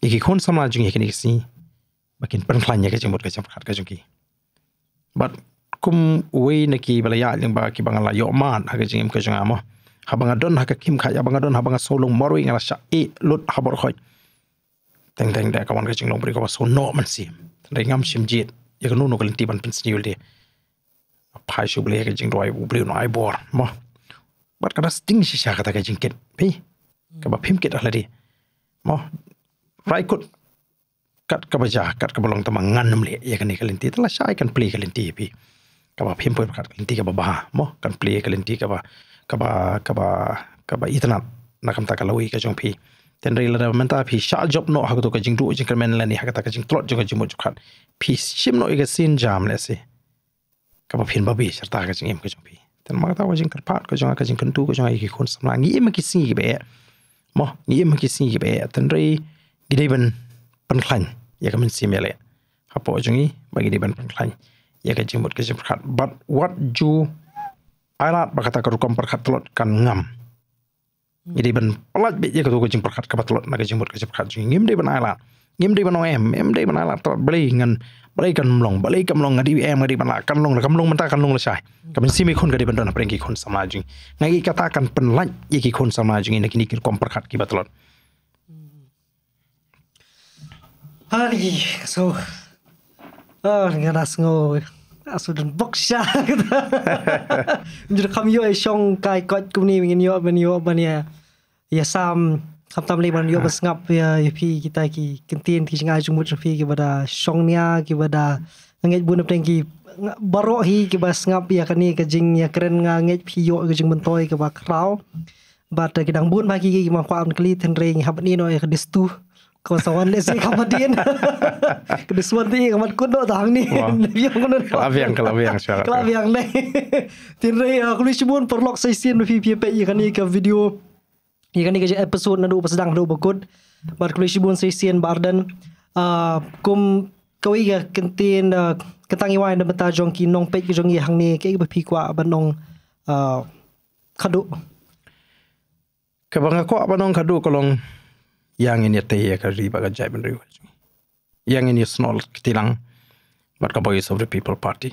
อีกคนสมาจึงเห็นอีกสิบางคนเป็นพลังยังก็จึงหมดก็จะขาดก็จึงกี่บัดคุมอุ้ยนกีบรรยากาศยังบางกีบางลายมานหากจึงก็จึงอ่ะมั้งหาบางดอนหากคิมขยับบางดอนหาบางโซลงมารวยงาชะอีลุดหาบอร์คอยแตงแตงแต่กวันก็จึงลงบริกรรมโซนอมันเสียมแต่งามชิมจีดยังนู่นก็เล่นตีบันเป็นสิ่งเดียวพายชูเบลก็จึงรอยบุบเรียนไอบอร์มั้งบัดกระสติงชิชากระตากจึงเก็บพี่ก็บพิมเก็บอะไรดีมั้งรายกดกัดกบจากัดกบลงตมังงานน้ำเละยากันนี่กันลินตีตละใช้กันเปลี่กันลินตีพี่กับว่าเพิ่มเพิ่มกันลินตีกับบ้ามกันเปลี่กันลินตีกับว่ากับว่ากับว่ากบอีธนัดนักคำตากลาวีกับจงพี่แต่เรื่องระดับมันตาพี่ชาจบโนฮักตัวกับจิงดูจิงกันแมนเลนี่ฮักตากับจิงตลอดจิงกับจิงมุจขัดพี่ชิมโนอีกสิ้นจามเลยสิกับว่าเพิ่มบ่บีชะตากับจิงเอ็มกับจงพี่แต่มาตาว่าจิงกับพารกับจงกับจิงคันตูกับจงอีกคนสำลังี่เอ็มกิสิ่งกับเอ๋มอยี่เอ็มกิสิ่งกับเอ๋แต่รื gi day ban pan khlañ ya ka min simele ha po jungi ba gi day ban pan ya ka jimbut ka jimbut khat but what ju alat ba kata ka rukom khat lot kan ngam gi day ban palat be ya ka to ka jimbut khat ka bat lot na khat jungi ngim di ban alat ngim di ban o em em di ban alat tot bali ngan bali kan mlong bali kan mlong ngadi em ngadi ban kan long kan long man ta kan long la sai ka min simi khon ka di ban don pa rengi khon samajing ngai kata kan pan lat ye ki khon samajing na kini ki rukom par khat ki Ay, so, oh, nga nas ngô, nas ngô đừng bốc xa. Nhưng được khám yô ai xong cài cọt cùng ni, mình yô bên yô bên yà. Yà xàm, khám tâm lý bên yô bà sngập yà yà phi kì tay kì kinh tiên thì chẳng ai chung mũi trong phi kì bà đà xong nha kì bà đà ngay bùn ập tên kì hi kì bà sngập yà kà ni jing yà kren ngà ngay phi yô kì jing bên tôi kì bà kháo. Bà tà kì đang bùn bà kì kì mà kli thân rê ngay hạp ni nô yà ya, kà distu. ก็สวรรค์เลสีคมพดีนก็ดิสวนที่คมพดกุดโดต่างนี่เบียงนั้นกลาเบียงกลาเบียงใช่ไหกลาเบียงเลยทีนี้คุณลิชบุนปลอกไซซินพีพีเปย์อีกันนี้กับวิดีโออีกันนี้ก็จะเอพิโซดนั่นดูประสดังดูบกุดบาร์คุณลิชบุนไซซินบาร์เดนอ่าคุมกวีกับกันตีนกันตั้งยี่วันบรรดาจงกินน้องเป็ดกับจงยี่หังนี้แก่ไปพีกว่าบันนองขัดดุกับบังกะว่าบันนองขัดดุก็ลง yang ini tehe ya, ka ri ba ga jai ban ri ba yang ini snol kitilang bat ka boys of the people party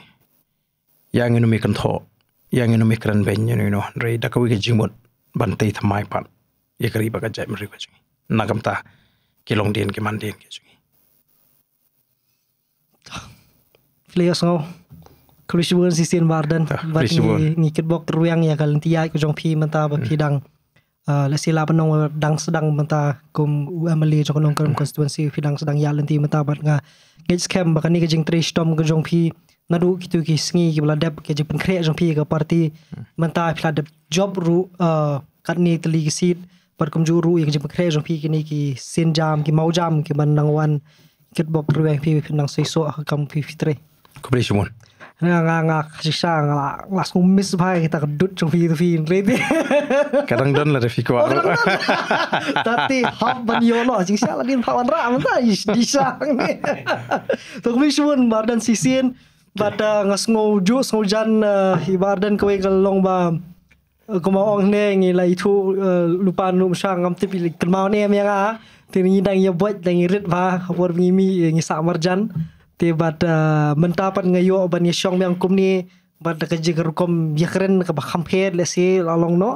yang ini mikan tho yang ini mikran ya, ben ni no re da ka wi ga jingmon ban tei thamai pan ye ka ri ba ga jai ban ri ba jing nagam ta ki long dien ki man dien ki jing Leo so Krishwan si Sin Warden bat ni ni kitbok ruang ya kalian tiak ya, jong pi mentah bat pi hmm. dang mm la sila pa nung dang sedang mata kum UMLA jo kanong kum constituency fi dang sedang ya lenti mata bat nga get scam ba kanik jing trish tom ga jong phi na ru ki tu ki sngi ki bla dab ke jing pankre jong phi ga party mata fi la dab job ru ah, kat ni tli ki seat par kum ju ru ik jing pankre jong phi ki ni ki sin jam ki mau jam ki ban nang wan ket bok ru ang e phi fi nang sei so ha kam phi fitre kobre shimon nggak nggak nggak siksa nggak langsung miss pak kita kedut cofi itu fin ready kadang don lah Rafiq oh, tapi hab ban yono sih siapa lagi pak Wanra mana is disang tuh wish pun bar dan sisin pada nggak sengaja sengaja hibar dan kowe kelong bam kemauan neng lah itu lupa nu sang ngamti pilih kemauan neng ya kak tinggi dang ya buat dang irit pak hafur ngimi ti bat uh, ah, mentapat ngayo ban ni syong miang kum ni bat kerja ke rukom ya keren ke baham pet le si lalong no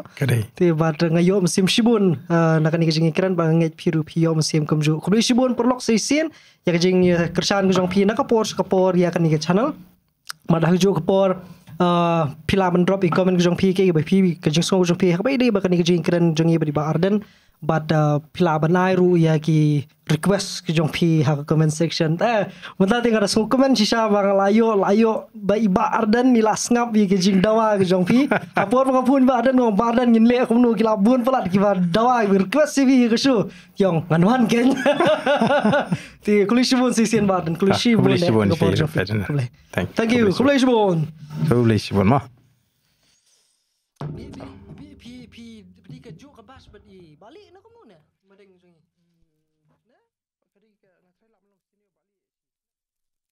ti bat ngayo musim sibun uh, ah, nak ni kerja keren bang ngai piru piyo musim kum ju kum sibun perlok si sin ya kerja ni kersan ke jong pi nak por ke por ya kan ni channel mat dah ju ke por Uh, ah, pila mendrop ikan e ke jong pi ke ibai pi ke jong song ke jong pi ke bai dei bakani ke jing keren jong ibai di ba arden but uh, pila banai ru ya ki request ke jong pi ha comment section eh mata tinggal so comment si sha bang layo layo ba iba arden ni las ngap ye jing dawa ke jong pi apor ba pun ba arden ngom arden ngin le ko nu ki labun pelat ki ba dawa request si bi ke shu yong ngan wan ken ti kulish bun si sen ba arden kulish bun kulish bun thank you kulish bun kulish bun ma